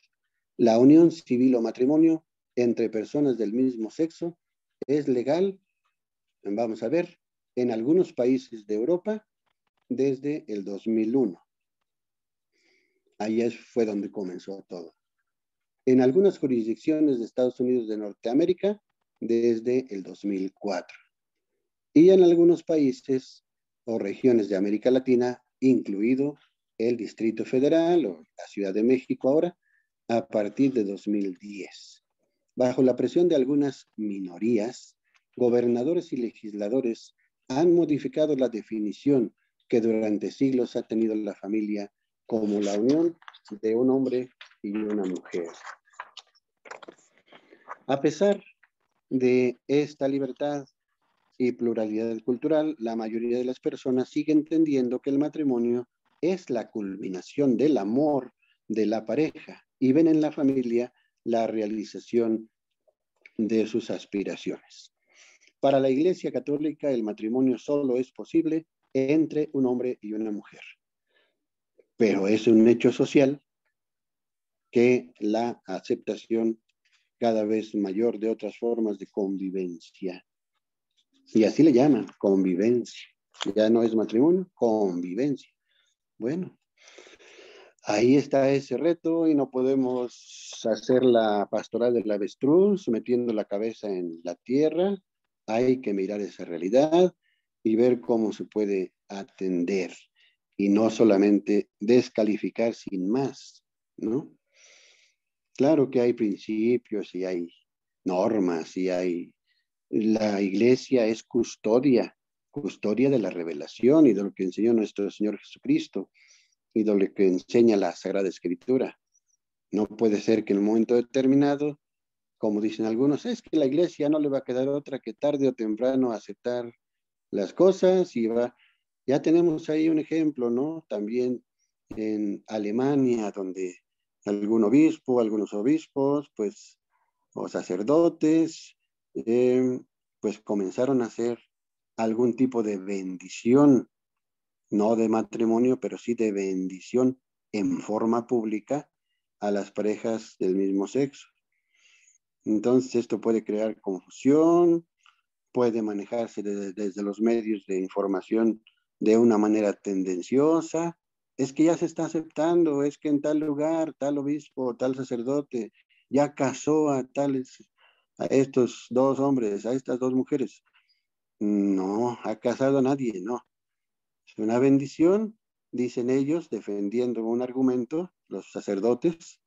La unión civil o matrimonio entre personas del mismo sexo es legal, vamos a ver, en algunos países de Europa desde el 2001. Ahí fue donde comenzó todo. En algunas jurisdicciones de Estados Unidos de Norteamérica desde el 2004. Y en algunos países o regiones de América Latina, incluido el Distrito Federal o la Ciudad de México ahora a partir de 2010. Bajo la presión de algunas minorías, gobernadores y legisladores han modificado la definición que durante siglos ha tenido la familia como la unión de un hombre y una mujer. A pesar de esta libertad y pluralidad cultural, la mayoría de las personas sigue entendiendo que el matrimonio es la culminación del amor de la pareja y ven en la familia la realización de sus aspiraciones. Para la Iglesia Católica el matrimonio solo es posible entre un hombre y una mujer, pero es un hecho social que la aceptación cada vez mayor de otras formas de convivencia. Y así le llaman, convivencia. Ya no es matrimonio, convivencia. Bueno, ahí está ese reto y no podemos hacer la pastoral del avestruz metiendo la cabeza en la tierra. Hay que mirar esa realidad y ver cómo se puede atender y no solamente descalificar sin más, Claro que hay principios y hay normas y hay... La iglesia es custodia custodia de la revelación y de lo que enseñó nuestro Señor Jesucristo y de lo que enseña la Sagrada Escritura. No puede ser que en un momento determinado, como dicen algunos, es que la iglesia no le va a quedar otra que tarde o temprano aceptar las cosas y va. Ya tenemos ahí un ejemplo, ¿no? También en Alemania, donde algún obispo, algunos obispos, pues, o sacerdotes, eh, pues comenzaron a hacer algún tipo de bendición, no de matrimonio, pero sí de bendición en forma pública a las parejas del mismo sexo. Entonces esto puede crear confusión, puede manejarse desde, los medios de información de una manera tendenciosa. Es que ya se está aceptando, es que en tal lugar, tal obispo, tal sacerdote, ya casó a tales, a estos dos hombres, a estas dos mujeres. No ha casado a nadie, no. Es una bendición, dicen ellos, defendiendo un argumento, los sacerdotes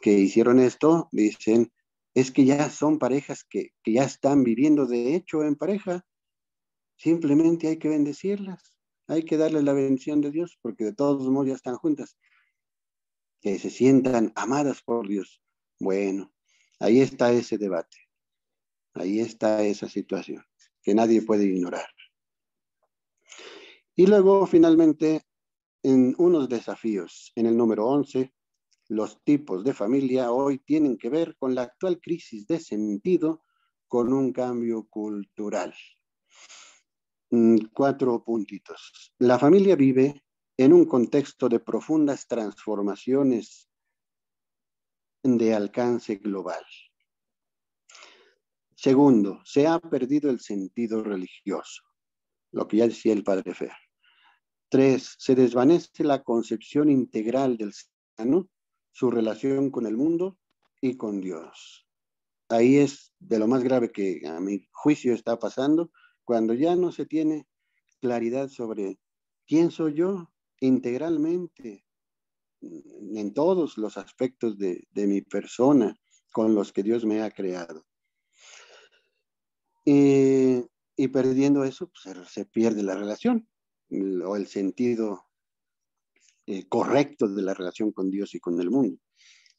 que hicieron esto, dicen, es que ya son parejas que, ya están viviendo de hecho en pareja, simplemente hay que bendecirlas, hay que darles la bendición de Dios, porque de todos modos ya están juntas, que se sientan amadas por Dios. Bueno, ahí está ese debate, ahí está esa situación que nadie puede ignorar. Y luego, finalmente, en unos desafíos, en el número 11, los tipos de familia hoy tienen que ver con la actual crisis de sentido, con un cambio cultural. Mm, cuatro puntitos. La familia vive en un contexto de profundas transformaciones de alcance global. Segundo, se ha perdido el sentido religioso, lo que ya decía el padre Fer. Tres, se desvanece la concepción integral del ser humano, su relación con el mundo y con Dios. Ahí es de lo más grave que a mi juicio está pasando, cuando ya no se tiene claridad sobre quién soy yo integralmente, en todos los aspectos de, de mi persona con los que Dios me ha creado. Eh, y, perdiendo eso, pues, se pierde la relación o el sentido eh, correcto de la relación con Dios y con el mundo.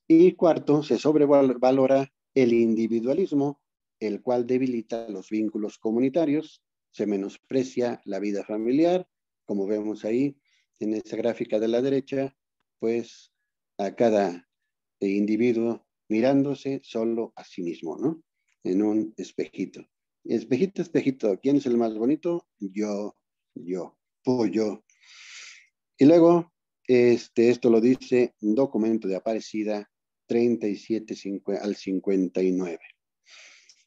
Y cuarto, se sobrevalora el individualismo, el cual debilita los vínculos comunitarios, se menosprecia la vida familiar, como vemos ahí en esa gráfica de la derecha, pues a cada individuo mirándose solo a sí mismo, ¿no? En un espejito. Espejito, espejito, ¿quién es el más bonito? Yo, yo, pollo. Y luego, este, esto lo dice un documento de Aparecida 37 al 59.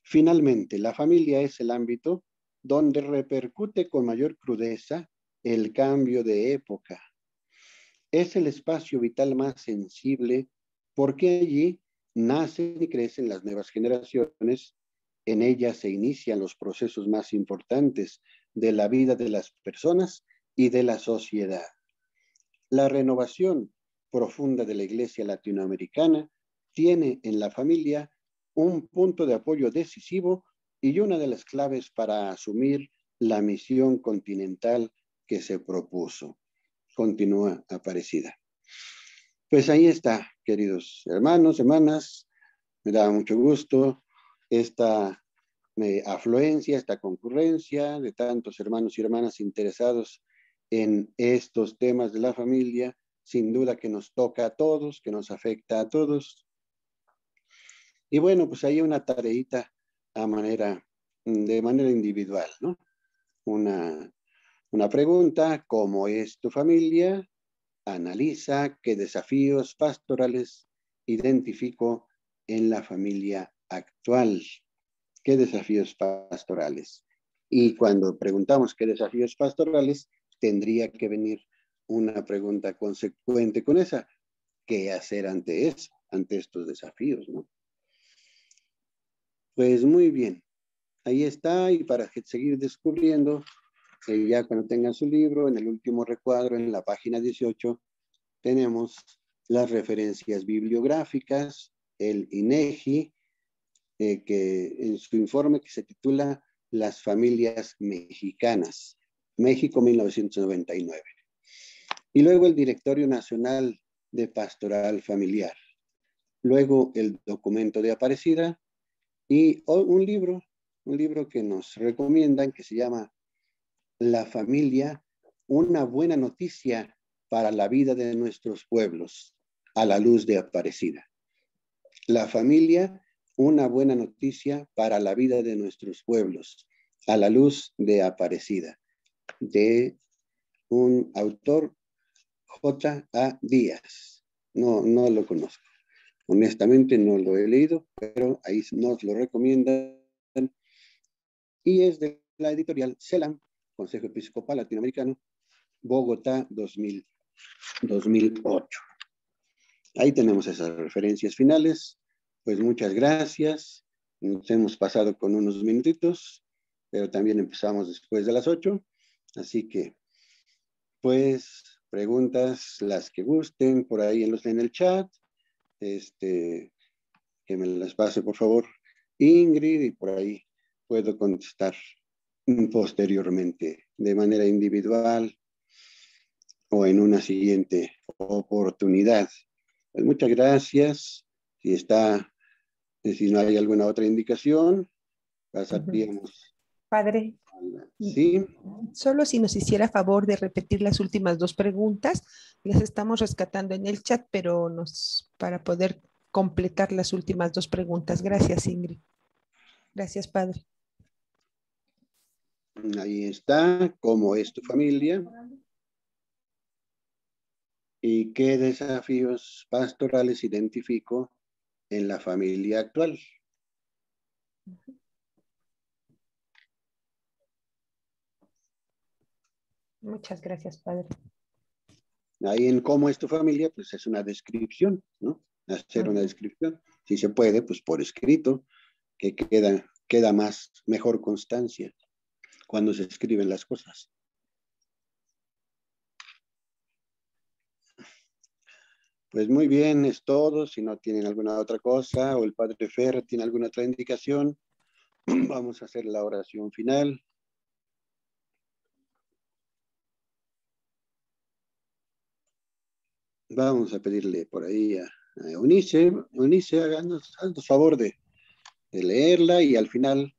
Finalmente, la familia es el ámbito donde repercute con mayor crudeza el cambio de época. Es el espacio vital más sensible porque allí nacen y crecen las nuevas generaciones en ella se inician los procesos más importantes de la vida de las personas y de la sociedad. La renovación profunda de la Iglesia latinoamericana tiene en la familia un punto de apoyo decisivo y una de las claves para asumir la misión continental que se propuso. Continúa aparecida. Pues ahí está, queridos hermanos, hermanas. Me da mucho gusto esta eh, afluencia, esta concurrencia de tantos hermanos y hermanas interesados en estos temas de la familia, sin duda que nos toca a todos, que nos afecta a todos. Y bueno, pues hay una tareita a manera, de manera individual, ¿no? Una, una pregunta, ¿cómo es tu familia? Analiza qué desafíos pastorales identifico en la familia actual, qué desafíos pastorales. Y cuando preguntamos qué desafíos pastorales, tendría que venir una pregunta consecuente con esa, qué hacer ante eso, ante estos desafíos, ¿no? Pues muy bien, ahí está, y para seguir descubriendo, eh, ya cuando tengan su libro, en el último recuadro, en la página 18, tenemos las referencias bibliográficas, el INEGI, eh, que en su informe que se titula Las familias mexicanas, México 1999. Y luego el Directorio Nacional de Pastoral Familiar. Luego el documento de Aparecida y oh, un libro, un libro que nos recomiendan que se llama La familia, una buena noticia para la vida de nuestros pueblos a la luz de Aparecida. La familia una buena noticia para la vida de nuestros pueblos a la luz de Aparecida, de un autor J. A. Díaz. No, no lo conozco. Honestamente no lo he leído, pero ahí nos lo recomiendan. Y es de la editorial CELAM, Consejo Episcopal Latinoamericano, Bogotá 2008. Ahí tenemos esas referencias finales pues muchas gracias. Nos hemos pasado con unos minutitos, pero también empezamos después de las ocho, Así que, pues, preguntas, las que gusten por ahí en, los, en el chat. Este, que me las pase, por favor, Ingrid, y por ahí puedo contestar posteriormente de manera individual o en una siguiente oportunidad. Pues muchas gracias. Si está este, si no hay alguna otra indicación, pasaríamos. Padre. Sí. Solo si nos hiciera favor de repetir las últimas dos preguntas, las estamos rescatando en el chat, pero nos para poder completar las últimas dos preguntas. Gracias, Ingrid. Gracias, padre. Ahí está, ¿cómo es tu familia? ¿Y qué desafíos pastorales identifico en la familia actual. Muchas gracias, padre. Ahí en cómo es tu familia, pues es una descripción, ¿no? Hacer una descripción. Si se puede, pues por escrito, que queda, queda más, mejor constancia cuando se escriben las cosas. Pues muy bien, es todo. Si no tienen alguna otra cosa o el Padre Fer tiene alguna otra indicación, *clears throat* vamos a hacer la oración final. Vamos a pedirle por ahí a, Unice, Unice, háganos, favor de, leerla y al final,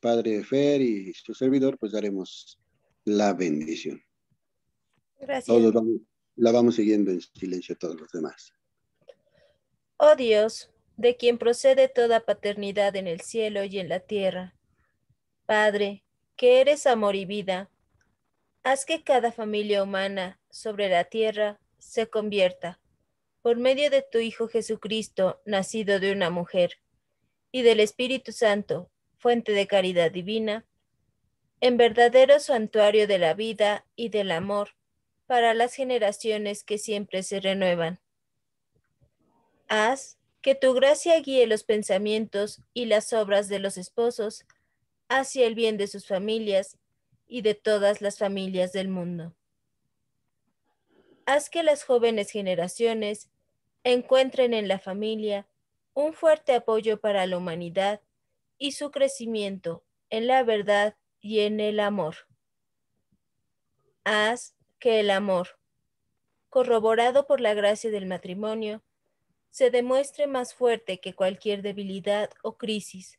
Padre Fer y su servidor, pues daremos la bendición. Gracias la vamos siguiendo en silencio todos los demás. Oh Dios, de quien procede toda paternidad en el cielo y en la tierra, Padre, que eres amor y vida, haz que cada familia humana sobre la tierra se convierta, por medio de tu Hijo Jesucristo, nacido de una mujer, y del Espíritu Santo, fuente de caridad divina, en verdadero santuario de la vida y del amor para las generaciones que siempre se renuevan. Haz que tu gracia guíe los pensamientos y las obras de los esposos hacia el bien de sus familias y de todas las familias del mundo. Haz que las jóvenes generaciones encuentren en la familia un fuerte apoyo para la humanidad y su crecimiento en la verdad y en el amor. Haz que el amor, corroborado por la gracia del matrimonio, se demuestre más fuerte que cualquier debilidad o crisis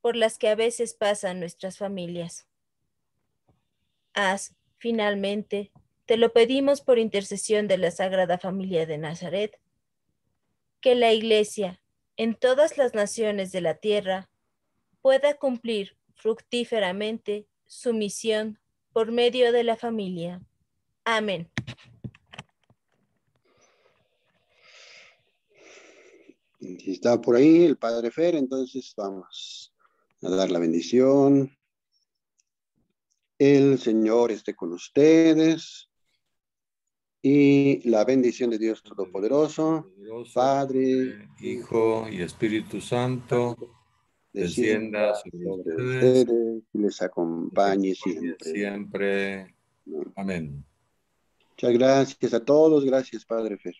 por las que a veces pasan nuestras familias. Haz, finalmente, te lo pedimos por intercesión de la Sagrada Familia de Nazaret, que la Iglesia, en todas las naciones de la tierra, pueda cumplir fructíferamente su misión por medio de la familia. Amén. Si está por ahí el Padre Fer, entonces vamos a dar la bendición. El Señor esté con ustedes y la bendición de Dios Todopoderoso, Padre, Hijo y Espíritu Santo, descienda sobre ustedes, y les acompañe siempre. Siempre. Amén. Muchas gracias a todos, gracias Padre Fer.